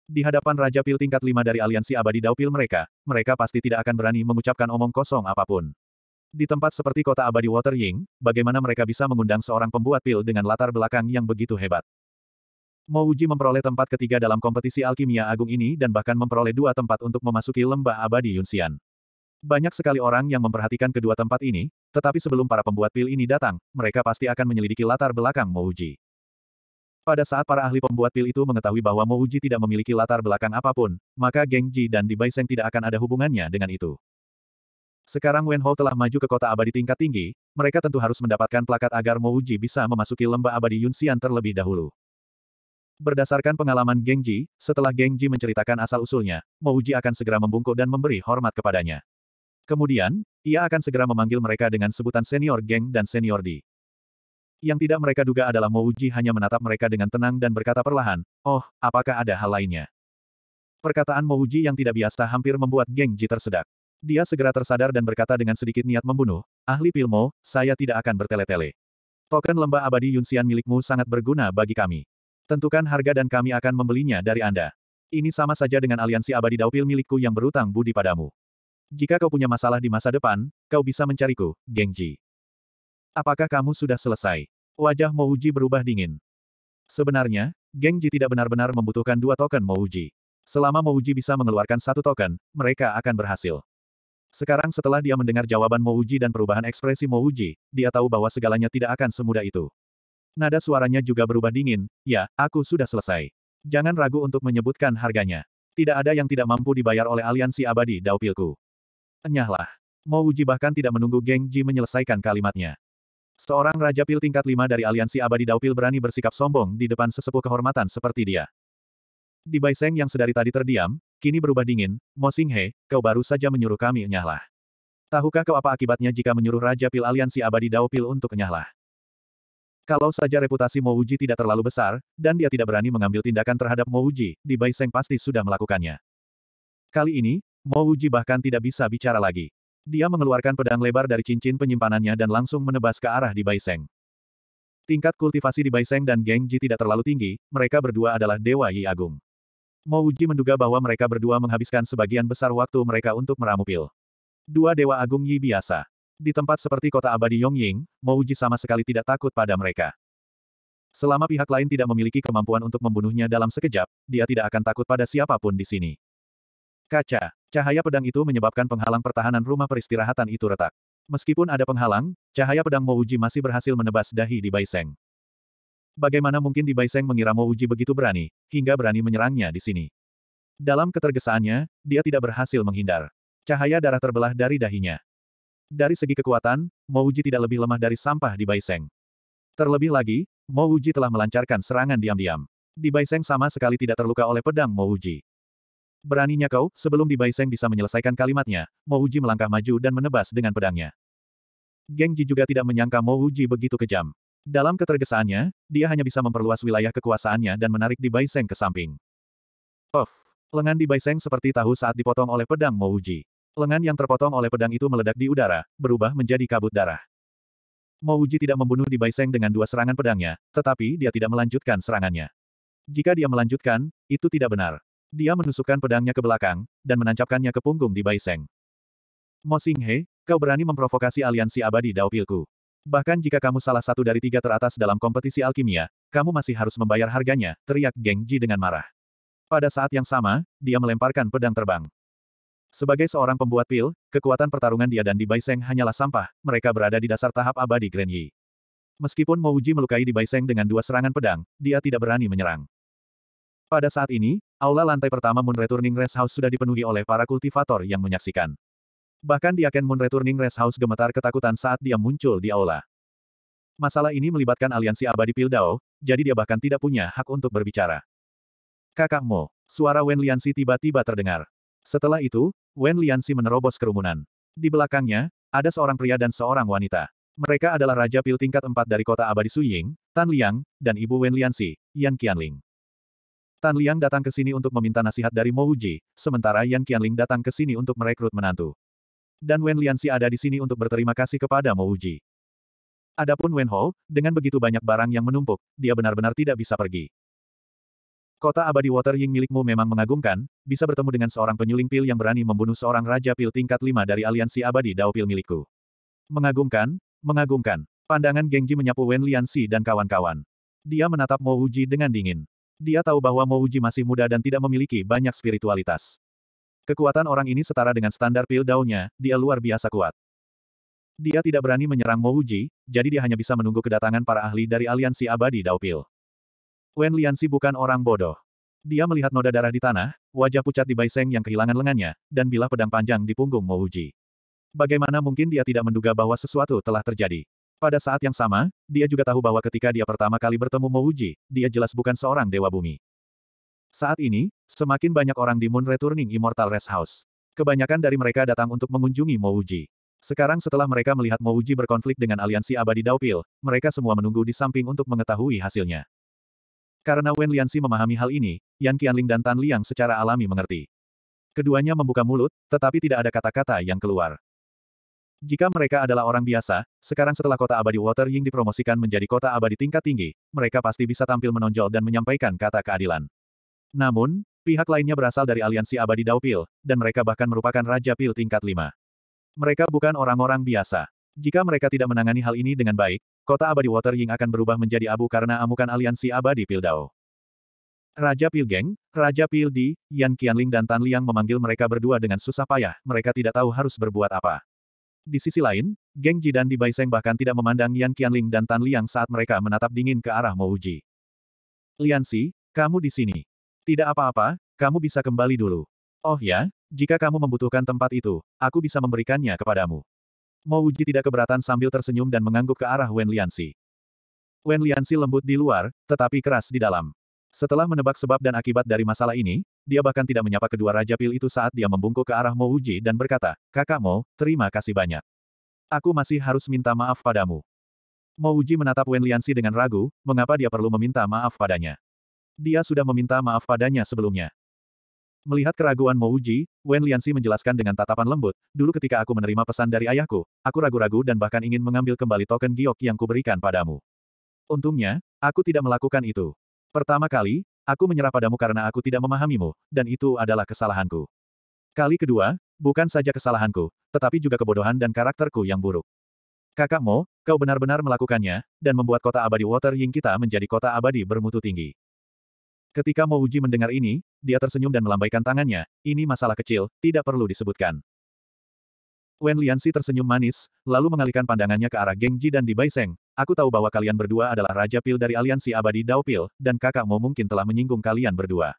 S1: Di hadapan Raja Pil tingkat 5 dari aliansi abadi Daupil mereka, mereka pasti tidak akan berani mengucapkan omong kosong apapun. Di tempat seperti kota abadi Water Ying, bagaimana mereka bisa mengundang seorang pembuat pil dengan latar belakang yang begitu hebat? Mo Uji memperoleh tempat ketiga dalam kompetisi alkimia agung ini dan bahkan memperoleh dua tempat untuk memasuki lembah abadi Yunxian. Banyak sekali orang yang memperhatikan kedua tempat ini, tetapi sebelum para pembuat pil ini datang, mereka pasti akan menyelidiki latar belakang Mo Uji. Pada saat para ahli pembuat pil itu mengetahui bahwa Mo Uji tidak memiliki latar belakang apapun, maka Geng Ji dan Di Dibaiseng tidak akan ada hubungannya dengan itu. Sekarang Wen Ho telah maju ke kota abadi tingkat tinggi, mereka tentu harus mendapatkan plakat agar Mo Uji bisa memasuki lembah abadi Yunxian terlebih dahulu. Berdasarkan pengalaman Gengji, setelah Gengji menceritakan asal-usulnya, Mouji akan segera membungkuk dan memberi hormat kepadanya. Kemudian, ia akan segera memanggil mereka dengan sebutan senior Geng dan senior Di. Yang tidak mereka duga adalah Mouji hanya menatap mereka dengan tenang dan berkata perlahan, Oh, apakah ada hal lainnya? Perkataan Mouji yang tidak biasa hampir membuat Gengji tersedak. Dia segera tersadar dan berkata dengan sedikit niat membunuh, Ahli Pilmo, saya tidak akan bertele-tele. Token lembah abadi Yunxian milikmu sangat berguna bagi kami. Tentukan harga dan kami akan membelinya dari Anda. Ini sama saja dengan aliansi abadi daupil milikku yang berutang budi padamu. Jika kau punya masalah di masa depan, kau bisa mencariku, Gengji. Apakah kamu sudah selesai? Wajah Mouji berubah dingin. Sebenarnya, Gengji tidak benar-benar membutuhkan dua token Mouji. Selama Mouji bisa mengeluarkan satu token, mereka akan berhasil. Sekarang setelah dia mendengar jawaban Mouji dan perubahan ekspresi Mouji, dia tahu bahwa segalanya tidak akan semudah itu. Nada suaranya juga berubah dingin, ya, aku sudah selesai. Jangan ragu untuk menyebutkan harganya. Tidak ada yang tidak mampu dibayar oleh aliansi abadi Daupilku. Enyahlah. uji bahkan tidak menunggu Geng Ji menyelesaikan kalimatnya. Seorang Raja Pil tingkat lima dari aliansi abadi Daupil berani bersikap sombong di depan sesepuh kehormatan seperti dia. Di Baiseng yang sedari tadi terdiam, kini berubah dingin, Mo Singhe, kau baru saja menyuruh kami nyahlah. Tahukah kau apa akibatnya jika menyuruh Raja Pil aliansi abadi Daupil untuk nyahlah? Kalau saja reputasi Mo Uji tidak terlalu besar, dan dia tidak berani mengambil tindakan terhadap Mo Uji di Bai Seng pasti sudah melakukannya. Kali ini, Mo Uji bahkan tidak bisa bicara lagi. Dia mengeluarkan pedang lebar dari cincin penyimpanannya dan langsung menebas ke arah di Bai Seng. Tingkat kultivasi di Bai Seng dan Geng Ji tidak terlalu tinggi, mereka berdua adalah Dewa Yi Agung. Mo Uji menduga bahwa mereka berdua menghabiskan sebagian besar waktu mereka untuk meramu pil. Dua Dewa Agung Yi biasa. Di tempat seperti kota abadi Yongying, Mouji sama sekali tidak takut pada mereka. Selama pihak lain tidak memiliki kemampuan untuk membunuhnya dalam sekejap, dia tidak akan takut pada siapapun di sini. Kaca, cahaya pedang itu menyebabkan penghalang pertahanan rumah peristirahatan itu retak. Meskipun ada penghalang, cahaya pedang Mouji masih berhasil menebas dahi di Baiseng. Bagaimana mungkin di Baiseng mengira Mouji begitu berani, hingga berani menyerangnya di sini. Dalam ketergesaannya, dia tidak berhasil menghindar. Cahaya darah terbelah dari dahinya. Dari segi kekuatan, Mouji tidak lebih lemah dari sampah di Baiseng. Terlebih lagi, Mouji telah melancarkan serangan diam-diam. Di Baiseng sama sekali tidak terluka oleh pedang Mouji. Beraninya kau, sebelum di Baiseng bisa menyelesaikan kalimatnya, Mouji melangkah maju dan menebas dengan pedangnya. Geng Ji juga tidak menyangka Mouji begitu kejam. Dalam ketergesaannya, dia hanya bisa memperluas wilayah kekuasaannya dan menarik di Baiseng ke samping. Of, lengan di Baiseng seperti tahu saat dipotong oleh pedang Mouji. Lengan yang terpotong oleh pedang itu meledak di udara, berubah menjadi kabut darah. Mo tidak membunuh di Baiseng dengan dua serangan pedangnya, tetapi dia tidak melanjutkan serangannya. Jika dia melanjutkan, itu tidak benar. Dia menusukkan pedangnya ke belakang, dan menancapkannya ke punggung di Baiseng. Mo Singhe, kau berani memprovokasi aliansi abadi Dao Pilku. Bahkan jika kamu salah satu dari tiga teratas dalam kompetisi alkimia, kamu masih harus membayar harganya, teriak Geng Ji dengan marah. Pada saat yang sama, dia melemparkan pedang terbang. Sebagai seorang pembuat pil, kekuatan pertarungan dia dan Di Baiseng hanyalah sampah, mereka berada di dasar tahap abadi Grand Yi. Meskipun Mo Mouji melukai Di Baiseng dengan dua serangan pedang, dia tidak berani menyerang. Pada saat ini, aula lantai pertama Moon Returning Rest House sudah dipenuhi oleh para kultivator yang menyaksikan. Bahkan Aken Moon Returning Rest House gemetar ketakutan saat dia muncul di aula. Masalah ini melibatkan aliansi abadi Pildao, jadi dia bahkan tidak punya hak untuk berbicara. Kakak Mo, suara Wen Liansi tiba-tiba terdengar. Setelah itu, Wen Liansi menerobos kerumunan. Di belakangnya, ada seorang pria dan seorang wanita. Mereka adalah Raja Pil tingkat empat dari kota abadi Suying, Tan Liang, dan ibu Wen Liansi, Yan Qianling. Tan Liang datang ke sini untuk meminta nasihat dari Mo Wuji, sementara Yan Qianling datang ke sini untuk merekrut menantu. Dan Wen Liansi ada di sini untuk berterima kasih kepada Mo Wuji. Adapun Wen Ho, dengan begitu banyak barang yang menumpuk, dia benar-benar tidak bisa pergi. Kota abadi Water Ying milikmu memang mengagumkan, bisa bertemu dengan seorang penyuling pil yang berani membunuh seorang raja pil tingkat 5 dari aliansi abadi Dao Pil milikku. Mengagumkan, mengagumkan. Pandangan Gengji menyapu Wen Liansi dan kawan-kawan. Dia menatap Mo Uji dengan dingin. Dia tahu bahwa Mo Uji masih muda dan tidak memiliki banyak spiritualitas. Kekuatan orang ini setara dengan standar pil daunnya, dia luar biasa kuat. Dia tidak berani menyerang Mo Uji, jadi dia hanya bisa menunggu kedatangan para ahli dari aliansi abadi Dao Pil. Wen Lianxi bukan orang bodoh. Dia melihat noda darah di tanah, wajah pucat di Bai Seng yang kehilangan lengannya, dan bilah pedang panjang di punggung Mo Uji. Bagaimana mungkin dia tidak menduga bahwa sesuatu telah terjadi? Pada saat yang sama, dia juga tahu bahwa ketika dia pertama kali bertemu Mo Uji, dia jelas bukan seorang dewa bumi. Saat ini, semakin banyak orang di Moon Returning Immortal Rest House. Kebanyakan dari mereka datang untuk mengunjungi Mo Uji. Sekarang setelah mereka melihat Mo Uji berkonflik dengan aliansi abadi Daupil, mereka semua menunggu di samping untuk mengetahui hasilnya. Karena Wen Lianxi memahami hal ini, Yan Qianling dan Tan Liang secara alami mengerti. Keduanya membuka mulut, tetapi tidak ada kata-kata yang keluar. Jika mereka adalah orang biasa, sekarang setelah kota abadi Water Ying dipromosikan menjadi kota abadi tingkat tinggi, mereka pasti bisa tampil menonjol dan menyampaikan kata keadilan. Namun, pihak lainnya berasal dari aliansi abadi Daupil, dan mereka bahkan merupakan Raja Pil tingkat 5. Mereka bukan orang-orang biasa. Jika mereka tidak menangani hal ini dengan baik, kota abadi Water Ying akan berubah menjadi abu karena amukan aliansi abadi Pildao. Raja Pilgeng, Raja Pildi, Yan Qianling dan Tan Liang memanggil mereka berdua dengan susah payah, mereka tidak tahu harus berbuat apa. Di sisi lain, Geng Ji dan Di Baiseng bahkan tidak memandang Yan Qianling dan Tan Liang saat mereka menatap dingin ke arah Mouji. Liansi, kamu di sini. Tidak apa-apa, kamu bisa kembali dulu. Oh ya, jika kamu membutuhkan tempat itu, aku bisa memberikannya kepadamu. Mo Uji tidak keberatan sambil tersenyum dan mengangguk ke arah Wen Liansi. Wen Liansi lembut di luar, tetapi keras di dalam. Setelah menebak sebab dan akibat dari masalah ini, dia bahkan tidak menyapa kedua Raja Pil itu saat dia membungkuk ke arah Mo Uji dan berkata, Kakak Mo, terima kasih banyak. Aku masih harus minta maaf padamu. Mo Uji menatap Wen Liansi dengan ragu, mengapa dia perlu meminta maaf padanya. Dia sudah meminta maaf padanya sebelumnya. Melihat keraguan Mo Uji, Wen Liansi menjelaskan dengan tatapan lembut, dulu ketika aku menerima pesan dari ayahku, aku ragu-ragu dan bahkan ingin mengambil kembali token giok yang kuberikan padamu. Untungnya, aku tidak melakukan itu. Pertama kali, aku menyerah padamu karena aku tidak memahamimu, dan itu adalah kesalahanku. Kali kedua, bukan saja kesalahanku, tetapi juga kebodohan dan karakterku yang buruk. Kakakmu, kau benar-benar melakukannya, dan membuat kota abadi Water Ying kita menjadi kota abadi bermutu tinggi. Ketika Mo Mouji mendengar ini, dia tersenyum dan melambaikan tangannya, ini masalah kecil, tidak perlu disebutkan. Wen Liansi tersenyum manis, lalu mengalihkan pandangannya ke arah Geng Ji dan Di Baiseng. Aku tahu bahwa kalian berdua adalah Raja Pil dari Aliansi Abadi Dao Pil, dan kakakmu mungkin telah menyinggung kalian berdua.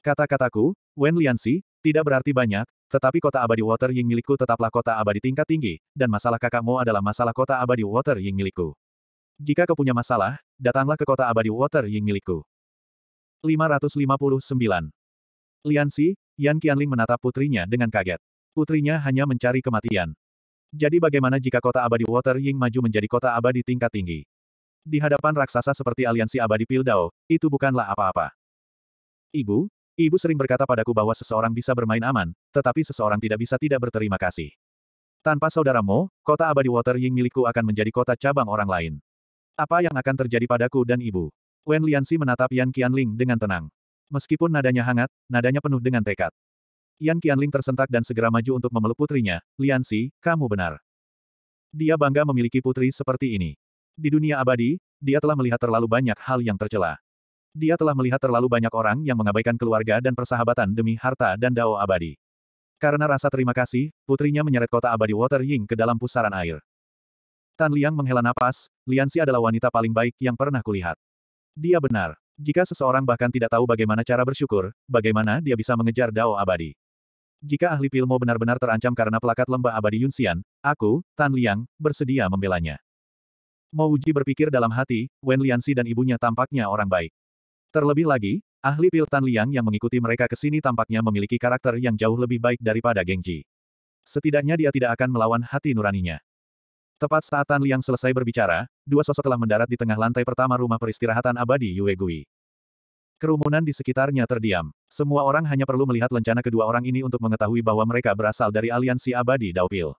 S1: Kata-kataku, Wen Liansi, tidak berarti banyak, tetapi kota abadi Water Ying milikku tetaplah kota abadi tingkat tinggi, dan masalah kakakmu adalah masalah kota abadi Water Ying milikku. Jika kau punya masalah, datanglah ke kota abadi Water Ying milikku. 559. Xi, Yan Qianling menatap putrinya dengan kaget. Putrinya hanya mencari kematian. Jadi bagaimana jika kota abadi Water Ying maju menjadi kota abadi tingkat tinggi? Di hadapan raksasa seperti aliansi abadi Pildao, itu bukanlah apa-apa. Ibu, ibu sering berkata padaku bahwa seseorang bisa bermain aman, tetapi seseorang tidak bisa tidak berterima kasih. Tanpa saudaramu, kota abadi Water Ying milikku akan menjadi kota cabang orang lain. Apa yang akan terjadi padaku dan ibu? Wen Lianxi menatap Yan Qianling dengan tenang. Meskipun nadanya hangat, nadanya penuh dengan tekad. Yan Qianling tersentak dan segera maju untuk memeluk putrinya, Lianxi, kamu benar. Dia bangga memiliki putri seperti ini. Di dunia abadi, dia telah melihat terlalu banyak hal yang tercela. Dia telah melihat terlalu banyak orang yang mengabaikan keluarga dan persahabatan demi harta dan dao abadi. Karena rasa terima kasih, putrinya menyeret kota abadi Water Ying ke dalam pusaran air. Tan Liang menghela napas, Lianxi adalah wanita paling baik yang pernah kulihat. Dia benar. Jika seseorang bahkan tidak tahu bagaimana cara bersyukur, bagaimana dia bisa mengejar dao abadi? Jika ahli Pilmo benar-benar terancam karena pelakat lembah abadi Yunxian, aku, Tan Liang, bersedia membelanya. Mo Uji berpikir dalam hati, Wen Liansi dan ibunya tampaknya orang baik. Terlebih lagi, ahli Pil Tan Liang yang mengikuti mereka ke sini tampaknya memiliki karakter yang jauh lebih baik daripada Gengji. Setidaknya dia tidak akan melawan hati nuraninya. Tepat saat Tan Liang selesai berbicara, dua sosok telah mendarat di tengah lantai pertama rumah peristirahatan abadi Yue Gui. Kerumunan di sekitarnya terdiam. Semua orang hanya perlu melihat lencana kedua orang ini untuk mengetahui bahwa mereka berasal dari aliansi abadi Daopil.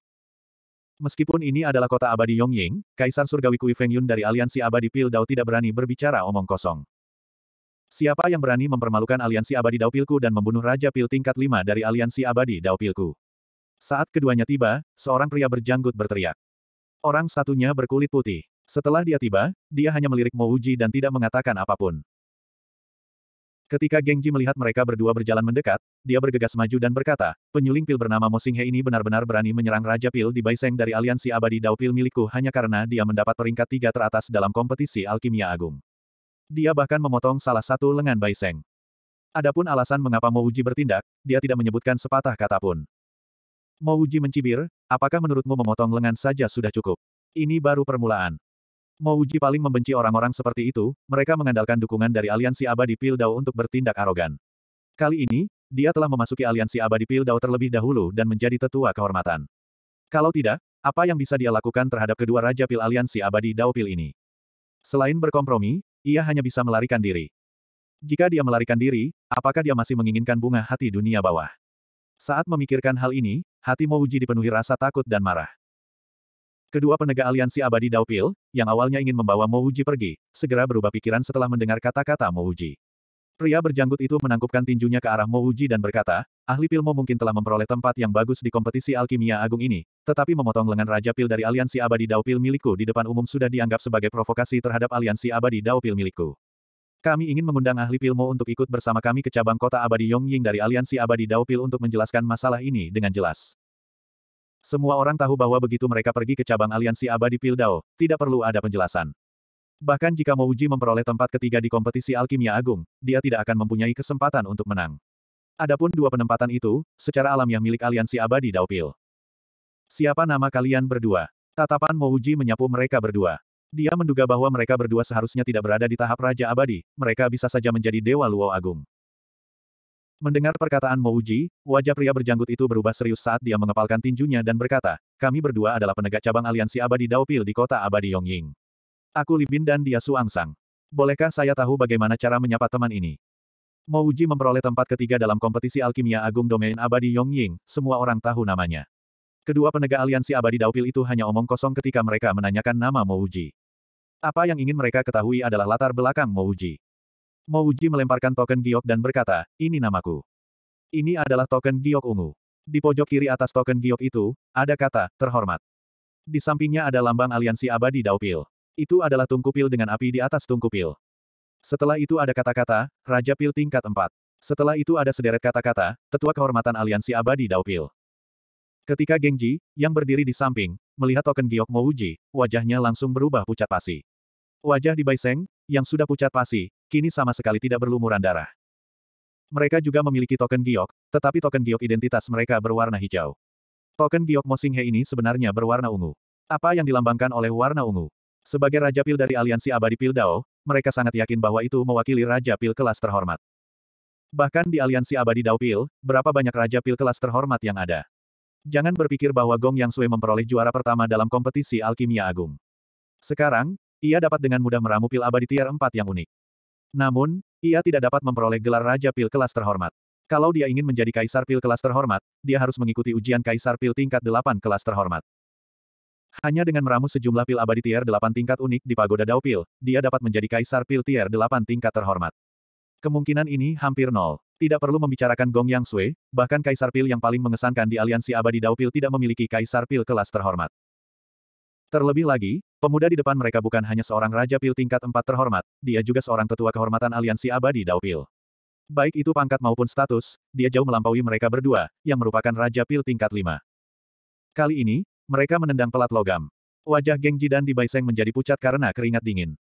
S1: Meskipun ini adalah kota abadi Yongying, Kaisar Surgawi Kui Feng Yun dari aliansi abadi Pil Dao tidak berani berbicara omong kosong. Siapa yang berani mempermalukan aliansi abadi Daopilku dan membunuh Raja Pil tingkat 5 dari aliansi abadi Daopilku? Saat keduanya tiba, seorang pria berjanggut berteriak. Orang satunya berkulit putih. Setelah dia tiba, dia hanya melirik Mouji dan tidak mengatakan apapun. Ketika Gengji melihat mereka berdua berjalan mendekat, dia bergegas maju dan berkata, penyuling pil bernama Mo Mosinghe ini benar-benar berani menyerang Raja Pil di Baiseng dari aliansi abadi Dao Pil milikku hanya karena dia mendapat peringkat tiga teratas dalam kompetisi alkimia agung. Dia bahkan memotong salah satu lengan Baiseng. Adapun alasan mengapa Mouji bertindak, dia tidak menyebutkan sepatah kata pun. Mouji mencibir, apakah menurutmu memotong lengan saja sudah cukup? Ini baru permulaan. Mouji paling membenci orang-orang seperti itu, mereka mengandalkan dukungan dari aliansi abadi Pildau untuk bertindak arogan. Kali ini, dia telah memasuki aliansi abadi Pildau terlebih dahulu dan menjadi tetua kehormatan. Kalau tidak, apa yang bisa dia lakukan terhadap kedua Raja Pil aliansi abadi Dao Pil ini? Selain berkompromi, ia hanya bisa melarikan diri. Jika dia melarikan diri, apakah dia masih menginginkan bunga hati dunia bawah? Saat memikirkan hal ini, hati Mouji dipenuhi rasa takut dan marah. Kedua penegak aliansi abadi Daupil, yang awalnya ingin membawa Mouji pergi, segera berubah pikiran setelah mendengar kata-kata Mouji. Pria berjanggut itu menangkupkan tinjunya ke arah Mouji dan berkata, ahli Pilmo mungkin telah memperoleh tempat yang bagus di kompetisi alkimia agung ini, tetapi memotong lengan Raja Pil dari aliansi abadi Daupil milikku di depan umum sudah dianggap sebagai provokasi terhadap aliansi abadi Daupil milikku. Kami ingin mengundang ahli Pilmo untuk ikut bersama kami ke cabang kota abadi Yongying dari aliansi abadi Pil untuk menjelaskan masalah ini dengan jelas. Semua orang tahu bahwa begitu mereka pergi ke cabang aliansi abadi Pil Pildao, tidak perlu ada penjelasan. Bahkan jika Mouji memperoleh tempat ketiga di kompetisi alkimia agung, dia tidak akan mempunyai kesempatan untuk menang. Adapun dua penempatan itu, secara alamiah milik aliansi abadi Pil. Siapa nama kalian berdua? Tatapan Mouji menyapu mereka berdua. Dia menduga bahwa mereka berdua seharusnya tidak berada di tahap Raja Abadi, mereka bisa saja menjadi Dewa Luo Agung. Mendengar perkataan Mouji, wajah pria berjanggut itu berubah serius saat dia mengepalkan tinjunya dan berkata, kami berdua adalah penegak cabang aliansi abadi Daopil di kota abadi Yongying. Aku Libin dan dia Suangsang. Bolehkah saya tahu bagaimana cara menyapa teman ini? Mouji memperoleh tempat ketiga dalam kompetisi alkimia agung domain abadi Yongying, semua orang tahu namanya. Kedua penegak aliansi abadi Daopil itu hanya omong kosong ketika mereka menanyakan nama Mouji. Apa yang ingin mereka ketahui adalah latar belakang Mouji. Mouji melemparkan token giok dan berkata, ini namaku. Ini adalah token giok ungu. Di pojok kiri atas token giok itu, ada kata, terhormat. Di sampingnya ada lambang aliansi abadi Daupil. Itu adalah tungku pil dengan api di atas tungku pil. Setelah itu ada kata-kata, Raja Pil tingkat 4. Setelah itu ada sederet kata-kata, tetua kehormatan aliansi abadi Daupil. Ketika Gengji, yang berdiri di samping, melihat token giok Mouji, wajahnya langsung berubah pucat pasi. Wajah di Baiseng, yang sudah pucat pasi, kini sama sekali tidak berlumuran darah. Mereka juga memiliki token giok, tetapi token giok identitas mereka berwarna hijau. Token giok Mosinghe ini sebenarnya berwarna ungu. Apa yang dilambangkan oleh warna ungu? Sebagai Raja Pil dari Aliansi Abadi Pil Dao, mereka sangat yakin bahwa itu mewakili Raja Pil kelas terhormat. Bahkan di Aliansi Abadi Dao Pil, berapa banyak Raja Pil kelas terhormat yang ada? Jangan berpikir bahwa Gong Yang Sui memperoleh juara pertama dalam kompetisi alkimia agung. Sekarang, ia dapat dengan mudah meramu pil abadi tier 4 yang unik. Namun, ia tidak dapat memperoleh gelar Raja Pil kelas terhormat. Kalau dia ingin menjadi Kaisar Pil kelas terhormat, dia harus mengikuti ujian Kaisar Pil tingkat 8 kelas terhormat. Hanya dengan meramu sejumlah pil abadi tier 8 tingkat unik di Pagoda Dao Pil, dia dapat menjadi Kaisar Pil tier 8 tingkat terhormat. Kemungkinan ini hampir nol. Tidak perlu membicarakan Gong Yang Sui, bahkan Kaisar Pil yang paling mengesankan di aliansi abadi Dao Pil tidak memiliki Kaisar Pil kelas terhormat. Terlebih lagi, pemuda di depan mereka bukan hanya seorang Raja Pil tingkat 4 terhormat, dia juga seorang tetua kehormatan aliansi abadi Dao Baik itu pangkat maupun status, dia jauh melampaui mereka berdua, yang merupakan Raja Pil tingkat 5. Kali ini, mereka menendang pelat logam. Wajah Geng Ji dan di Baiseng menjadi pucat karena keringat dingin.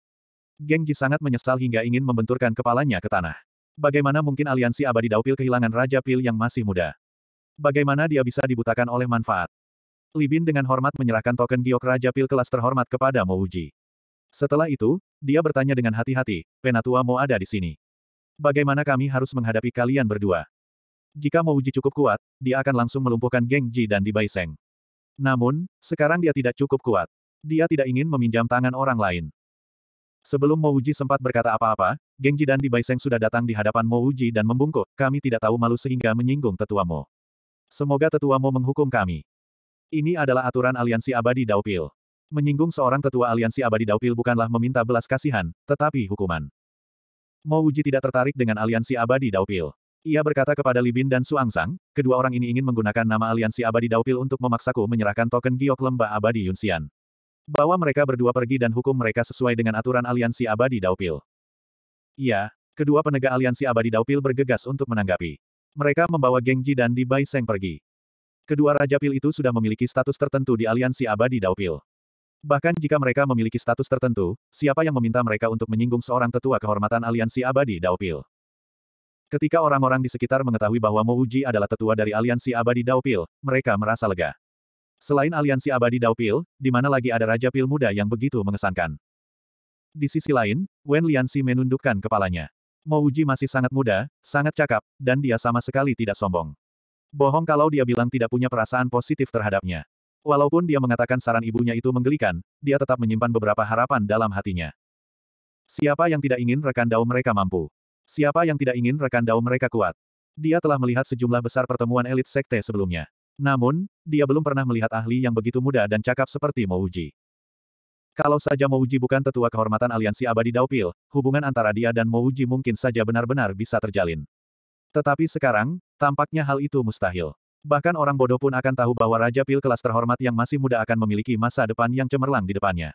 S1: Geng Ji sangat menyesal hingga ingin membenturkan kepalanya ke tanah. Bagaimana mungkin aliansi abadi Daupil kehilangan Raja Pil yang masih muda? Bagaimana dia bisa dibutakan oleh manfaat? Libin dengan hormat menyerahkan token giok Raja Pil kelas terhormat kepada Mouji. Setelah itu, dia bertanya dengan hati-hati, Penatua Mo ada di sini. Bagaimana kami harus menghadapi kalian berdua? Jika Mouji cukup kuat, dia akan langsung melumpuhkan Geng Ji dan Dibai Seng. Namun, sekarang dia tidak cukup kuat. Dia tidak ingin meminjam tangan orang lain. Sebelum Mouji sempat berkata apa-apa, Geng Ji dan Dibai Seng sudah datang di hadapan Mouji dan membungkuk, kami tidak tahu malu sehingga menyinggung Tetua Mo. Semoga Tetua Mo menghukum kami. Ini adalah aturan aliansi abadi Daupil. Menyinggung seorang tetua aliansi abadi Daupil bukanlah meminta belas kasihan, tetapi hukuman. Wuji tidak tertarik dengan aliansi abadi Daupil. Ia berkata kepada Libin dan Suang Sang, kedua orang ini ingin menggunakan nama aliansi abadi Daupil untuk memaksaku menyerahkan token giok lembah abadi Yunxian. Bawa mereka berdua pergi dan hukum mereka sesuai dengan aturan aliansi abadi Daupil. Iya, kedua penegak aliansi abadi Daupil bergegas untuk menanggapi. Mereka membawa Gengji dan Di Bai Seng pergi. Kedua Raja Pil itu sudah memiliki status tertentu di aliansi abadi Daupil. Bahkan jika mereka memiliki status tertentu, siapa yang meminta mereka untuk menyinggung seorang tetua kehormatan aliansi abadi Daupil? Ketika orang-orang di sekitar mengetahui bahwa Mouji adalah tetua dari aliansi abadi Daupil, mereka merasa lega. Selain aliansi abadi Daupil, di mana lagi ada Raja Pil muda yang begitu mengesankan? Di sisi lain, Wen Liansi menundukkan kepalanya. Mouji masih sangat muda, sangat cakap, dan dia sama sekali tidak sombong. Bohong kalau dia bilang tidak punya perasaan positif terhadapnya. Walaupun dia mengatakan saran ibunya itu menggelikan, dia tetap menyimpan beberapa harapan dalam hatinya. Siapa yang tidak ingin rekan daun mereka mampu? Siapa yang tidak ingin rekan daun mereka kuat? Dia telah melihat sejumlah besar pertemuan elit sekte sebelumnya. Namun, dia belum pernah melihat ahli yang begitu muda dan cakap seperti Mouji. Kalau saja Mouji bukan tetua kehormatan aliansi abadi Daupil, hubungan antara dia dan Mouji mungkin saja benar-benar bisa terjalin. Tetapi sekarang, tampaknya hal itu mustahil. Bahkan orang bodoh pun akan tahu bahwa Raja Pil kelas terhormat yang masih muda akan memiliki masa depan yang cemerlang di depannya.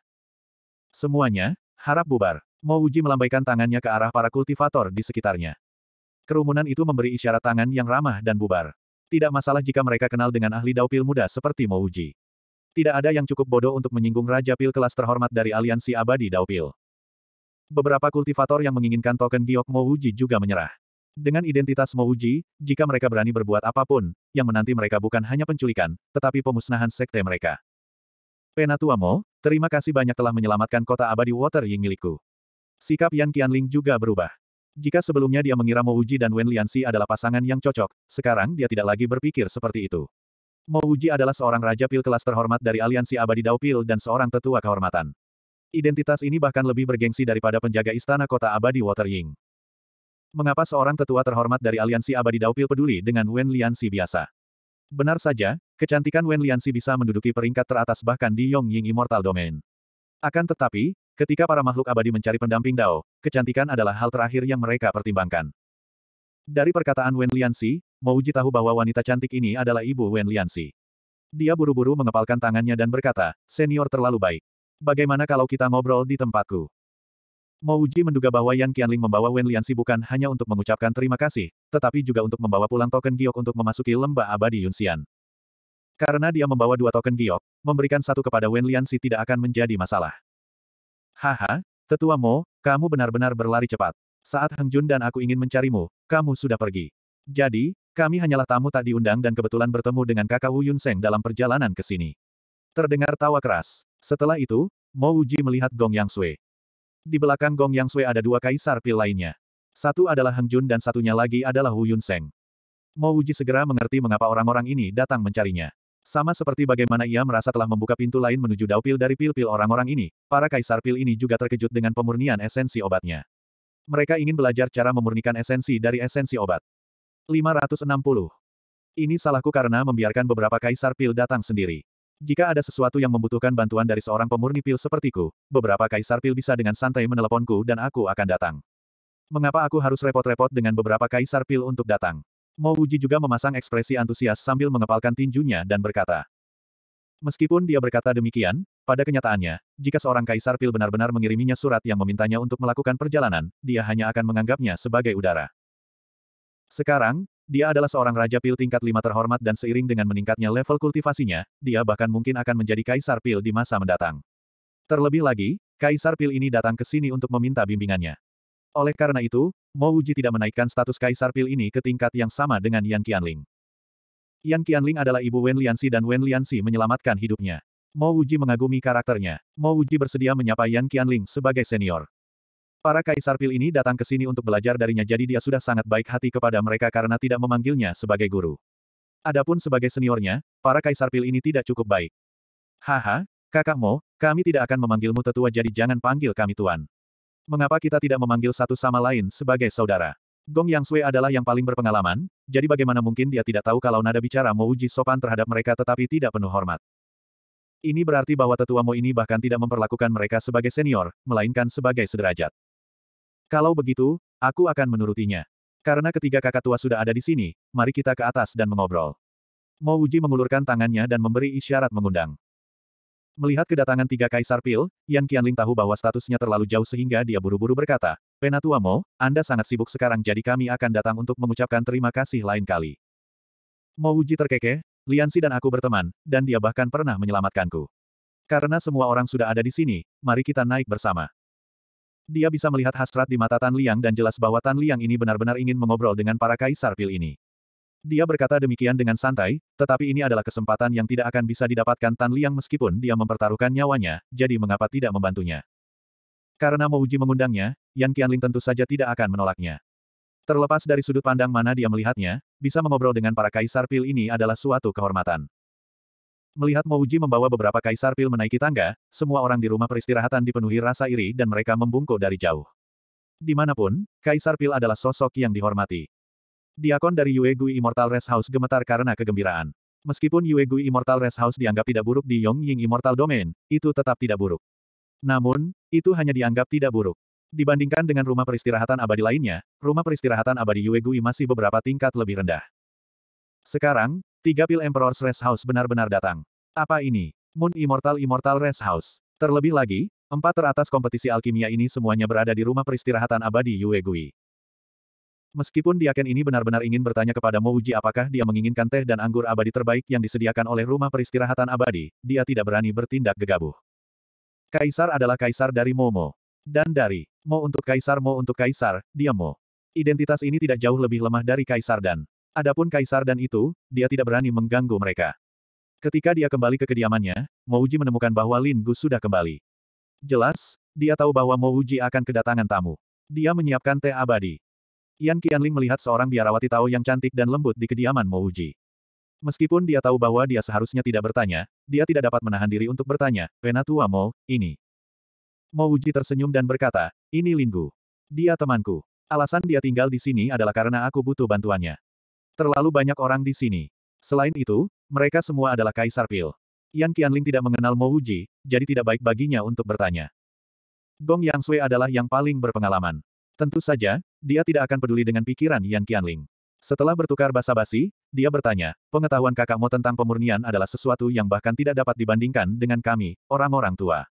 S1: Semuanya, harap bubar. Mo Mouji melambaikan tangannya ke arah para kultivator di sekitarnya. Kerumunan itu memberi isyarat tangan yang ramah dan bubar. Tidak masalah jika mereka kenal dengan ahli Pil muda seperti Mo Mouji. Tidak ada yang cukup bodoh untuk menyinggung Raja Pil kelas terhormat dari aliansi abadi Pil. Beberapa kultivator yang menginginkan token Giok Mouji juga menyerah. Dengan identitas Mo Uji, jika mereka berani berbuat apapun, yang menanti mereka bukan hanya penculikan, tetapi pemusnahan sekte mereka. Mo, terima kasih banyak telah menyelamatkan kota abadi Water Ying milikku. Sikap Yan Qianling juga berubah. Jika sebelumnya dia mengira Mo Uji dan Wen Liansi adalah pasangan yang cocok, sekarang dia tidak lagi berpikir seperti itu. Mo Uji adalah seorang raja pil kelas terhormat dari aliansi abadi Dao Pil dan seorang tetua kehormatan. Identitas ini bahkan lebih bergengsi daripada penjaga istana kota abadi Water Ying. Mengapa seorang tetua terhormat dari aliansi abadi Daupil peduli dengan Wen Liansi biasa? Benar saja, kecantikan Wen Liansi bisa menduduki peringkat teratas bahkan di Yongying Immortal Domain. Akan tetapi, ketika para makhluk abadi mencari pendamping Dao, kecantikan adalah hal terakhir yang mereka pertimbangkan. Dari perkataan Wen mau uji tahu bahwa wanita cantik ini adalah ibu Wen Liansi. Dia buru-buru mengepalkan tangannya dan berkata, senior terlalu baik. Bagaimana kalau kita ngobrol di tempatku? Mo Uji menduga bahwa Yan Qianling membawa Wen Lianxi bukan hanya untuk mengucapkan terima kasih, tetapi juga untuk membawa pulang token giok untuk memasuki lembah abadi Yunxian. Karena dia membawa dua token giok, memberikan satu kepada Wen Lianxi tidak akan menjadi masalah. Haha, tetua Mo, kamu benar-benar berlari cepat. Saat Heng Jun dan aku ingin mencarimu, kamu sudah pergi. Jadi, kami hanyalah tamu tak diundang dan kebetulan bertemu dengan kakak Wu Yun Seng dalam perjalanan ke sini. Terdengar tawa keras. Setelah itu, Mo Uji melihat Gong Yang Sui. Di belakang Gong Yang Sui ada dua kaisar pil lainnya. Satu adalah Heng Jun dan satunya lagi adalah Wu Yun Seng. Mo Wuji segera mengerti mengapa orang-orang ini datang mencarinya. Sama seperti bagaimana ia merasa telah membuka pintu lain menuju daupil dari pil-pil orang-orang ini, para kaisar pil ini juga terkejut dengan pemurnian esensi obatnya. Mereka ingin belajar cara memurnikan esensi dari esensi obat. 560. Ini salahku karena membiarkan beberapa kaisar pil datang sendiri. Jika ada sesuatu yang membutuhkan bantuan dari seorang pemurni pil sepertiku, beberapa kaisar pil bisa dengan santai meneleponku dan aku akan datang. Mengapa aku harus repot-repot dengan beberapa kaisar pil untuk datang? Mo Uji juga memasang ekspresi antusias sambil mengepalkan tinjunya dan berkata. Meskipun dia berkata demikian, pada kenyataannya, jika seorang kaisar pil benar-benar mengiriminya surat yang memintanya untuk melakukan perjalanan, dia hanya akan menganggapnya sebagai udara. Sekarang, dia adalah seorang Raja Pil tingkat 5 terhormat dan seiring dengan meningkatnya level kultivasinya, dia bahkan mungkin akan menjadi Kaisar Pil di masa mendatang. Terlebih lagi, Kaisar Pil ini datang ke sini untuk meminta bimbingannya. Oleh karena itu, Mo Uji tidak menaikkan status Kaisar Pil ini ke tingkat yang sama dengan Yan Qianling. Yan Qianling adalah ibu Wen Liansi dan Wen Liansi menyelamatkan hidupnya. Mo Uji mengagumi karakternya. Mo Uji bersedia menyapa Yan Qianling sebagai senior. Para kaisar pil ini datang ke sini untuk belajar darinya jadi dia sudah sangat baik hati kepada mereka karena tidak memanggilnya sebagai guru. Adapun sebagai seniornya, para kaisar pil ini tidak cukup baik. Haha, kakak Mo, kami tidak akan memanggilmu tetua jadi jangan panggil kami tuan. Mengapa kita tidak memanggil satu sama lain sebagai saudara? Gong Yang Sui adalah yang paling berpengalaman, jadi bagaimana mungkin dia tidak tahu kalau nada bicara Mo Uji sopan terhadap mereka tetapi tidak penuh hormat. Ini berarti bahwa tetua Mo ini bahkan tidak memperlakukan mereka sebagai senior, melainkan sebagai sederajat. Kalau begitu, aku akan menurutinya. Karena ketiga kakak tua sudah ada di sini, mari kita ke atas dan mengobrol. Mo Uji mengulurkan tangannya dan memberi isyarat mengundang. Melihat kedatangan tiga kaisar pil, Yan Qianling tahu bahwa statusnya terlalu jauh sehingga dia buru-buru berkata, Penatua Mo, Anda sangat sibuk sekarang jadi kami akan datang untuk mengucapkan terima kasih lain kali. Mo Uji terkekeh, Liansi dan aku berteman, dan dia bahkan pernah menyelamatkanku. Karena semua orang sudah ada di sini, mari kita naik bersama. Dia bisa melihat hasrat di mata Tan Liang dan jelas bahwa Tan Liang ini benar-benar ingin mengobrol dengan para kaisar pil ini. Dia berkata demikian dengan santai, tetapi ini adalah kesempatan yang tidak akan bisa didapatkan Tan Liang meskipun dia mempertaruhkan nyawanya, jadi mengapa tidak membantunya. Karena Uji mengundangnya, Yan Qianling tentu saja tidak akan menolaknya. Terlepas dari sudut pandang mana dia melihatnya, bisa mengobrol dengan para kaisar pil ini adalah suatu kehormatan. Melihat Mouji membawa beberapa kaisar pil menaiki tangga, semua orang di rumah peristirahatan dipenuhi rasa iri dan mereka membungkuk dari jauh. Dimanapun, kaisar pil adalah sosok yang dihormati. Diakon dari Yue Gui Immortal Rest House gemetar karena kegembiraan. Meskipun Yue Gui Immortal Rest House dianggap tidak buruk di Yong Ying Immortal Domain, itu tetap tidak buruk. Namun, itu hanya dianggap tidak buruk. Dibandingkan dengan rumah peristirahatan abadi lainnya, rumah peristirahatan abadi Yue Gui masih beberapa tingkat lebih rendah. Sekarang, Tiga pil Emperor's Rest House benar-benar datang. Apa ini? Moon Immortal Immortal Rest House. Terlebih lagi, empat teratas kompetisi alkimia ini semuanya berada di rumah peristirahatan abadi Yue Gui. Meskipun Diaken ini benar-benar ingin bertanya kepada Mo Uji apakah dia menginginkan teh dan anggur abadi terbaik yang disediakan oleh rumah peristirahatan abadi, dia tidak berani bertindak gegabah. Kaisar adalah kaisar dari Momo. Dan dari Mo untuk kaisar Mo untuk kaisar, dia Mo. Identitas ini tidak jauh lebih lemah dari kaisar dan Adapun kaisar dan itu, dia tidak berani mengganggu mereka. Ketika dia kembali ke kediamannya, Mouji menemukan bahwa Lin Gu sudah kembali. Jelas, dia tahu bahwa Mouji akan kedatangan tamu. Dia menyiapkan teh abadi. Yan Qianling melihat seorang biarawati Tao yang cantik dan lembut di kediaman Mouji. Meskipun dia tahu bahwa dia seharusnya tidak bertanya, dia tidak dapat menahan diri untuk bertanya, Penatua Mo, ini. Mouji tersenyum dan berkata, ini Linggu. Dia temanku. Alasan dia tinggal di sini adalah karena aku butuh bantuannya. Terlalu banyak orang di sini. Selain itu, mereka semua adalah Kaisar Pil. Yan Qianling tidak mengenal Mo Wuji, jadi tidak baik baginya untuk bertanya. Gong Yang Sui adalah yang paling berpengalaman. Tentu saja, dia tidak akan peduli dengan pikiran Yan Qianling. Setelah bertukar basa-basi, dia bertanya, pengetahuan kakakmu tentang pemurnian adalah sesuatu yang bahkan tidak dapat dibandingkan dengan kami, orang-orang tua.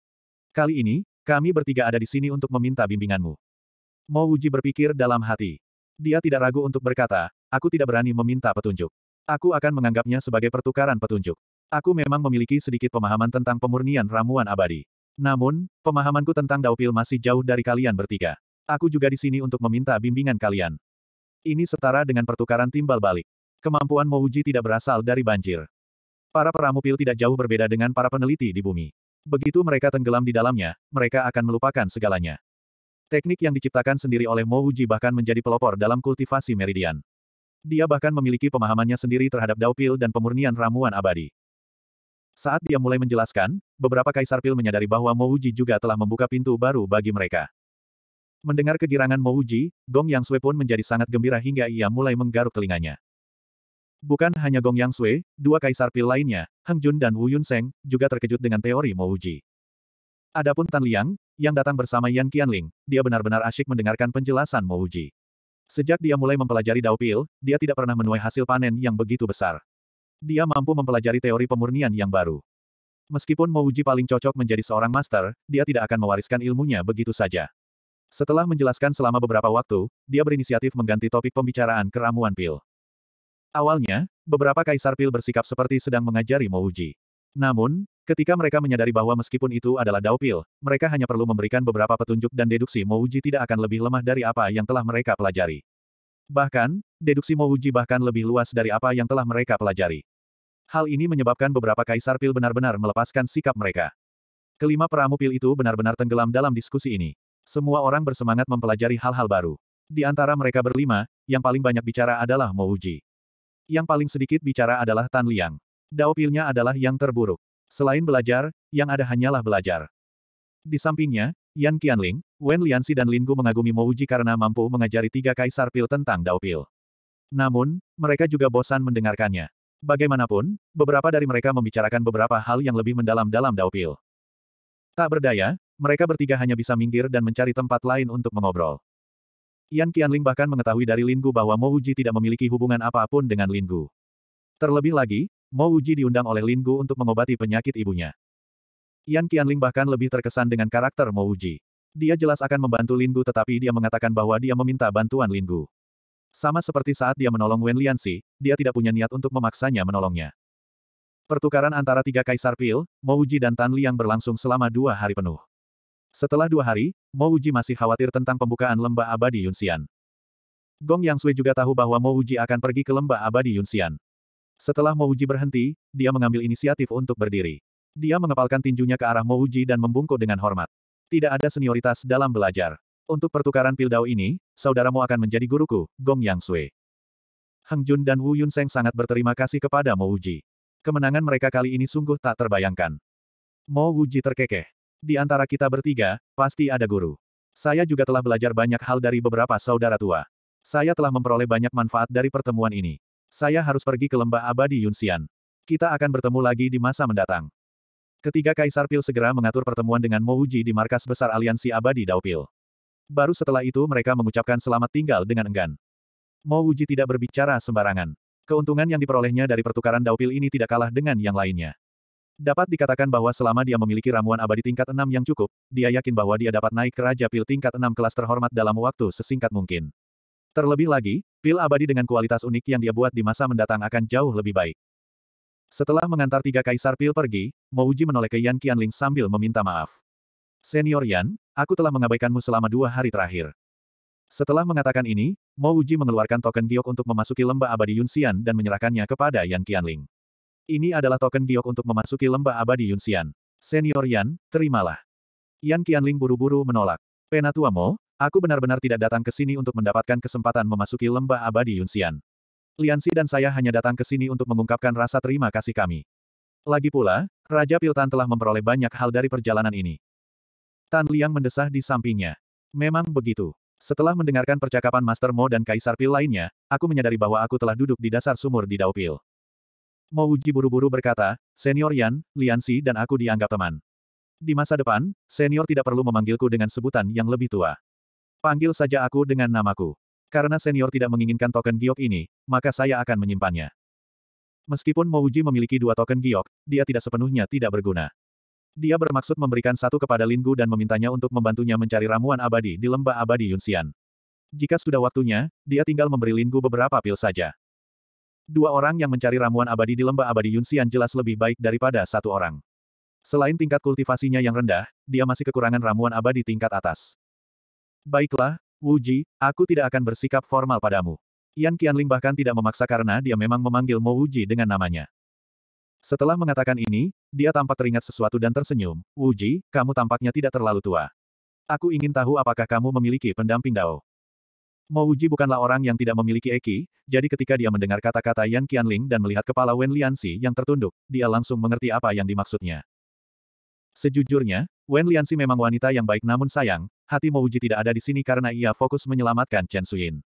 S1: Kali ini, kami bertiga ada di sini untuk meminta bimbinganmu. Mo Wuji berpikir dalam hati. Dia tidak ragu untuk berkata, Aku tidak berani meminta petunjuk. Aku akan menganggapnya sebagai pertukaran petunjuk. Aku memang memiliki sedikit pemahaman tentang pemurnian ramuan abadi. Namun, pemahamanku tentang Daupil masih jauh dari kalian bertiga. Aku juga di sini untuk meminta bimbingan kalian. Ini setara dengan pertukaran timbal balik. Kemampuan Mouji tidak berasal dari banjir. Para peramu pil tidak jauh berbeda dengan para peneliti di bumi. Begitu mereka tenggelam di dalamnya, mereka akan melupakan segalanya. Teknik yang diciptakan sendiri oleh Mouji bahkan menjadi pelopor dalam kultivasi meridian. Dia bahkan memiliki pemahamannya sendiri terhadap Daupil dan pemurnian ramuan abadi. Saat dia mulai menjelaskan, beberapa kaisar pil menyadari bahwa Mouji juga telah membuka pintu baru bagi mereka. Mendengar kegirangan Mouji, Gong Yang Sui pun menjadi sangat gembira hingga ia mulai menggaruk telinganya. Bukan hanya Gong Yang Sui, dua kaisar pil lainnya, Heng Jun dan Wu Yun Seng, juga terkejut dengan teori Mouji. Adapun Tan Liang, yang datang bersama Yan Qianling, dia benar-benar asyik mendengarkan penjelasan Mouji. Sejak dia mulai mempelajari daupil, dia tidak pernah menuai hasil panen yang begitu besar. Dia mampu mempelajari teori pemurnian yang baru. Meskipun Mouji paling cocok menjadi seorang master, dia tidak akan mewariskan ilmunya begitu saja. Setelah menjelaskan selama beberapa waktu, dia berinisiatif mengganti topik pembicaraan keramuan pil. Awalnya, beberapa kaisar pil bersikap seperti sedang mengajari Mouji. Namun, Ketika mereka menyadari bahwa meskipun itu adalah Dao daupil, mereka hanya perlu memberikan beberapa petunjuk dan deduksi Uji tidak akan lebih lemah dari apa yang telah mereka pelajari. Bahkan, deduksi Uji bahkan lebih luas dari apa yang telah mereka pelajari. Hal ini menyebabkan beberapa kaisar pil benar-benar melepaskan sikap mereka. Kelima peramu pil itu benar-benar tenggelam dalam diskusi ini. Semua orang bersemangat mempelajari hal-hal baru. Di antara mereka berlima, yang paling banyak bicara adalah Uji. Yang paling sedikit bicara adalah Tan Liang. Dao Daupilnya adalah yang terburuk. Selain belajar, yang ada hanyalah belajar. Di sampingnya, Yan Qianling, Wen Liansi dan Linggu mengagumi Mo Mouji karena mampu mengajari tiga kaisar pil tentang Dao Pil. Namun, mereka juga bosan mendengarkannya. Bagaimanapun, beberapa dari mereka membicarakan beberapa hal yang lebih mendalam dalam Dao Pil. Tak berdaya, mereka bertiga hanya bisa minggir dan mencari tempat lain untuk mengobrol. Yan Qianling bahkan mengetahui dari Linggu bahwa Mo Mouji tidak memiliki hubungan apapun dengan Linggu. Terlebih lagi, Mo Uji diundang oleh Linggu untuk mengobati penyakit ibunya. Yan Qianling bahkan lebih terkesan dengan karakter Mo Uji. Dia jelas akan membantu Linggu, tetapi dia mengatakan bahwa dia meminta bantuan Linggu. Sama seperti saat dia menolong Wen Lianxi, dia tidak punya niat untuk memaksanya menolongnya. Pertukaran antara tiga kaisar pil, Mo Uji dan Tan Liang berlangsung selama dua hari penuh. Setelah dua hari, Mo Uji masih khawatir tentang pembukaan lembah abadi Yunxian. Gong Yang Sui juga tahu bahwa Mo Uji akan pergi ke lembah abadi Yunxian. Setelah Mouji berhenti, dia mengambil inisiatif untuk berdiri. Dia mengepalkan tinjunya ke arah Mouji dan membungkuk dengan hormat. Tidak ada senioritas dalam belajar. Untuk pertukaran pildau ini, saudaramu akan menjadi guruku, Gong Yang Sui. Hang Jun dan Wu Yun Seng sangat berterima kasih kepada Mouji. Kemenangan mereka kali ini sungguh tak terbayangkan. Mouji terkekeh. Di antara kita bertiga, pasti ada guru. Saya juga telah belajar banyak hal dari beberapa saudara tua. Saya telah memperoleh banyak manfaat dari pertemuan ini. Saya harus pergi ke lembah abadi Yunxian. Kita akan bertemu lagi di masa mendatang. Ketiga Kaisar Pil segera mengatur pertemuan dengan Mo Uji di markas besar aliansi abadi Daupil. Baru setelah itu mereka mengucapkan selamat tinggal dengan enggan. Mo Uji tidak berbicara sembarangan. Keuntungan yang diperolehnya dari pertukaran Daupil ini tidak kalah dengan yang lainnya. Dapat dikatakan bahwa selama dia memiliki ramuan abadi tingkat 6 yang cukup, dia yakin bahwa dia dapat naik ke Raja Pil tingkat 6 kelas terhormat dalam waktu sesingkat mungkin. Terlebih lagi, pil abadi dengan kualitas unik yang dia buat di masa mendatang akan jauh lebih baik. Setelah mengantar tiga kaisar pil pergi, Mouji menoleh ke Yan Qianling sambil meminta maaf. Senior Yan, aku telah mengabaikanmu selama dua hari terakhir. Setelah mengatakan ini, Mouji mengeluarkan token giok untuk memasuki lembah abadi Yunxian dan menyerahkannya kepada Yan Qianling. Ini adalah token giok untuk memasuki lembah abadi Yunxian. Senior Yan, terimalah. Yan Qianling buru-buru menolak. Penatua Mo, Aku benar-benar tidak datang ke sini untuk mendapatkan kesempatan memasuki lembah abadi Yunxian. Liansi dan saya hanya datang ke sini untuk mengungkapkan rasa terima kasih kami. Lagi pula, Raja Piltan telah memperoleh banyak hal dari perjalanan ini. Tan Liang mendesah di sampingnya. Memang begitu. Setelah mendengarkan percakapan Master Mo dan Kaisar Pil lainnya, aku menyadari bahwa aku telah duduk di dasar sumur di Dao Pil. Mo Uji buru-buru berkata, Senior Yan, Liansi dan aku dianggap teman. Di masa depan, senior tidak perlu memanggilku dengan sebutan yang lebih tua. Panggil saja aku dengan namaku. Karena senior tidak menginginkan token giok ini, maka saya akan menyimpannya. Meskipun Mouji memiliki dua token giok, dia tidak sepenuhnya tidak berguna. Dia bermaksud memberikan satu kepada Linggu dan memintanya untuk membantunya mencari ramuan abadi di lembah abadi Yunxian. Jika sudah waktunya, dia tinggal memberi Linggu beberapa pil saja. Dua orang yang mencari ramuan abadi di lembah abadi Yunxian jelas lebih baik daripada satu orang. Selain tingkat kultivasinya yang rendah, dia masih kekurangan ramuan abadi tingkat atas. Baiklah, Wuji, aku tidak akan bersikap formal padamu. Yan Qianling bahkan tidak memaksa karena dia memang memanggil Mo Wuji dengan namanya. Setelah mengatakan ini, dia tampak teringat sesuatu dan tersenyum, Wuji, kamu tampaknya tidak terlalu tua. Aku ingin tahu apakah kamu memiliki pendamping Dao. Mo Wuji bukanlah orang yang tidak memiliki eki, jadi ketika dia mendengar kata-kata Yan Qianling dan melihat kepala Wen Liansi yang tertunduk, dia langsung mengerti apa yang dimaksudnya. Sejujurnya, Wen Liansi memang wanita yang baik namun sayang, hati Mouji tidak ada di sini karena ia fokus menyelamatkan Chen Suyin.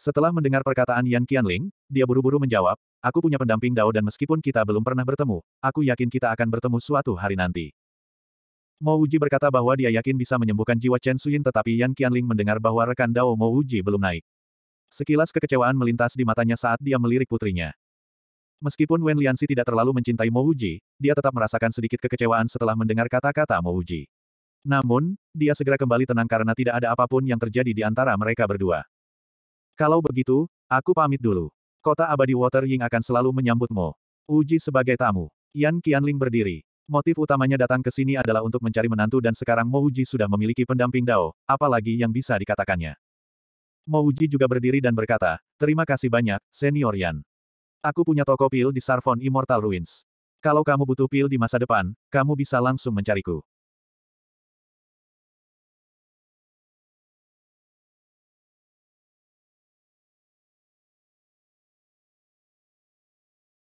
S1: Setelah mendengar perkataan Yan Qianling, dia buru-buru menjawab, aku punya pendamping Dao dan meskipun kita belum pernah bertemu, aku yakin kita akan bertemu suatu hari nanti. Mouji berkata bahwa dia yakin bisa menyembuhkan jiwa Chen Suyin tetapi Yan Qianling mendengar bahwa rekan Dao Mouji belum naik. Sekilas kekecewaan melintas di matanya saat dia melirik putrinya. Meskipun Wen Liansi tidak terlalu mencintai Mo Uji, dia tetap merasakan sedikit kekecewaan setelah mendengar kata-kata Mo Uji. Namun, dia segera kembali tenang karena tidak ada apapun yang terjadi di antara mereka berdua. Kalau begitu, aku pamit dulu. Kota abadi Water Ying akan selalu menyambutmu. Uji sebagai tamu. Yan Qianling berdiri. Motif utamanya datang ke sini adalah untuk mencari menantu dan sekarang Mo Uji sudah memiliki pendamping Dao, apalagi yang bisa dikatakannya. Mo Uji juga berdiri dan berkata, terima kasih banyak, senior Yan. Aku punya toko pil di Sarfon Immortal Ruins. Kalau kamu butuh pil di masa depan, kamu bisa langsung mencariku.